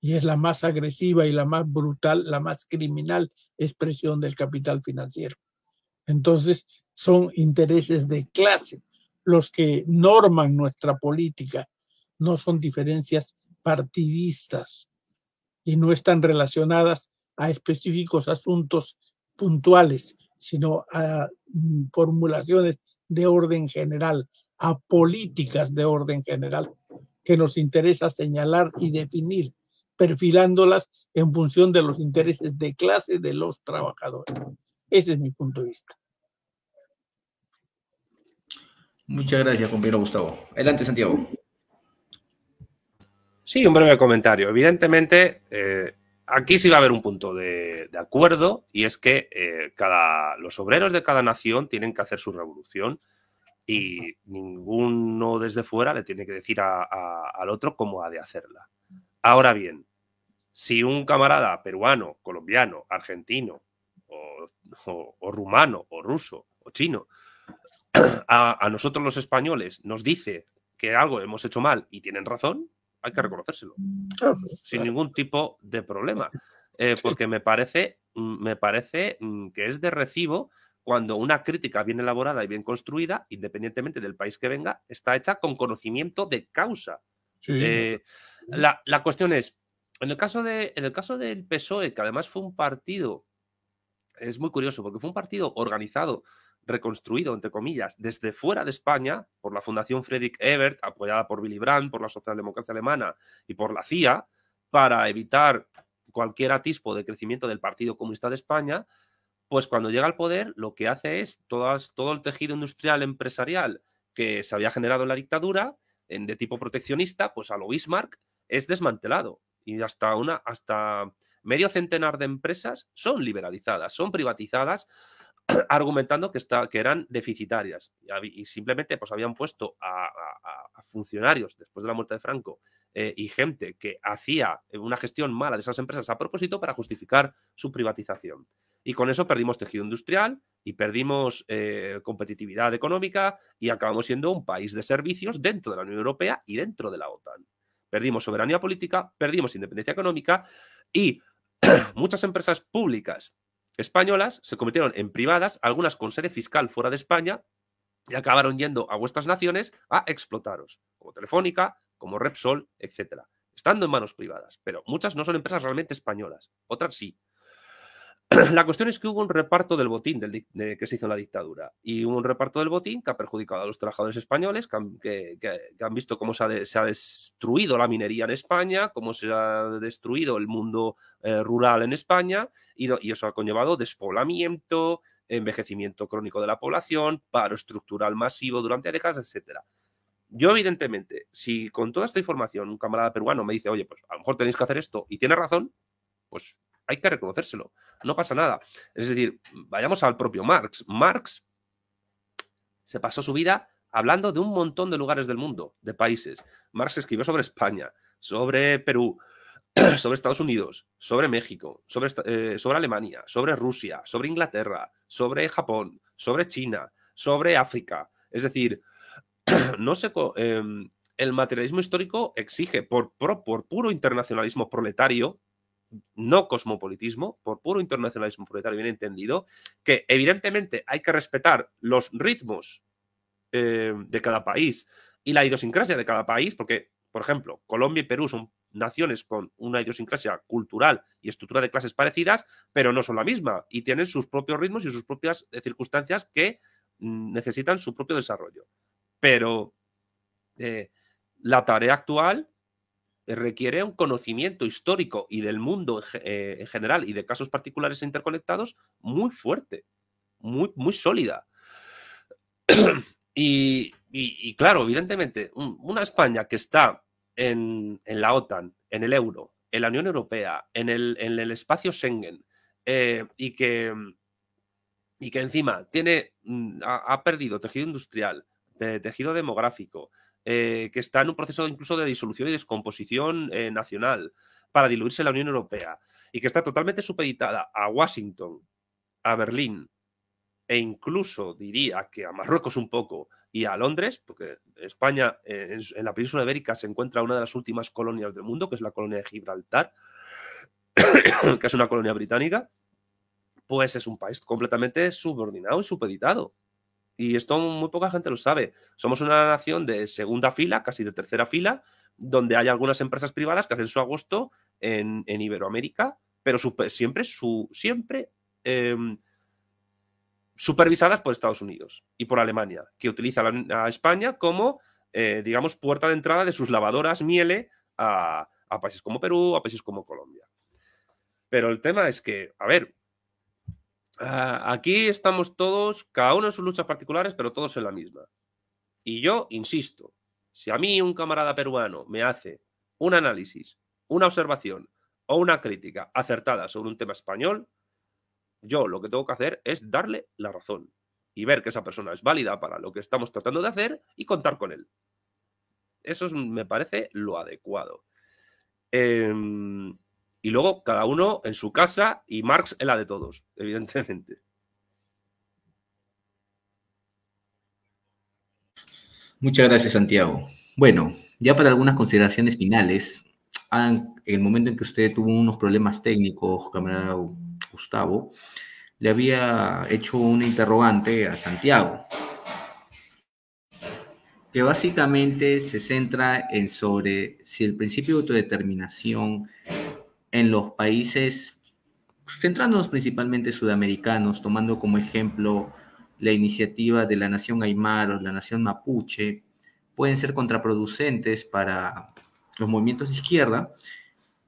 y es la más agresiva y la más brutal, la más criminal expresión del capital financiero. Entonces, son intereses de clase los que norman nuestra política no son diferencias partidistas y no están relacionadas a específicos asuntos puntuales, sino a mm, formulaciones de orden general, a políticas de orden general que nos interesa señalar y definir, perfilándolas en función de los intereses de clase de los trabajadores. Ese es mi punto de vista. Muchas gracias, compañero Gustavo. Adelante, Santiago. Sí, un breve comentario. Evidentemente, eh, aquí sí va a haber un punto de, acuerdo y es que eh, cada, los obreros de cada nación tienen que hacer su revolución y ninguno desde fuera le tiene que decir al otro cómo ha de hacerla. Ahora bien, si un camarada peruano, colombiano, argentino o, rumano o ruso o chino a nosotros los españoles nos dice que algo hemos hecho mal y tienen razón, hay que reconocérselo, sin ningún tipo de problema, eh, porque me parece, mm, me parece mm, que es de recibo cuando una crítica bien elaborada y bien construida, independientemente del país que venga, está hecha con conocimiento de causa. Eh, la, cuestión es, en el, caso de, en el caso del PSOE, que además fue un partido, es muy curioso, porque fue un partido organizado reconstruido, entre comillas, desde fuera de España por la Fundación Friedrich Ebert, apoyada por Willy Brandt, por la socialdemocracia alemana y por la CIA, para evitar cualquier atispo de crecimiento del Partido Comunista de España, pues cuando llega al poder lo que hace es todo el tejido industrial empresarial que se había generado en la dictadura, de tipo proteccionista, pues a lo Bismarck, es desmantelado. Y hasta, una, hasta medio centenar de empresas son liberalizadas, son privatizadas argumentando que, eran deficitarias y, simplemente pues, habían puesto a, funcionarios después de la muerte de Franco eh, y gente que hacía eh, una gestión mala de esas empresas a propósito para justificar su privatización. Y con eso perdimos tejido industrial y perdimos eh, competitividad económica y acabamos siendo un país de servicios dentro de la Unión Europea y dentro de la OTAN. Perdimos soberanía política, perdimos independencia económica y muchas empresas públicas españolas se convirtieron en privadas, algunas con sede fiscal fuera de España, y acabaron yendo a vuestras naciones a explotaros, como Telefónica, como Repsol, etcétera, Estando en manos privadas, pero muchas no son empresas realmente españolas, otras sí. La cuestión es que hubo un reparto del botín del, que se hizo en la dictadura y un reparto del botín que ha perjudicado a los trabajadores españoles, que han, visto cómo se ha, destruido la minería en España, cómo se ha destruido el mundo eh, rural en España y, y, eso ha conllevado despoblamiento, envejecimiento crónico de la población, paro estructural masivo durante décadas, etcétera. Yo, evidentemente, si con toda esta información un camarada peruano me dice, oye, pues a lo mejor tenéis que hacer esto y tiene razón, pues hay que reconocérselo, no pasa nada. Es decir, vayamos al propio Marx. Marx se pasó su vida hablando de un montón de lugares del mundo, de países. Marx escribió sobre España, sobre Perú, sobre Estados Unidos, sobre México, eh, sobre, Alemania, sobre Rusia, sobre Inglaterra, sobre Japón, sobre China, sobre África. Es decir, no sé. Em, el materialismo histórico exige, por puro internacionalismo proletario, no cosmopolitismo, por puro internacionalismo proletario bien entendido, que evidentemente hay que respetar los ritmos eh, de cada país y la idiosincrasia de cada país, porque, por ejemplo, Colombia y Perú son naciones con una idiosincrasia cultural y estructura de clases parecidas, pero no son la misma y tienen sus propios ritmos y sus propias eh, circunstancias que mm, necesitan su propio desarrollo. Pero eh, la tarea actual eh, requiere un conocimiento histórico y del mundo en eh, general y de casos particulares e interconectados muy fuerte, muy, muy sólida. y, claro, evidentemente, una España que está en, la OTAN, en el euro, en la Unión Europea, en el, espacio Schengen, eh, y, que, y que encima tiene, mm, ha, perdido tejido industrial, tejido demográfico, eh, que está en un proceso incluso de disolución y descomposición eh, nacional para diluirse la Unión Europea y que está totalmente supeditada a Washington, a Berlín e incluso diría que a Marruecos un poco y a Londres, porque España eh, en, en la península ibérica se encuentra una de las últimas colonias del mundo, que es la colonia de Gibraltar, que es una colonia británica, pues es un país completamente subordinado y supeditado y esto muy poca gente lo sabe. Somos una nación de segunda fila, casi de tercera fila, donde hay algunas empresas privadas que hacen su agosto en, Iberoamérica, pero siempre, siempre em, supervisadas por Estados Unidos y por Alemania, que utiliza a España como, eh, digamos, puerta de entrada de sus lavadoras miele a, a países como Perú, a países como Colombia. Pero el tema es que, a ver, Ah, aquí estamos todos, cada uno en sus luchas particulares, pero todos en la misma. Y yo insisto, si a mí un camarada peruano me hace un análisis, una observación o una crítica acertada sobre un tema español, yo lo que tengo que hacer es darle la razón y ver que esa persona es válida para lo que estamos tratando de hacer y contar con él. Eso me parece lo adecuado. Em, y luego cada uno en su casa y Marx en la de todos, evidentemente. Muchas gracias, Santiago. Bueno, ya para algunas consideraciones finales, en el momento en que usted tuvo unos problemas técnicos, camarada Gustavo, le había hecho un interrogante a Santiago, que básicamente se centra en sobre si el principio de autodeterminación en los países, pues, centrándonos principalmente sudamericanos, tomando como ejemplo la iniciativa de la nación Aymar o la nación Mapuche, pueden ser contraproducentes para los movimientos de izquierda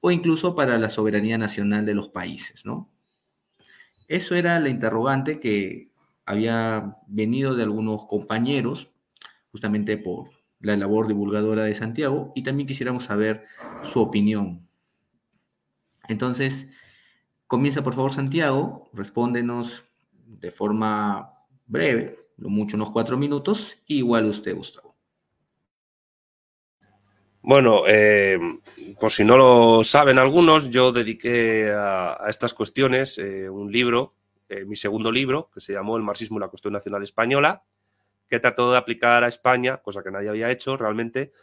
o incluso para la soberanía nacional de los países, ¿no? Eso era la interrogante que había venido de algunos compañeros, justamente por la labor divulgadora de Santiago, y también quisiéramos saber su opinión entonces, comienza por favor Santiago, respóndenos de forma breve, lo mucho unos cuatro minutos, igual usted, Gustavo. Bueno, eh, por si no lo saben algunos, yo dediqué a, estas cuestiones eh, un libro, eh, mi segundo libro, que se llamó El marxismo y la cuestión nacional española, que trató de aplicar a España, cosa que nadie había hecho realmente,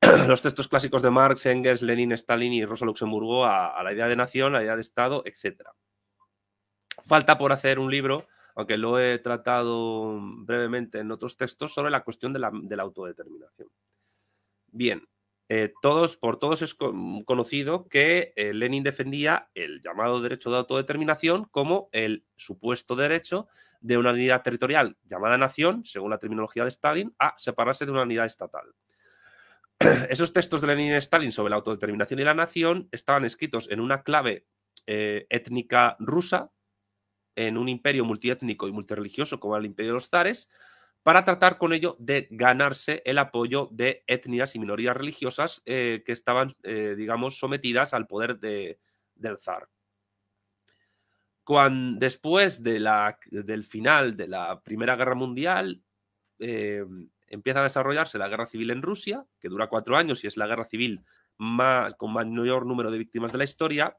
los textos clásicos de Marx, Engels, Lenin, Stalin y Rosa Luxemburgo a, la idea de nación, la idea de Estado, etc. Falta por hacer un libro, aunque lo he tratado brevemente en otros textos, sobre la cuestión de la, autodeterminación. Bien, eh, todos, por todos es conocido que eh, Lenin defendía el llamado derecho de autodeterminación como el supuesto derecho de una unidad territorial llamada nación, según la terminología de Stalin, a separarse de una unidad estatal. esos textos de Lenin y Stalin sobre la autodeterminación y la nación estaban escritos en una clave eh, étnica rusa, en un imperio multiétnico y multireligioso como el imperio de los zares, para tratar con ello de ganarse el apoyo de etnias y minorías religiosas eh, que estaban, eh, digamos, sometidas al poder del zar. Cuando, después del final de la Primera Guerra Mundial, empieza a desarrollarse la guerra civil en Rusia, que dura cuatro años y es la guerra civil con mayor número de víctimas de la historia,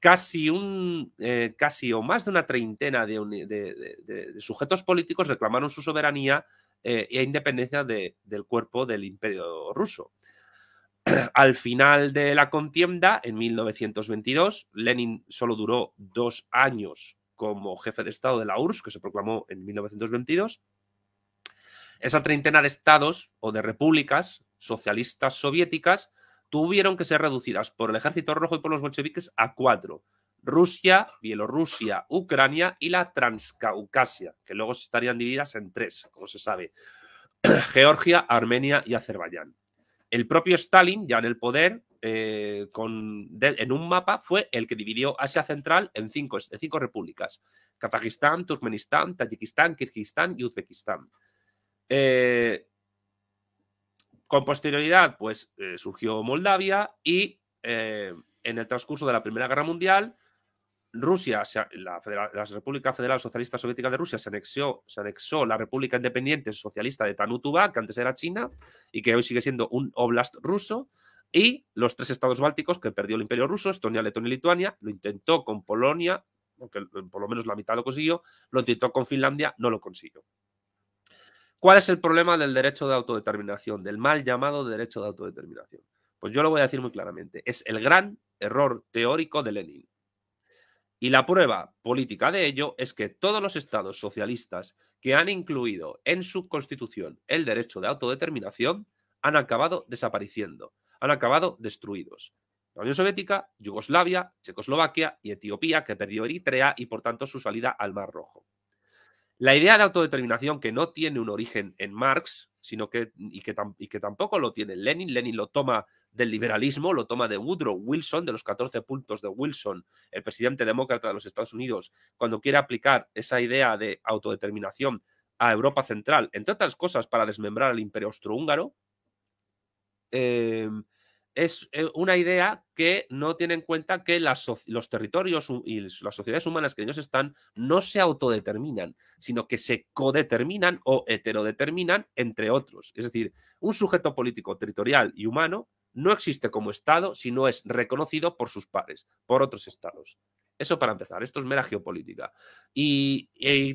casi, un, eh, casi o más de una treintena de, sujetos políticos reclamaron su soberanía e independencia del cuerpo del imperio ruso. Al final de la contienda, en 1922, Lenin solo duró dos años como jefe de Estado de la URSS, que se proclamó en 1922, esa treintena de estados o de repúblicas socialistas soviéticas tuvieron que ser reducidas por el ejército rojo y por los bolcheviques a cuatro. Rusia, Bielorrusia, Ucrania y la Transcaucasia, que luego estarían divididas en tres, como se sabe. Georgia, Armenia y Azerbaiyán. El propio Stalin, ya en el poder, eh, en un mapa, fue el que dividió Asia Central en cinco, en cinco repúblicas. Kazajistán, Turkmenistán, Tayikistán, Kirguistán y Uzbekistán. Eh, con posterioridad, pues eh, surgió Moldavia y eh, en el transcurso de la Primera Guerra Mundial, Rusia, la, República Federal Socialista Soviética de Rusia se anexó, se anexó la República Independiente Socialista de Tanutuba, que antes era China y que hoy sigue siendo un oblast ruso, y los tres estados bálticos que perdió el Imperio Ruso, Estonia, Letonia y Lituania, lo intentó con Polonia, aunque por lo menos la mitad lo consiguió, lo intentó con Finlandia, no lo consiguió. ¿Cuál es el problema del derecho de autodeterminación, del mal llamado derecho de autodeterminación? Pues yo lo voy a decir muy claramente. Es el gran error teórico de Lenin. Y la prueba política de ello es que todos los estados socialistas que han incluido en su constitución el derecho de autodeterminación han acabado desapareciendo, han acabado destruidos. La Unión Soviética, Yugoslavia, Checoslovaquia y Etiopía, que perdió Eritrea y por tanto su salida al Mar Rojo. La idea de autodeterminación, que no tiene un origen en Marx, sino que, y, que y tampoco lo tiene Lenin, Lenin lo toma del liberalismo, lo toma de Woodrow Wilson, de los 14 puntos de Wilson, el presidente demócrata de los Estados Unidos, cuando quiere aplicar esa idea de autodeterminación a Europa Central, entre otras cosas para desmembrar al imperio austrohúngaro, em, es eh, una idea que no tiene en cuenta que los territorios y las sociedades humanas que ellos están no se autodeterminan, sino que se codeterminan o heterodeterminan entre otros. Es decir, un sujeto político, territorial y humano no existe como Estado si no es reconocido por sus pares, por otros Estados. Eso para empezar, esto es mera geopolítica. y,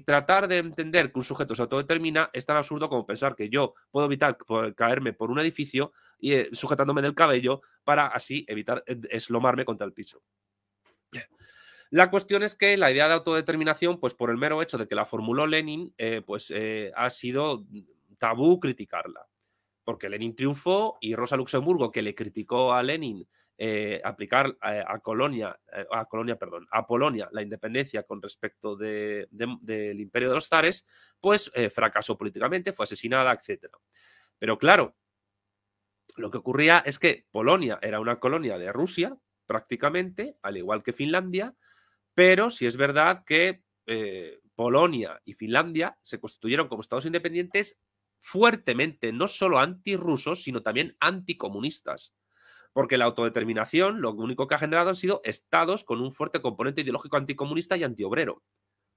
tratar de entender que un sujeto se autodetermina es tan absurdo como pensar que yo puedo evitar pues, caerme por un edificio y eh, sujetándome del cabello para así evitar eh, eslomarme contra el piso. La cuestión es que la idea de autodeterminación, pues por el mero hecho de que la formuló Lenin, eh, pues ha sido tabú criticarla. Porque Lenin triunfó y Rosa Luxemburgo, que le criticó a Lenin aplicar a Colonia, a Colonia, perdón, a Polonia la independencia con respecto del imperio de los zares, pues fracasó políticamente, fue asesinada, etc. Pero claro, lo que ocurría es que Polonia era una colonia de Rusia, prácticamente, al igual que Finlandia, pero si sí es verdad que eh, Polonia y Finlandia se constituyeron como estados independientes fuertemente, no solo antirrusos, sino también anticomunistas. Porque la autodeterminación lo único que ha generado han sido estados con un fuerte componente ideológico anticomunista y antiobrero.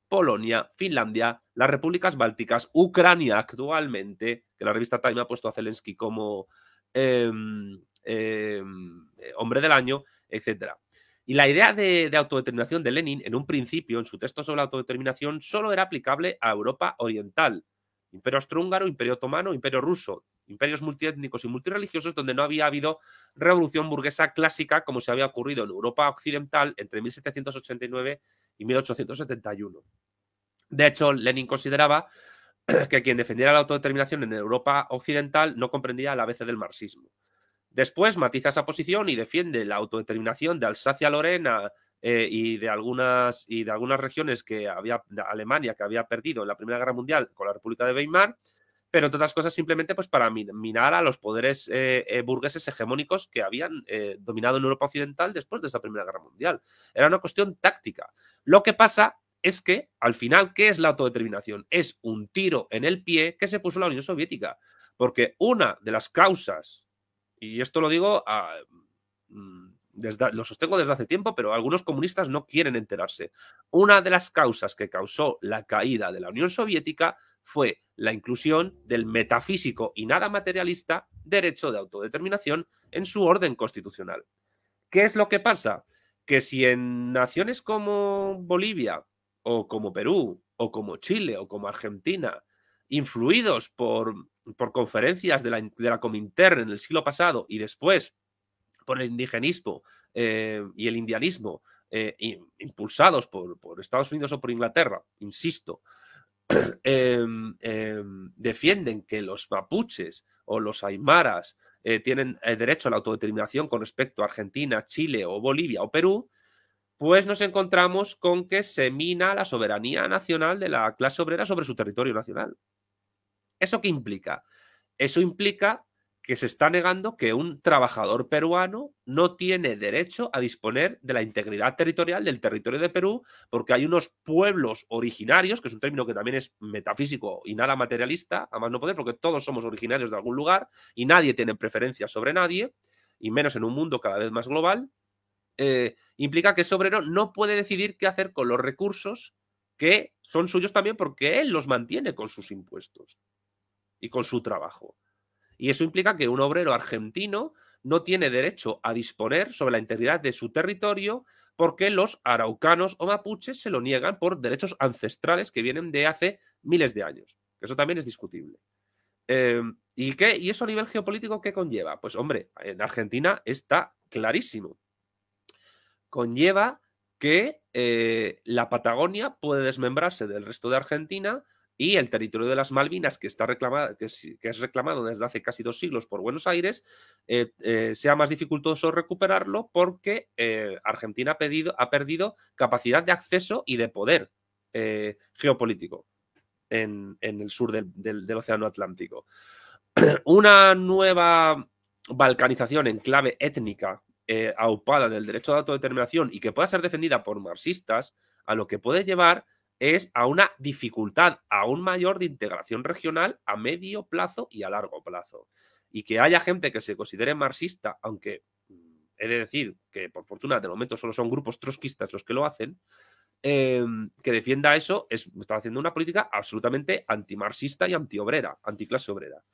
Polonia, Finlandia, las repúblicas bálticas, Ucrania actualmente, que la revista Time ha puesto a Zelensky como Em, em, eh, hombre del año, etcétera. Y la idea de, autodeterminación de Lenin, en un principio, en su texto sobre la autodeterminación, solo era aplicable a Europa Oriental, Imperio Austrohúngaro, Imperio Otomano, Imperio Ruso, imperios multiétnicos y multireligiosos donde no había habido revolución burguesa clásica como se había ocurrido en Europa Occidental entre 1789 y 1871. De hecho, Lenin consideraba que quien defendiera la autodeterminación en Europa occidental no comprendía la vez del marxismo. Después matiza esa posición y defiende la autodeterminación de Alsacia-Lorena eh, y, de algunas, y de algunas regiones que había de Alemania que había perdido en la Primera Guerra Mundial con la República de Weimar, pero todas otras cosas simplemente pues para minar a los poderes eh, eh, burgueses hegemónicos que habían dominado en Europa Occidental después de esa Primera Guerra Mundial. Era una cuestión táctica. Lo que pasa es que, al final, ¿qué es la autodeterminación? Es un tiro en el pie que se puso la Unión Soviética. Porque una de las causas, y esto lo digo, ah, mm, desde, lo sostengo desde hace tiempo, pero algunos comunistas no quieren enterarse. Una de las causas que causó la caída de la Unión Soviética fue la inclusión del metafísico y nada materialista derecho de autodeterminación en su orden constitucional. ¿Qué es lo que pasa? Que si en naciones como Bolivia o como Perú, o como Chile, o como Argentina, influidos por, por conferencias de la, de la Comintern en el siglo pasado y después por el indigenismo eh, y el indianismo eh, impulsados por, por, Estados Unidos o por Inglaterra, insisto, em, em, defienden que los mapuches o los aymaras eh, tienen derecho a la autodeterminación con respecto a Argentina, Chile o Bolivia o Perú, pues nos encontramos con que se mina la soberanía nacional de la clase obrera sobre su territorio nacional. ¿Eso qué implica? Eso implica que se está negando que un trabajador peruano no tiene derecho a disponer de la integridad territorial del territorio de Perú, porque hay unos pueblos originarios, que es un término que también es metafísico y nada materialista, a más no poder, porque todos somos originarios de algún lugar y nadie tiene preferencia sobre nadie, y menos en un mundo cada vez más global, eh, implica que ese obrero no puede decidir qué hacer con los recursos que son suyos también porque él los mantiene con sus impuestos y con su trabajo. Y eso implica que un obrero argentino no tiene derecho a disponer sobre la integridad de su territorio porque los araucanos o mapuches se lo niegan por derechos ancestrales que vienen de hace miles de años. Eso también es discutible. Em, ¿y, qué? ¿Y eso a nivel geopolítico qué conlleva? Pues hombre, en Argentina está clarísimo conlleva que eh, la Patagonia puede desmembrarse del resto de Argentina y el territorio de las Malvinas, que, está reclamado, que, es, reclamado desde hace casi dos siglos por Buenos Aires, eh, eh, sea más dificultoso recuperarlo porque Argentina ha, ha, perdido capacidad de acceso y de poder geopolítico en, el sur del Océano Atlántico. Una nueva balcanización en clave étnica eh, aupada del derecho a la autodeterminación y que pueda ser defendida por marxistas, a lo que puede llevar es a una dificultad aún mayor de integración regional a medio plazo y a largo plazo. Y que haya gente que se considere marxista, aunque mm, he de decir que por fortuna de momento solo son grupos trotskistas los que lo hacen, em, que defienda eso, es, está haciendo una política absolutamente antimarxista y antiobrera, anticlase obrera.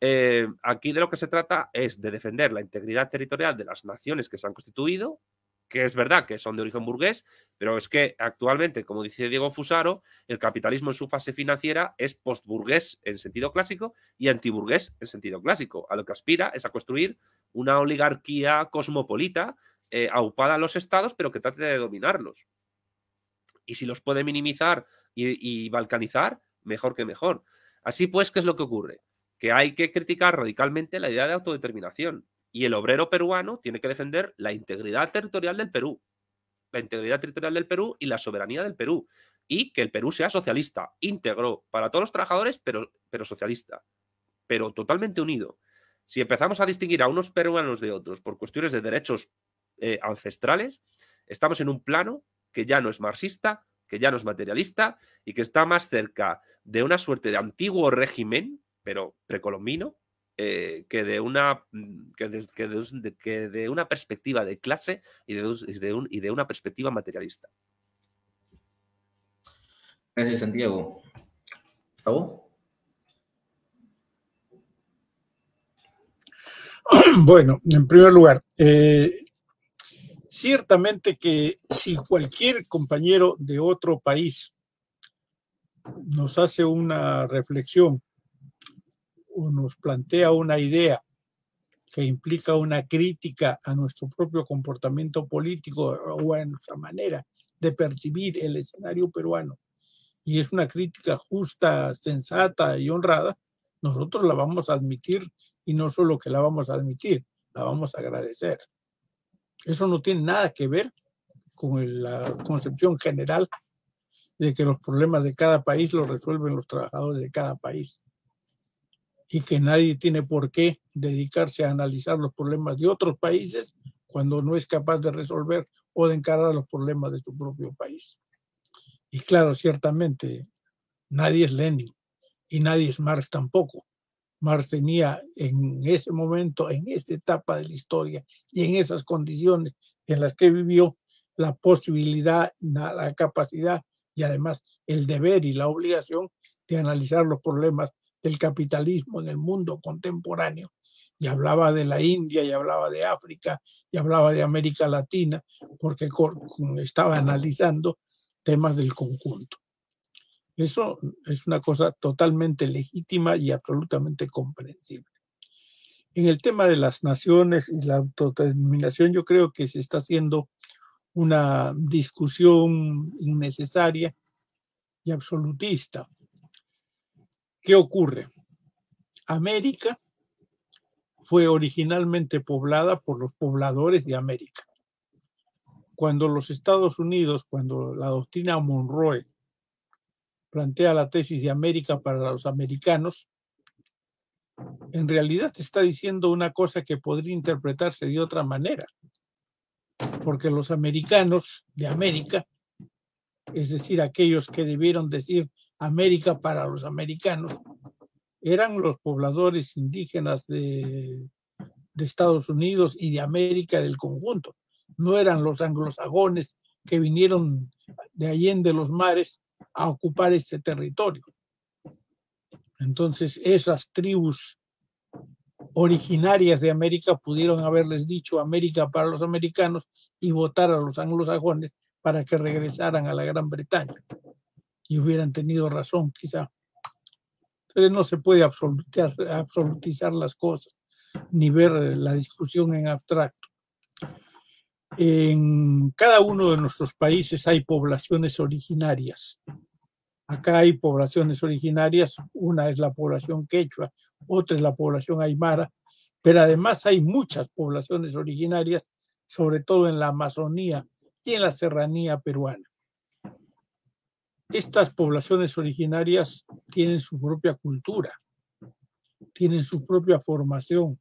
Eh, aquí de lo que se trata es de defender la integridad territorial de las naciones que se han constituido, que es verdad que son de origen burgués, pero es que actualmente, como dice Diego Fusaro, el capitalismo en su fase financiera es postburgués en sentido clásico y antiburgués en sentido clásico. A lo que aspira es a construir una oligarquía cosmopolita eh, aupada a los estados, pero que trate de dominarlos. Y si los puede minimizar y, y balcanizar, mejor que mejor. Así pues, ¿qué es lo que ocurre? que hay que criticar radicalmente la idea de autodeterminación. Y el obrero peruano tiene que defender la integridad territorial del Perú, la integridad territorial del Perú y la soberanía del Perú. Y que el Perú sea socialista, íntegro para todos los trabajadores, pero, pero socialista, pero totalmente unido. Si empezamos a distinguir a unos peruanos de otros por cuestiones de derechos eh, ancestrales, estamos en un plano que ya no es marxista, que ya no es materialista y que está más cerca de una suerte de antiguo régimen pero precolombino, eh, que, de una, mm, que, de, una perspectiva de clase y de, y de una perspectiva materialista. Gracias, Santiago. vos? Bueno, en primer lugar, eh, ciertamente que si cualquier compañero de otro país nos hace una reflexión o nos plantea una idea que implica una crítica a nuestro propio comportamiento político o a nuestra manera de percibir el escenario peruano, y es una crítica justa, sensata y honrada, nosotros la vamos a admitir y no solo que la vamos a admitir, la vamos a agradecer. Eso no tiene nada que ver con la concepción general de que los problemas de cada país los resuelven los trabajadores de cada país y que nadie tiene por qué dedicarse a analizar los problemas de otros países cuando no es capaz de resolver o de encarar los problemas de su propio país. Y claro, ciertamente, nadie es Lenin y nadie es Marx tampoco. Marx tenía en ese momento, en esta etapa de la historia y en esas condiciones en las que vivió, la posibilidad, la capacidad y además el deber y la obligación de analizar los problemas del capitalismo en el mundo contemporáneo. Y hablaba de la India, y hablaba de África, y hablaba de América Latina, porque estaba analizando temas del conjunto. Eso es una cosa totalmente legítima y absolutamente comprensible. En el tema de las naciones y la autodeterminación, yo creo que se está haciendo una discusión innecesaria y absolutista. ¿Qué ocurre? América fue originalmente poblada por los pobladores de América. Cuando los Estados Unidos, cuando la doctrina Monroe plantea la tesis de América para los americanos, en realidad está diciendo una cosa que podría interpretarse de otra manera, porque los americanos de América, es decir, aquellos que debieron decir América para los americanos, eran los pobladores indígenas de, Estados Unidos y de América del conjunto. No eran los anglosajones que vinieron de Allende los mares a ocupar este territorio. Entonces, esas tribus originarias de América pudieron haberles dicho América para los americanos y votar a los anglosajones para que regresaran a la Gran Bretaña y hubieran tenido razón quizá. Pero no se puede absolutizar, absolutizar las cosas ni ver eh, la discusión en abstracto. En cada uno de nuestros países hay poblaciones originarias. Acá hay poblaciones originarias, una es la población quechua, otra es la población aymara, pero además hay muchas poblaciones originarias, sobre todo en la Amazonía y en la serranía peruana. Estas poblaciones originarias tienen su propia cultura, tienen su propia formación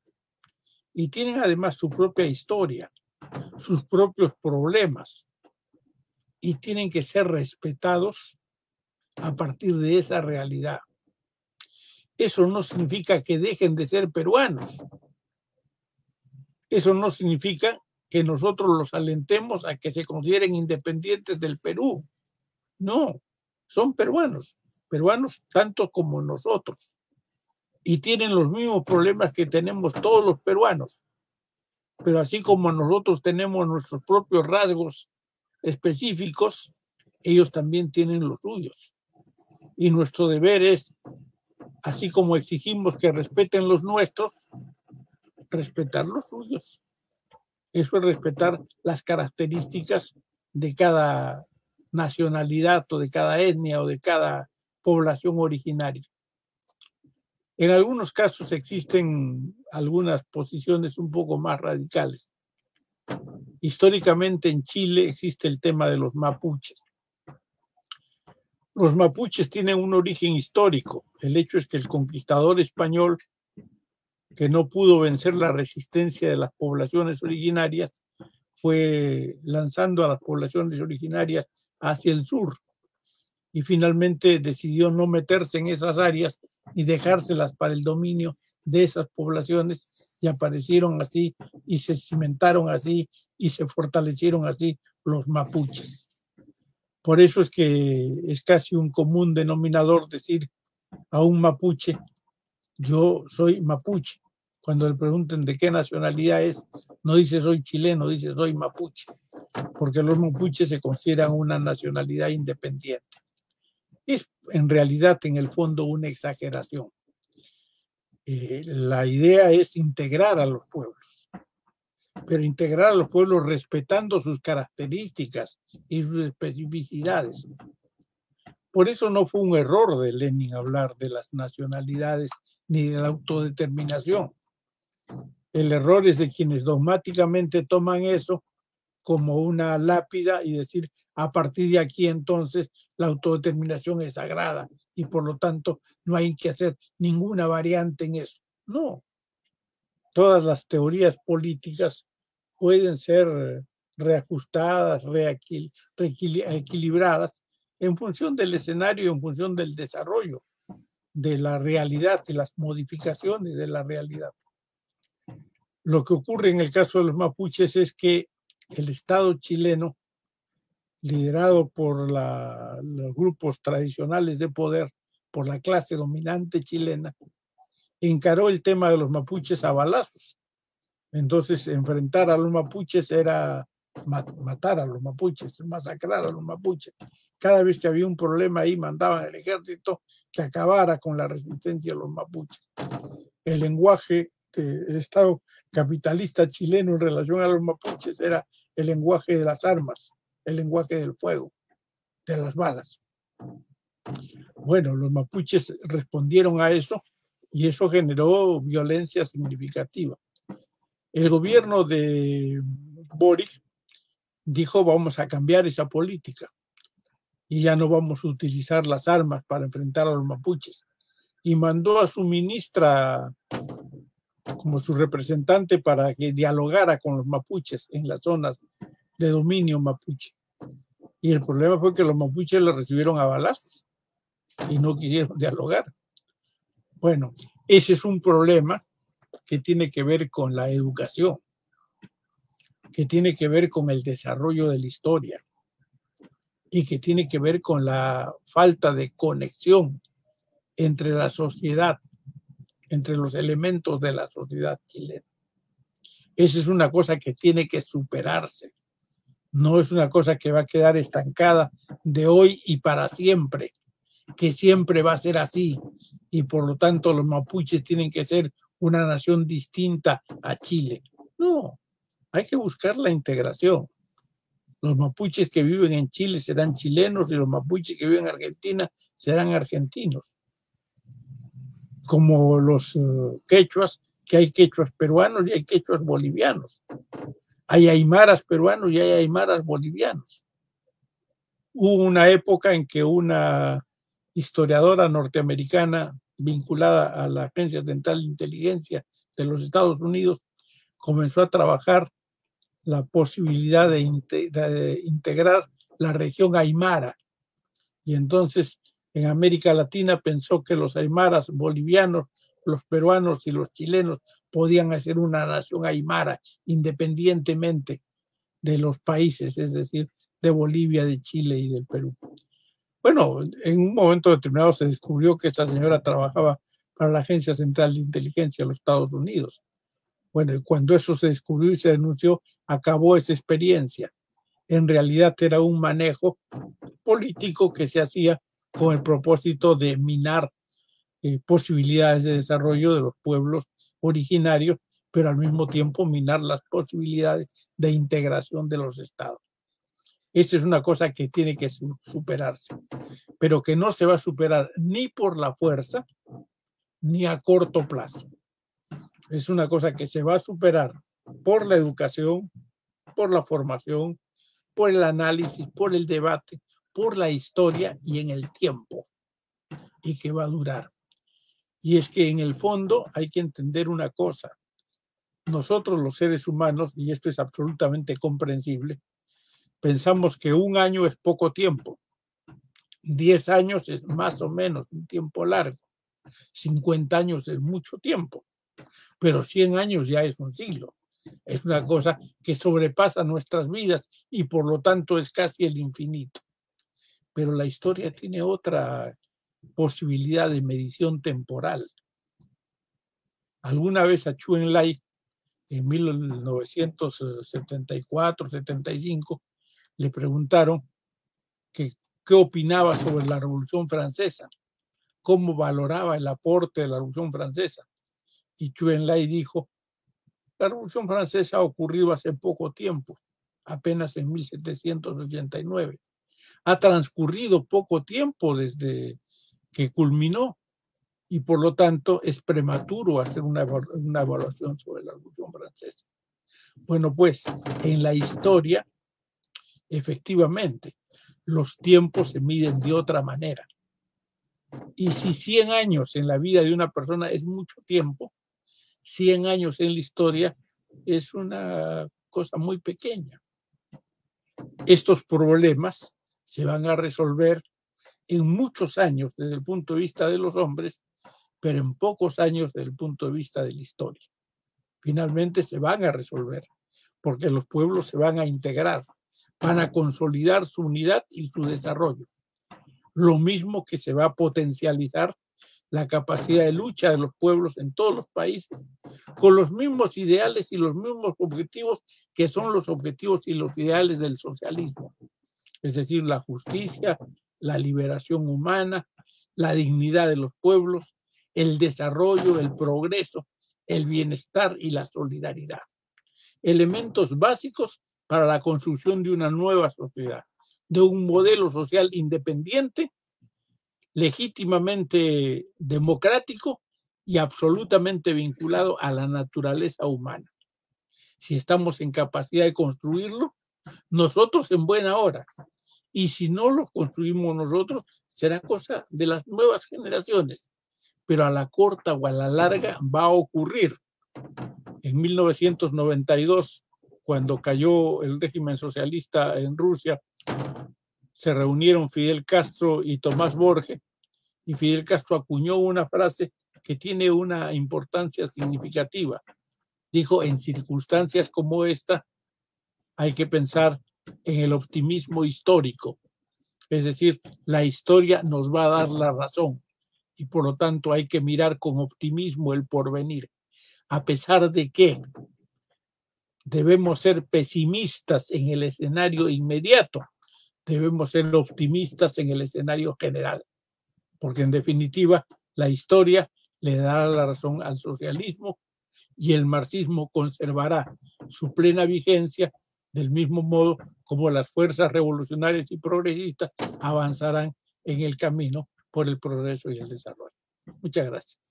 y tienen además su propia historia, sus propios problemas y tienen que ser respetados a partir de esa realidad. Eso no significa que dejen de ser peruanos. Eso no significa que nosotros los alentemos a que se consideren independientes del Perú. No, son peruanos, peruanos tanto como nosotros, y tienen los mismos problemas que tenemos todos los peruanos. Pero así como nosotros tenemos nuestros propios rasgos específicos, ellos también tienen los suyos. Y nuestro deber es, así como exigimos que respeten los nuestros, respetar los suyos. Eso es respetar las características de cada nacionalidad o de cada etnia o de cada población originaria. En algunos casos existen algunas posiciones un poco más radicales. Históricamente en Chile existe el tema de los mapuches. Los mapuches tienen un origen histórico. El hecho es que el conquistador español, que no pudo vencer la resistencia de las poblaciones originarias, fue lanzando a las poblaciones originarias hacia el sur y finalmente decidió no meterse en esas áreas y dejárselas para el dominio de esas poblaciones y aparecieron así y se cimentaron así y se fortalecieron así los mapuches. Por eso es que es casi un común denominador decir a un mapuche, yo soy mapuche. Cuando le pregunten de qué nacionalidad es, no dice soy chileno, dice soy mapuche porque los mapuches se consideran una nacionalidad independiente. Es en realidad, en el fondo, una exageración. Eh, la idea es integrar a los pueblos, pero integrar a los pueblos respetando sus características y sus especificidades. Por eso no fue un error de Lenin hablar de las nacionalidades ni de la autodeterminación. El error es de quienes dogmáticamente toman eso como una lápida y decir, a partir de aquí entonces la autodeterminación es sagrada y por lo tanto no hay que hacer ninguna variante en eso. No. Todas las teorías políticas pueden ser reajustadas, reequilibradas en función del escenario, en función del desarrollo de la realidad, de las modificaciones de la realidad. Lo que ocurre en el caso de los mapuches es que el Estado chileno, liderado por los grupos tradicionales de poder, por la clase dominante chilena, encaró el tema de los mapuches a balazos. Entonces, enfrentar a los mapuches era matar a los mapuches, masacrar a los mapuches. Cada vez que había un problema ahí, mandaban al ejército que acabara con la resistencia de los mapuches. El lenguaje este, el Estado capitalista chileno en relación a los mapuches era el lenguaje de las armas, el lenguaje del fuego, de las balas. Bueno, los mapuches respondieron a eso y eso generó violencia significativa. El gobierno de Boric dijo vamos a cambiar esa política y ya no vamos a utilizar las armas para enfrentar a los mapuches. Y mandó a su ministra como su representante para que dialogara con los mapuches en las zonas de dominio mapuche. Y el problema fue que los mapuches le recibieron a balazos y no quisieron dialogar. Bueno, ese es un problema que tiene que ver con la educación, que tiene que ver con el desarrollo de la historia y que tiene que ver con la falta de conexión entre la sociedad entre los elementos de la sociedad chilena. Esa es una cosa que tiene que superarse. No es una cosa que va a quedar estancada de hoy y para siempre, que siempre va a ser así. Y por lo tanto los mapuches tienen que ser una nación distinta a Chile. No, hay que buscar la integración. Los mapuches que viven en Chile serán chilenos y los mapuches que viven en Argentina serán argentinos como los eh, quechuas, que hay quechuas peruanos y hay quechuas bolivianos. Hay aymaras peruanos y hay aymaras bolivianos. Hubo una época en que una historiadora norteamericana vinculada a la Agencia Central de Inteligencia de los Estados Unidos comenzó a trabajar la posibilidad de, integrar la región aymara. Y entonces en América Latina pensó que los aymaras bolivianos, los peruanos y los chilenos podían hacer una nación aymara independientemente de los países, es decir, de Bolivia, de Chile y del Perú. Bueno, en un momento determinado se descubrió que esta señora trabajaba para la Agencia Central de Inteligencia de los Estados Unidos. Bueno, cuando eso se descubrió y se denunció, acabó esa experiencia. En realidad era un manejo político que se hacía con el propósito de minar eh, posibilidades de desarrollo de los pueblos originarios, pero al mismo tiempo minar las posibilidades de integración de los estados. Esa es una cosa que tiene que superarse, pero que no se va a superar ni por la fuerza ni a corto plazo. Es una cosa que se va a superar por la educación, por la formación, por el análisis, por el debate, por la historia y en el tiempo y que va a durar. Y es que en el fondo hay que entender una cosa. Nosotros los seres humanos, y esto es absolutamente comprensible, pensamos que un año es poco tiempo, diez años es más o menos un tiempo largo, cincuenta años es mucho tiempo, pero cien años ya es un siglo. Es una cosa que sobrepasa nuestras vidas y por lo tanto es casi el infinito pero la historia tiene otra posibilidad de medición temporal. Alguna vez a Chuen en 1974-75, le preguntaron qué opinaba sobre la Revolución Francesa, cómo valoraba el aporte de la Revolución Francesa. Y Chuen Lai dijo, la Revolución Francesa ha ocurrido hace poco tiempo, apenas en 1789 ha transcurrido poco tiempo desde que culminó y por lo tanto es prematuro hacer una, evaluación sobre la Revolución Francesa. Bueno, pues en la historia, efectivamente, los tiempos se miden de otra manera. Y si 100 años en la vida de una persona es mucho tiempo, 100 años en la historia es una cosa muy pequeña. Estos problemas se van a resolver en muchos años desde el punto de vista de los hombres, pero en pocos años desde el punto de vista de la historia. Finalmente se van a resolver, porque los pueblos se van a integrar, van a consolidar su unidad y su desarrollo. Lo mismo que se va a potencializar la capacidad de lucha de los pueblos en todos los países, con los mismos ideales y los mismos objetivos que son los objetivos y los ideales del socialismo es decir, la justicia, la liberación humana, la dignidad de los pueblos, el desarrollo, el progreso, el bienestar y la solidaridad. Elementos básicos para la construcción de una nueva sociedad, de un modelo social independiente, legítimamente democrático y absolutamente vinculado a la naturaleza humana. Si estamos en capacidad de construirlo, nosotros en buena hora y si no lo construimos nosotros, será cosa de las nuevas generaciones, pero a la corta o a la larga va a ocurrir. En 1992, cuando cayó el régimen socialista en Rusia, se reunieron Fidel Castro y Tomás Borges, y Fidel Castro acuñó una frase que tiene una importancia significativa. Dijo, en circunstancias como esta, hay que pensar en el optimismo histórico. Es decir, la historia nos va a dar la razón y por lo tanto hay que mirar con optimismo el porvenir, a pesar de que debemos ser pesimistas en el escenario inmediato, debemos ser optimistas en el escenario general, porque en definitiva la historia le dará la razón al socialismo y el marxismo conservará su plena vigencia del mismo modo como las fuerzas revolucionarias y progresistas avanzarán en el camino por el progreso y el desarrollo. Muchas gracias.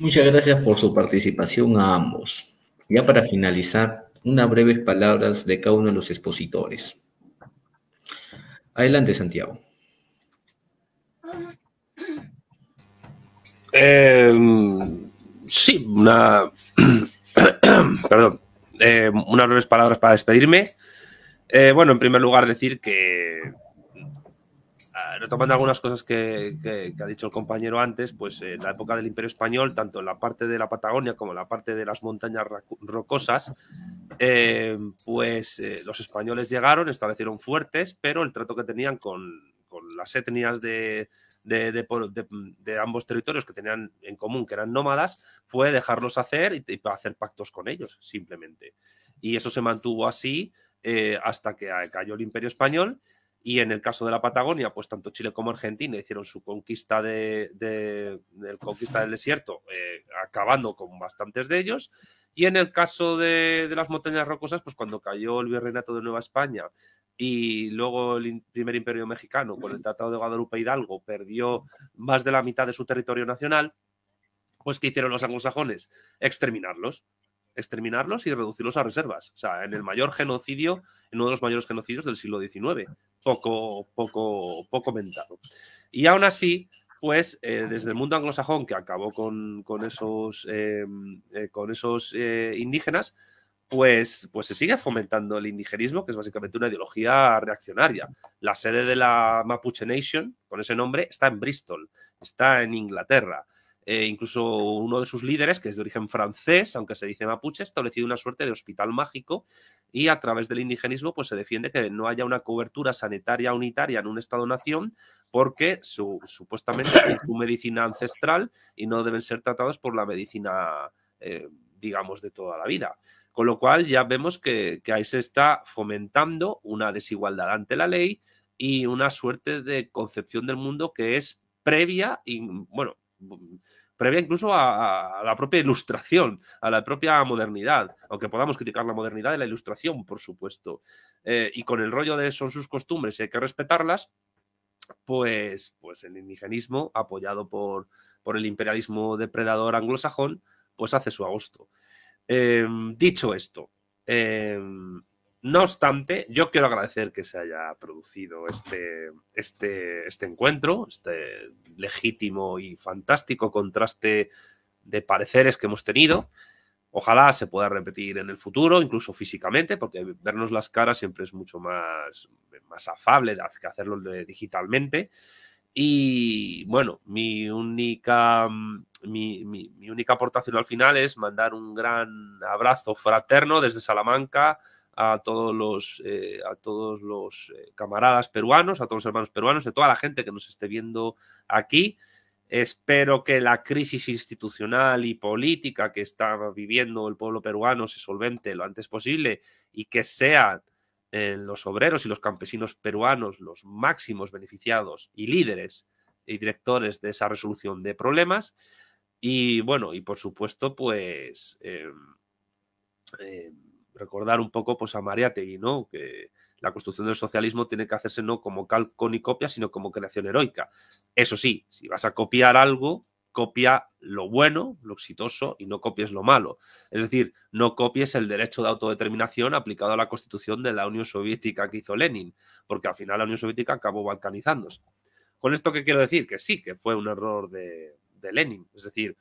Muchas gracias por su participación a ambos. Ya para finalizar, unas breves palabras de cada uno de los expositores. Adelante, Santiago. Eh, sí, una... Perdón. Eh, unas breves palabras para despedirme. Eh, bueno, en primer lugar, decir que, ah, retomando algunas cosas que, ha dicho el compañero antes, pues en eh, la época del Imperio Español, tanto en la parte de la Patagonia como en la parte de las montañas rocosas, pues los españoles llegaron, establecieron fuertes, pero el trato que tenían con, con las etnias de, ambos territorios que tenían en común, que eran nómadas, fue dejarlos hacer y, hacer pactos con ellos, simplemente. Y eso se mantuvo así eh, hasta que cayó el Imperio Español. Y en el caso de la Patagonia, pues tanto Chile como Argentina hicieron su conquista, de, del conquista del desierto, eh, acabando con bastantes de ellos. Y en el caso de, de, las montañas rocosas, pues cuando cayó el virreinato de Nueva España y luego el primer imperio mexicano con el Tratado de Guadalupe Hidalgo perdió más de la mitad de su territorio nacional, pues ¿qué hicieron los anglosajones? Exterminarlos, exterminarlos y reducirlos a reservas. O sea, en el mayor genocidio, en uno de los mayores genocidios del siglo XIX, poco, poco, poco mentado. Y aún así, pues eh, desde el mundo anglosajón que acabó con, con esos em, eh, eh, indígenas, pues, pues, se sigue fomentando el indigenismo, que es básicamente una ideología reaccionaria. La sede de la Mapuche Nation, con ese nombre, está en Bristol, está en Inglaterra. Eh, incluso uno de sus líderes, que es de origen francés, aunque se dice mapuche, ha establecido una suerte de hospital mágico y a través del indigenismo pues, se defiende que no haya una cobertura sanitaria unitaria en un Estado-nación porque supuestamente es su medicina ancestral y no deben ser tratados por la medicina, eh, digamos, de toda la vida. Con lo cual ya vemos que, ahí se está fomentando una desigualdad ante la ley y una suerte de concepción del mundo que es previa, y, bueno, mm, previa incluso a, la propia ilustración, a la propia modernidad, aunque podamos criticar la modernidad de la ilustración, por supuesto. Eh, y con el rollo de son sus costumbres y hay que respetarlas, pues, pues el indigenismo, apoyado por, por el imperialismo depredador anglosajón, pues hace su agosto. Em, dicho esto, em, no obstante, yo quiero agradecer que se haya producido este, este, este encuentro, este legítimo y fantástico contraste de pareceres que hemos tenido. Ojalá se pueda repetir en el futuro, incluso físicamente, porque vernos las caras siempre es mucho más, más afable que hacerlo digitalmente. Y bueno, mi única, mm, mi, única aportación al final es mandar un gran abrazo fraterno desde Salamanca a todos los, eh, a todos los eh, camaradas peruanos, a todos los hermanos peruanos, a toda la gente que nos esté viendo aquí. Espero que la crisis institucional y política que está viviendo el pueblo peruano se solvente lo antes posible y que sea... En eh, los obreros y los campesinos peruanos, los máximos beneficiados y líderes y directores de esa resolución de problemas. Y bueno, y por supuesto, pues eh, eh, recordar un poco pues, a Mariategui, ¿no? Que la construcción del socialismo tiene que hacerse no como calco ni copia, sino como creación heroica. Eso sí, si vas a copiar algo, copia lo bueno, lo exitoso, y no copies lo malo. Es decir, no copies el derecho de autodeterminación aplicado a la constitución de la Unión Soviética que hizo Lenin, porque al final la Unión Soviética acabó balcanizándose. Con esto qué quiero decir, que sí, que fue un error de, Lenin. Es decir,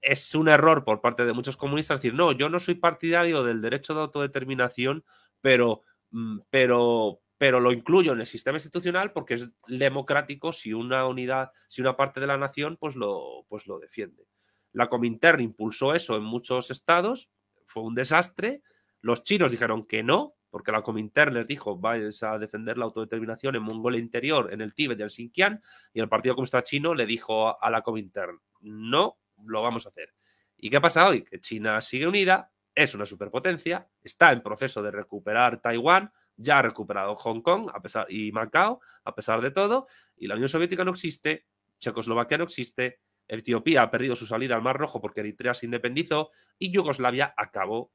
es un error por parte de muchos comunistas decir, no, yo no soy partidario del derecho de autodeterminación, pero, mm, pero pero lo incluyo en el sistema institucional porque es democrático si una unidad, si una parte de la nación pues lo, pues lo defiende. La Comintern impulsó eso en muchos estados, fue un desastre, los chinos dijeron que no, porque la Comintern les dijo, vais a defender la autodeterminación en Mongolia Interior, en el Tíbet y en Xinjiang, y el Partido Comunista Chino le dijo a la Comintern, no, lo vamos a hacer. ¿Y qué pasa hoy? Que China sigue unida, es una superpotencia, está en proceso de recuperar Taiwán, ya ha recuperado Hong Kong y Macao, a pesar de todo, y la Unión Soviética no existe, Checoslovaquia no existe, Etiopía ha perdido su salida al Mar Rojo porque Eritrea se independizó y Yugoslavia acabó,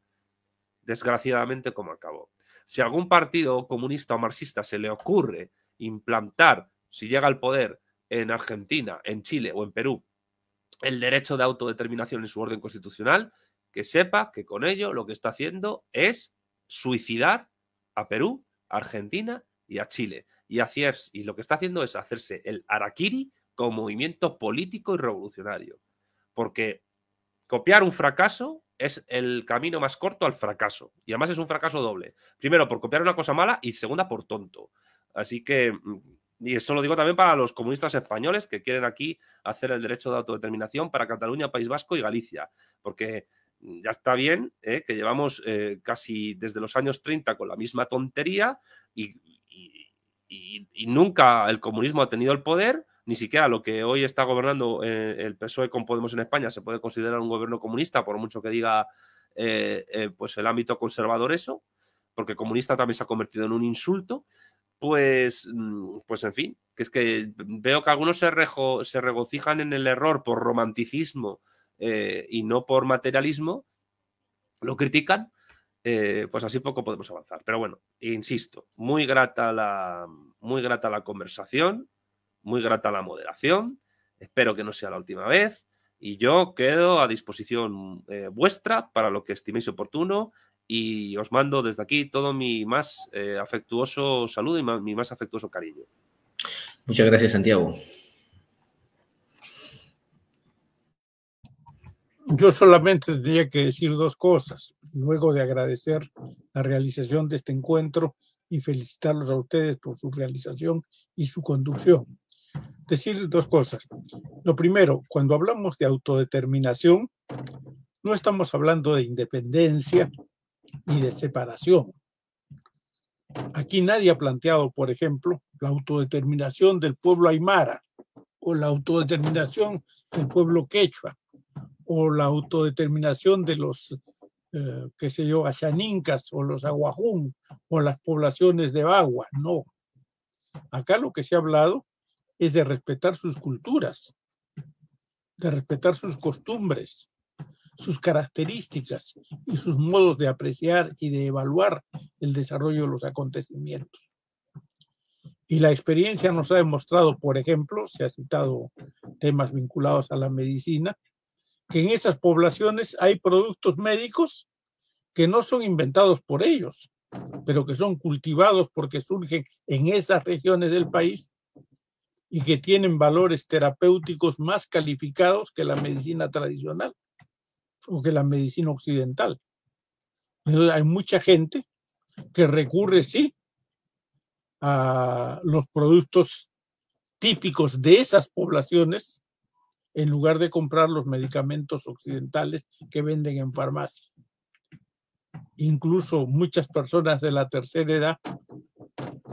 desgraciadamente, como acabó. Si a algún partido comunista o marxista se le ocurre implantar, si llega al poder, en Argentina, en Chile o en Perú, el derecho de autodeterminación en su orden constitucional, que sepa que con ello lo que está haciendo es suicidar a Perú, a Argentina y a Chile. Y, y lo que está haciendo es hacerse el Arakiri como movimiento político y revolucionario. Porque copiar un fracaso es el camino más corto al fracaso. Y además es un fracaso doble. Primero, por copiar una cosa mala y segunda, por tonto. Así que, mm, y eso lo digo también para los comunistas españoles que quieren aquí hacer el derecho de autodeterminación para Cataluña, País Vasco y Galicia. Porque ya está bien, ¿eh? que llevamos eh, casi desde los años 30 con la misma tontería y, nunca el comunismo ha tenido el poder, ni siquiera lo que hoy está gobernando eh, el PSOE con Podemos en España se puede considerar un gobierno comunista, por mucho que diga pues el ámbito conservador eso, porque comunista también se ha convertido en un insulto. Pues, mm, pues en fin, que es que veo que algunos se, se regocijan en el error por romanticismo, eh, y no por materialismo, lo critican, eh, pues así poco podemos avanzar. Pero bueno, insisto, muy grata la, muy grata la conversación, muy grata la moderación. Espero que no sea la última vez. Y yo quedo a disposición eh, vuestra para lo que estiméis oportuno y os mando desde aquí todo mi más afectuoso saludo y mi más afectuoso cariño. Muchas gracias, Santiago. Yo solamente tendría que decir dos cosas, luego de agradecer la realización de este encuentro y felicitarlos a ustedes por su realización y su conducción. Decir dos cosas. Lo primero, cuando hablamos de autodeterminación, no estamos hablando de independencia y de separación. Aquí nadie ha planteado, por ejemplo, la autodeterminación del pueblo aymara o la autodeterminación del pueblo quechua o la autodeterminación de los, eh, qué sé yo, ayanincas o los aguajún o las poblaciones de Bagua, no. Acá lo que se ha hablado es de respetar sus culturas, de respetar sus costumbres, sus características y sus modos de apreciar y de evaluar el desarrollo de los acontecimientos. Y la experiencia nos ha demostrado, por ejemplo, se ha citado temas vinculados a la medicina, que en esas poblaciones hay productos médicos que no son inventados por ellos, pero que son cultivados porque surgen en esas regiones del país y que tienen valores terapéuticos más calificados que la medicina tradicional o que la medicina occidental. hay mucha gente que recurre, sí, a los productos típicos de esas poblaciones en lugar de comprar los medicamentos occidentales que venden en farmacia. Incluso muchas personas de la tercera edad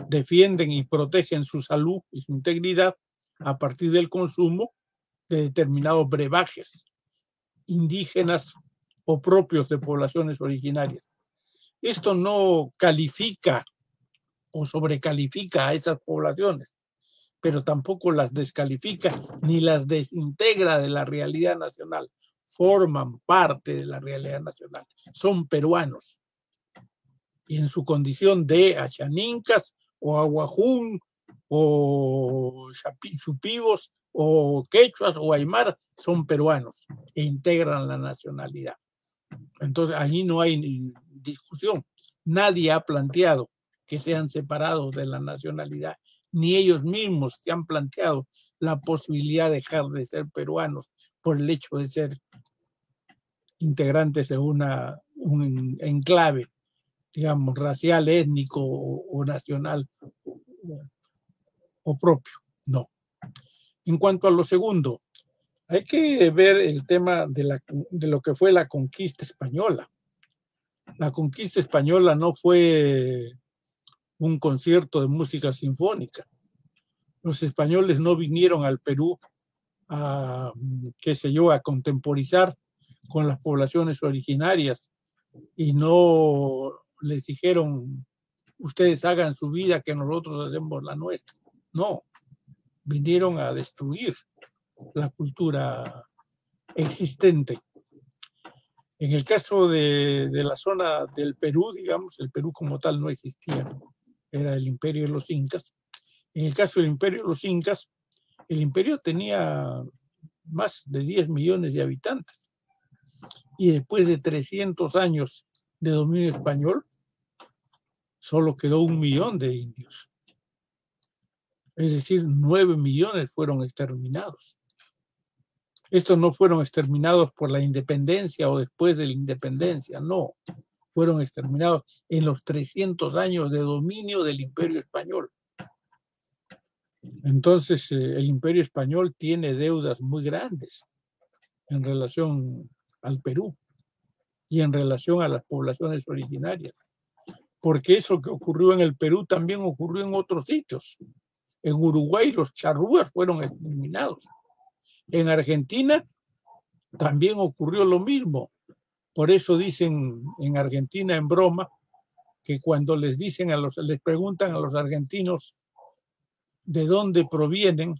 defienden y protegen su salud y su integridad a partir del consumo de determinados brebajes indígenas o propios de poblaciones originarias. Esto no califica o sobrecalifica a esas poblaciones, pero tampoco las descalifica ni las desintegra de la realidad nacional. Forman parte de la realidad nacional. Son peruanos. Y en su condición de achanincas o aguajún o chupivos o quechuas o aymar son peruanos e integran la nacionalidad. Entonces, ahí no hay discusión. Nadie ha planteado que sean separados de la nacionalidad ni ellos mismos se han planteado la posibilidad de dejar de ser peruanos por el hecho de ser integrantes de una, un enclave, digamos, racial, étnico o, nacional o, propio. No. En cuanto a lo segundo, hay que ver el tema de lo que fue la conquista española. La conquista española no fue un concierto de música sinfónica. Los españoles no vinieron al Perú a, qué sé yo, a contemporizar con las poblaciones originarias y no les dijeron, ustedes hagan su vida que nosotros hacemos la nuestra. No, vinieron a destruir la cultura existente. En el caso de, de, la zona del Perú, digamos, el Perú como tal no existía era el imperio de los incas. En el caso del imperio de los incas, el imperio tenía más de 10 millones de habitantes. Y después de 300 años de dominio español, solo quedó un millón de indios. Es decir, 9 millones fueron exterminados. Estos no fueron exterminados por la independencia o después de la independencia, no fueron exterminados en los 300 años de dominio del imperio español. Entonces, eh, el imperio español tiene deudas muy grandes en relación al Perú y en relación a las poblaciones originarias, porque eso que ocurrió en el Perú también ocurrió en otros sitios. En Uruguay los charrúas fueron exterminados. En Argentina también ocurrió lo mismo. Por eso dicen en Argentina en broma que cuando les dicen a los les preguntan a los argentinos de dónde provienen,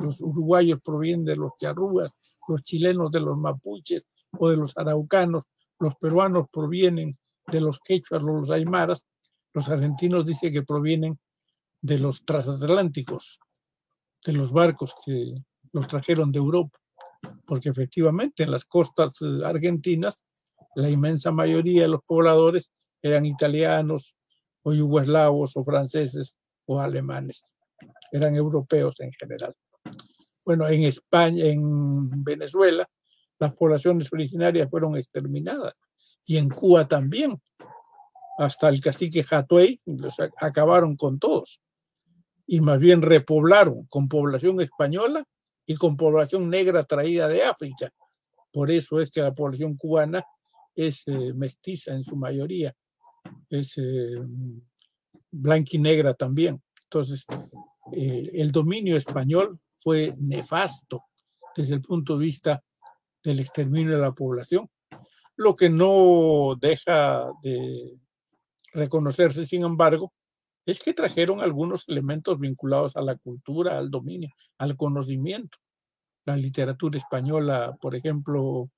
los uruguayos provienen de los charrúas, los chilenos de los mapuches o de los araucanos, los peruanos provienen de los quechuas o los aymaras, los argentinos dicen que provienen de los trasatlánticos, de los barcos que los trajeron de Europa, porque efectivamente en las costas eh, argentinas la inmensa mayoría de los pobladores eran italianos o yugoslavos o franceses o alemanes, eran europeos en general. Bueno, en España, en Venezuela, las poblaciones originarias fueron exterminadas y en Cuba también. Hasta el cacique Hatuey los acabaron con todos y más bien repoblaron con población española y con población negra traída de África. Por eso es que la población cubana es eh, mestiza en su mayoría, es eh, y negra también. Entonces, eh, el dominio español fue nefasto desde el punto de vista del exterminio de la población, lo que no deja de reconocerse, sin embargo, es que trajeron algunos elementos vinculados a la cultura, al dominio, al conocimiento. La literatura española, por ejemplo,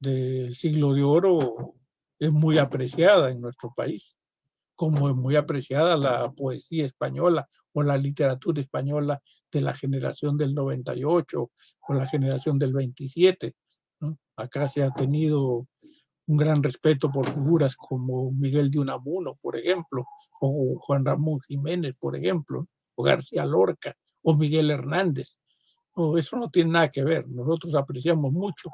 del siglo de oro es muy apreciada en nuestro país, como es muy apreciada la poesía española o la literatura española de la generación del 98 o la generación del 27. Acá se ha tenido un gran respeto por figuras como Miguel de Unamuno, por ejemplo, o Juan Ramón Jiménez, por ejemplo, o García Lorca, o Miguel Hernández. o eso no tiene nada que ver. Nosotros apreciamos mucho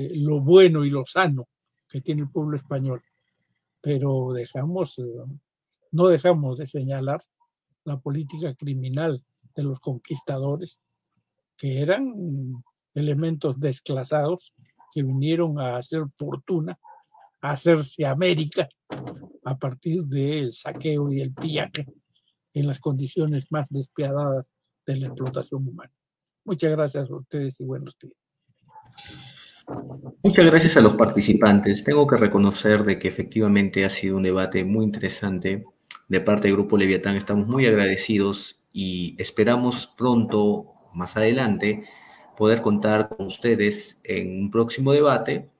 eh, lo bueno y lo sano que tiene el pueblo español. Pero dejamos, eh, no dejamos de señalar la política criminal de los conquistadores, que eran elementos desclasados que vinieron a hacer fortuna, a hacerse América a partir del saqueo y el pillaje en las condiciones más despiadadas de la explotación humana. Muchas gracias a ustedes y buenos días. Muchas gracias a los participantes. Tengo que reconocer de que efectivamente ha sido un debate muy interesante. De parte del Grupo Leviatán estamos muy agradecidos y esperamos pronto, más adelante, poder contar con ustedes en un próximo debate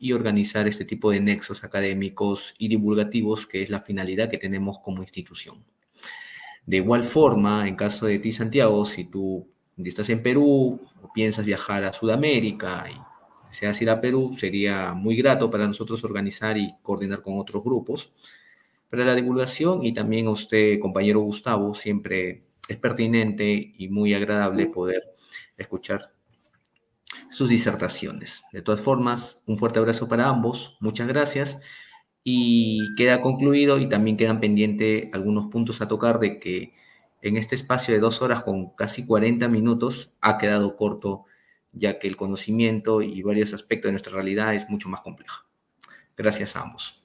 y organizar este tipo de nexos académicos y divulgativos, que es la finalidad que tenemos como institución. De igual forma, en caso de ti, Santiago, si tú estás en Perú o piensas viajar a Sudamérica y sea a Perú, sería muy grato para nosotros organizar y coordinar con otros grupos para la divulgación y también a usted, compañero Gustavo, siempre es pertinente y muy agradable poder escuchar sus disertaciones. De todas formas, un fuerte abrazo para ambos, muchas gracias y queda concluido y también quedan pendientes algunos puntos a tocar de que en este espacio de dos horas con casi 40 minutos ha quedado corto ya que el conocimiento y varios aspectos de nuestra realidad es mucho más complejo. Gracias a ambos.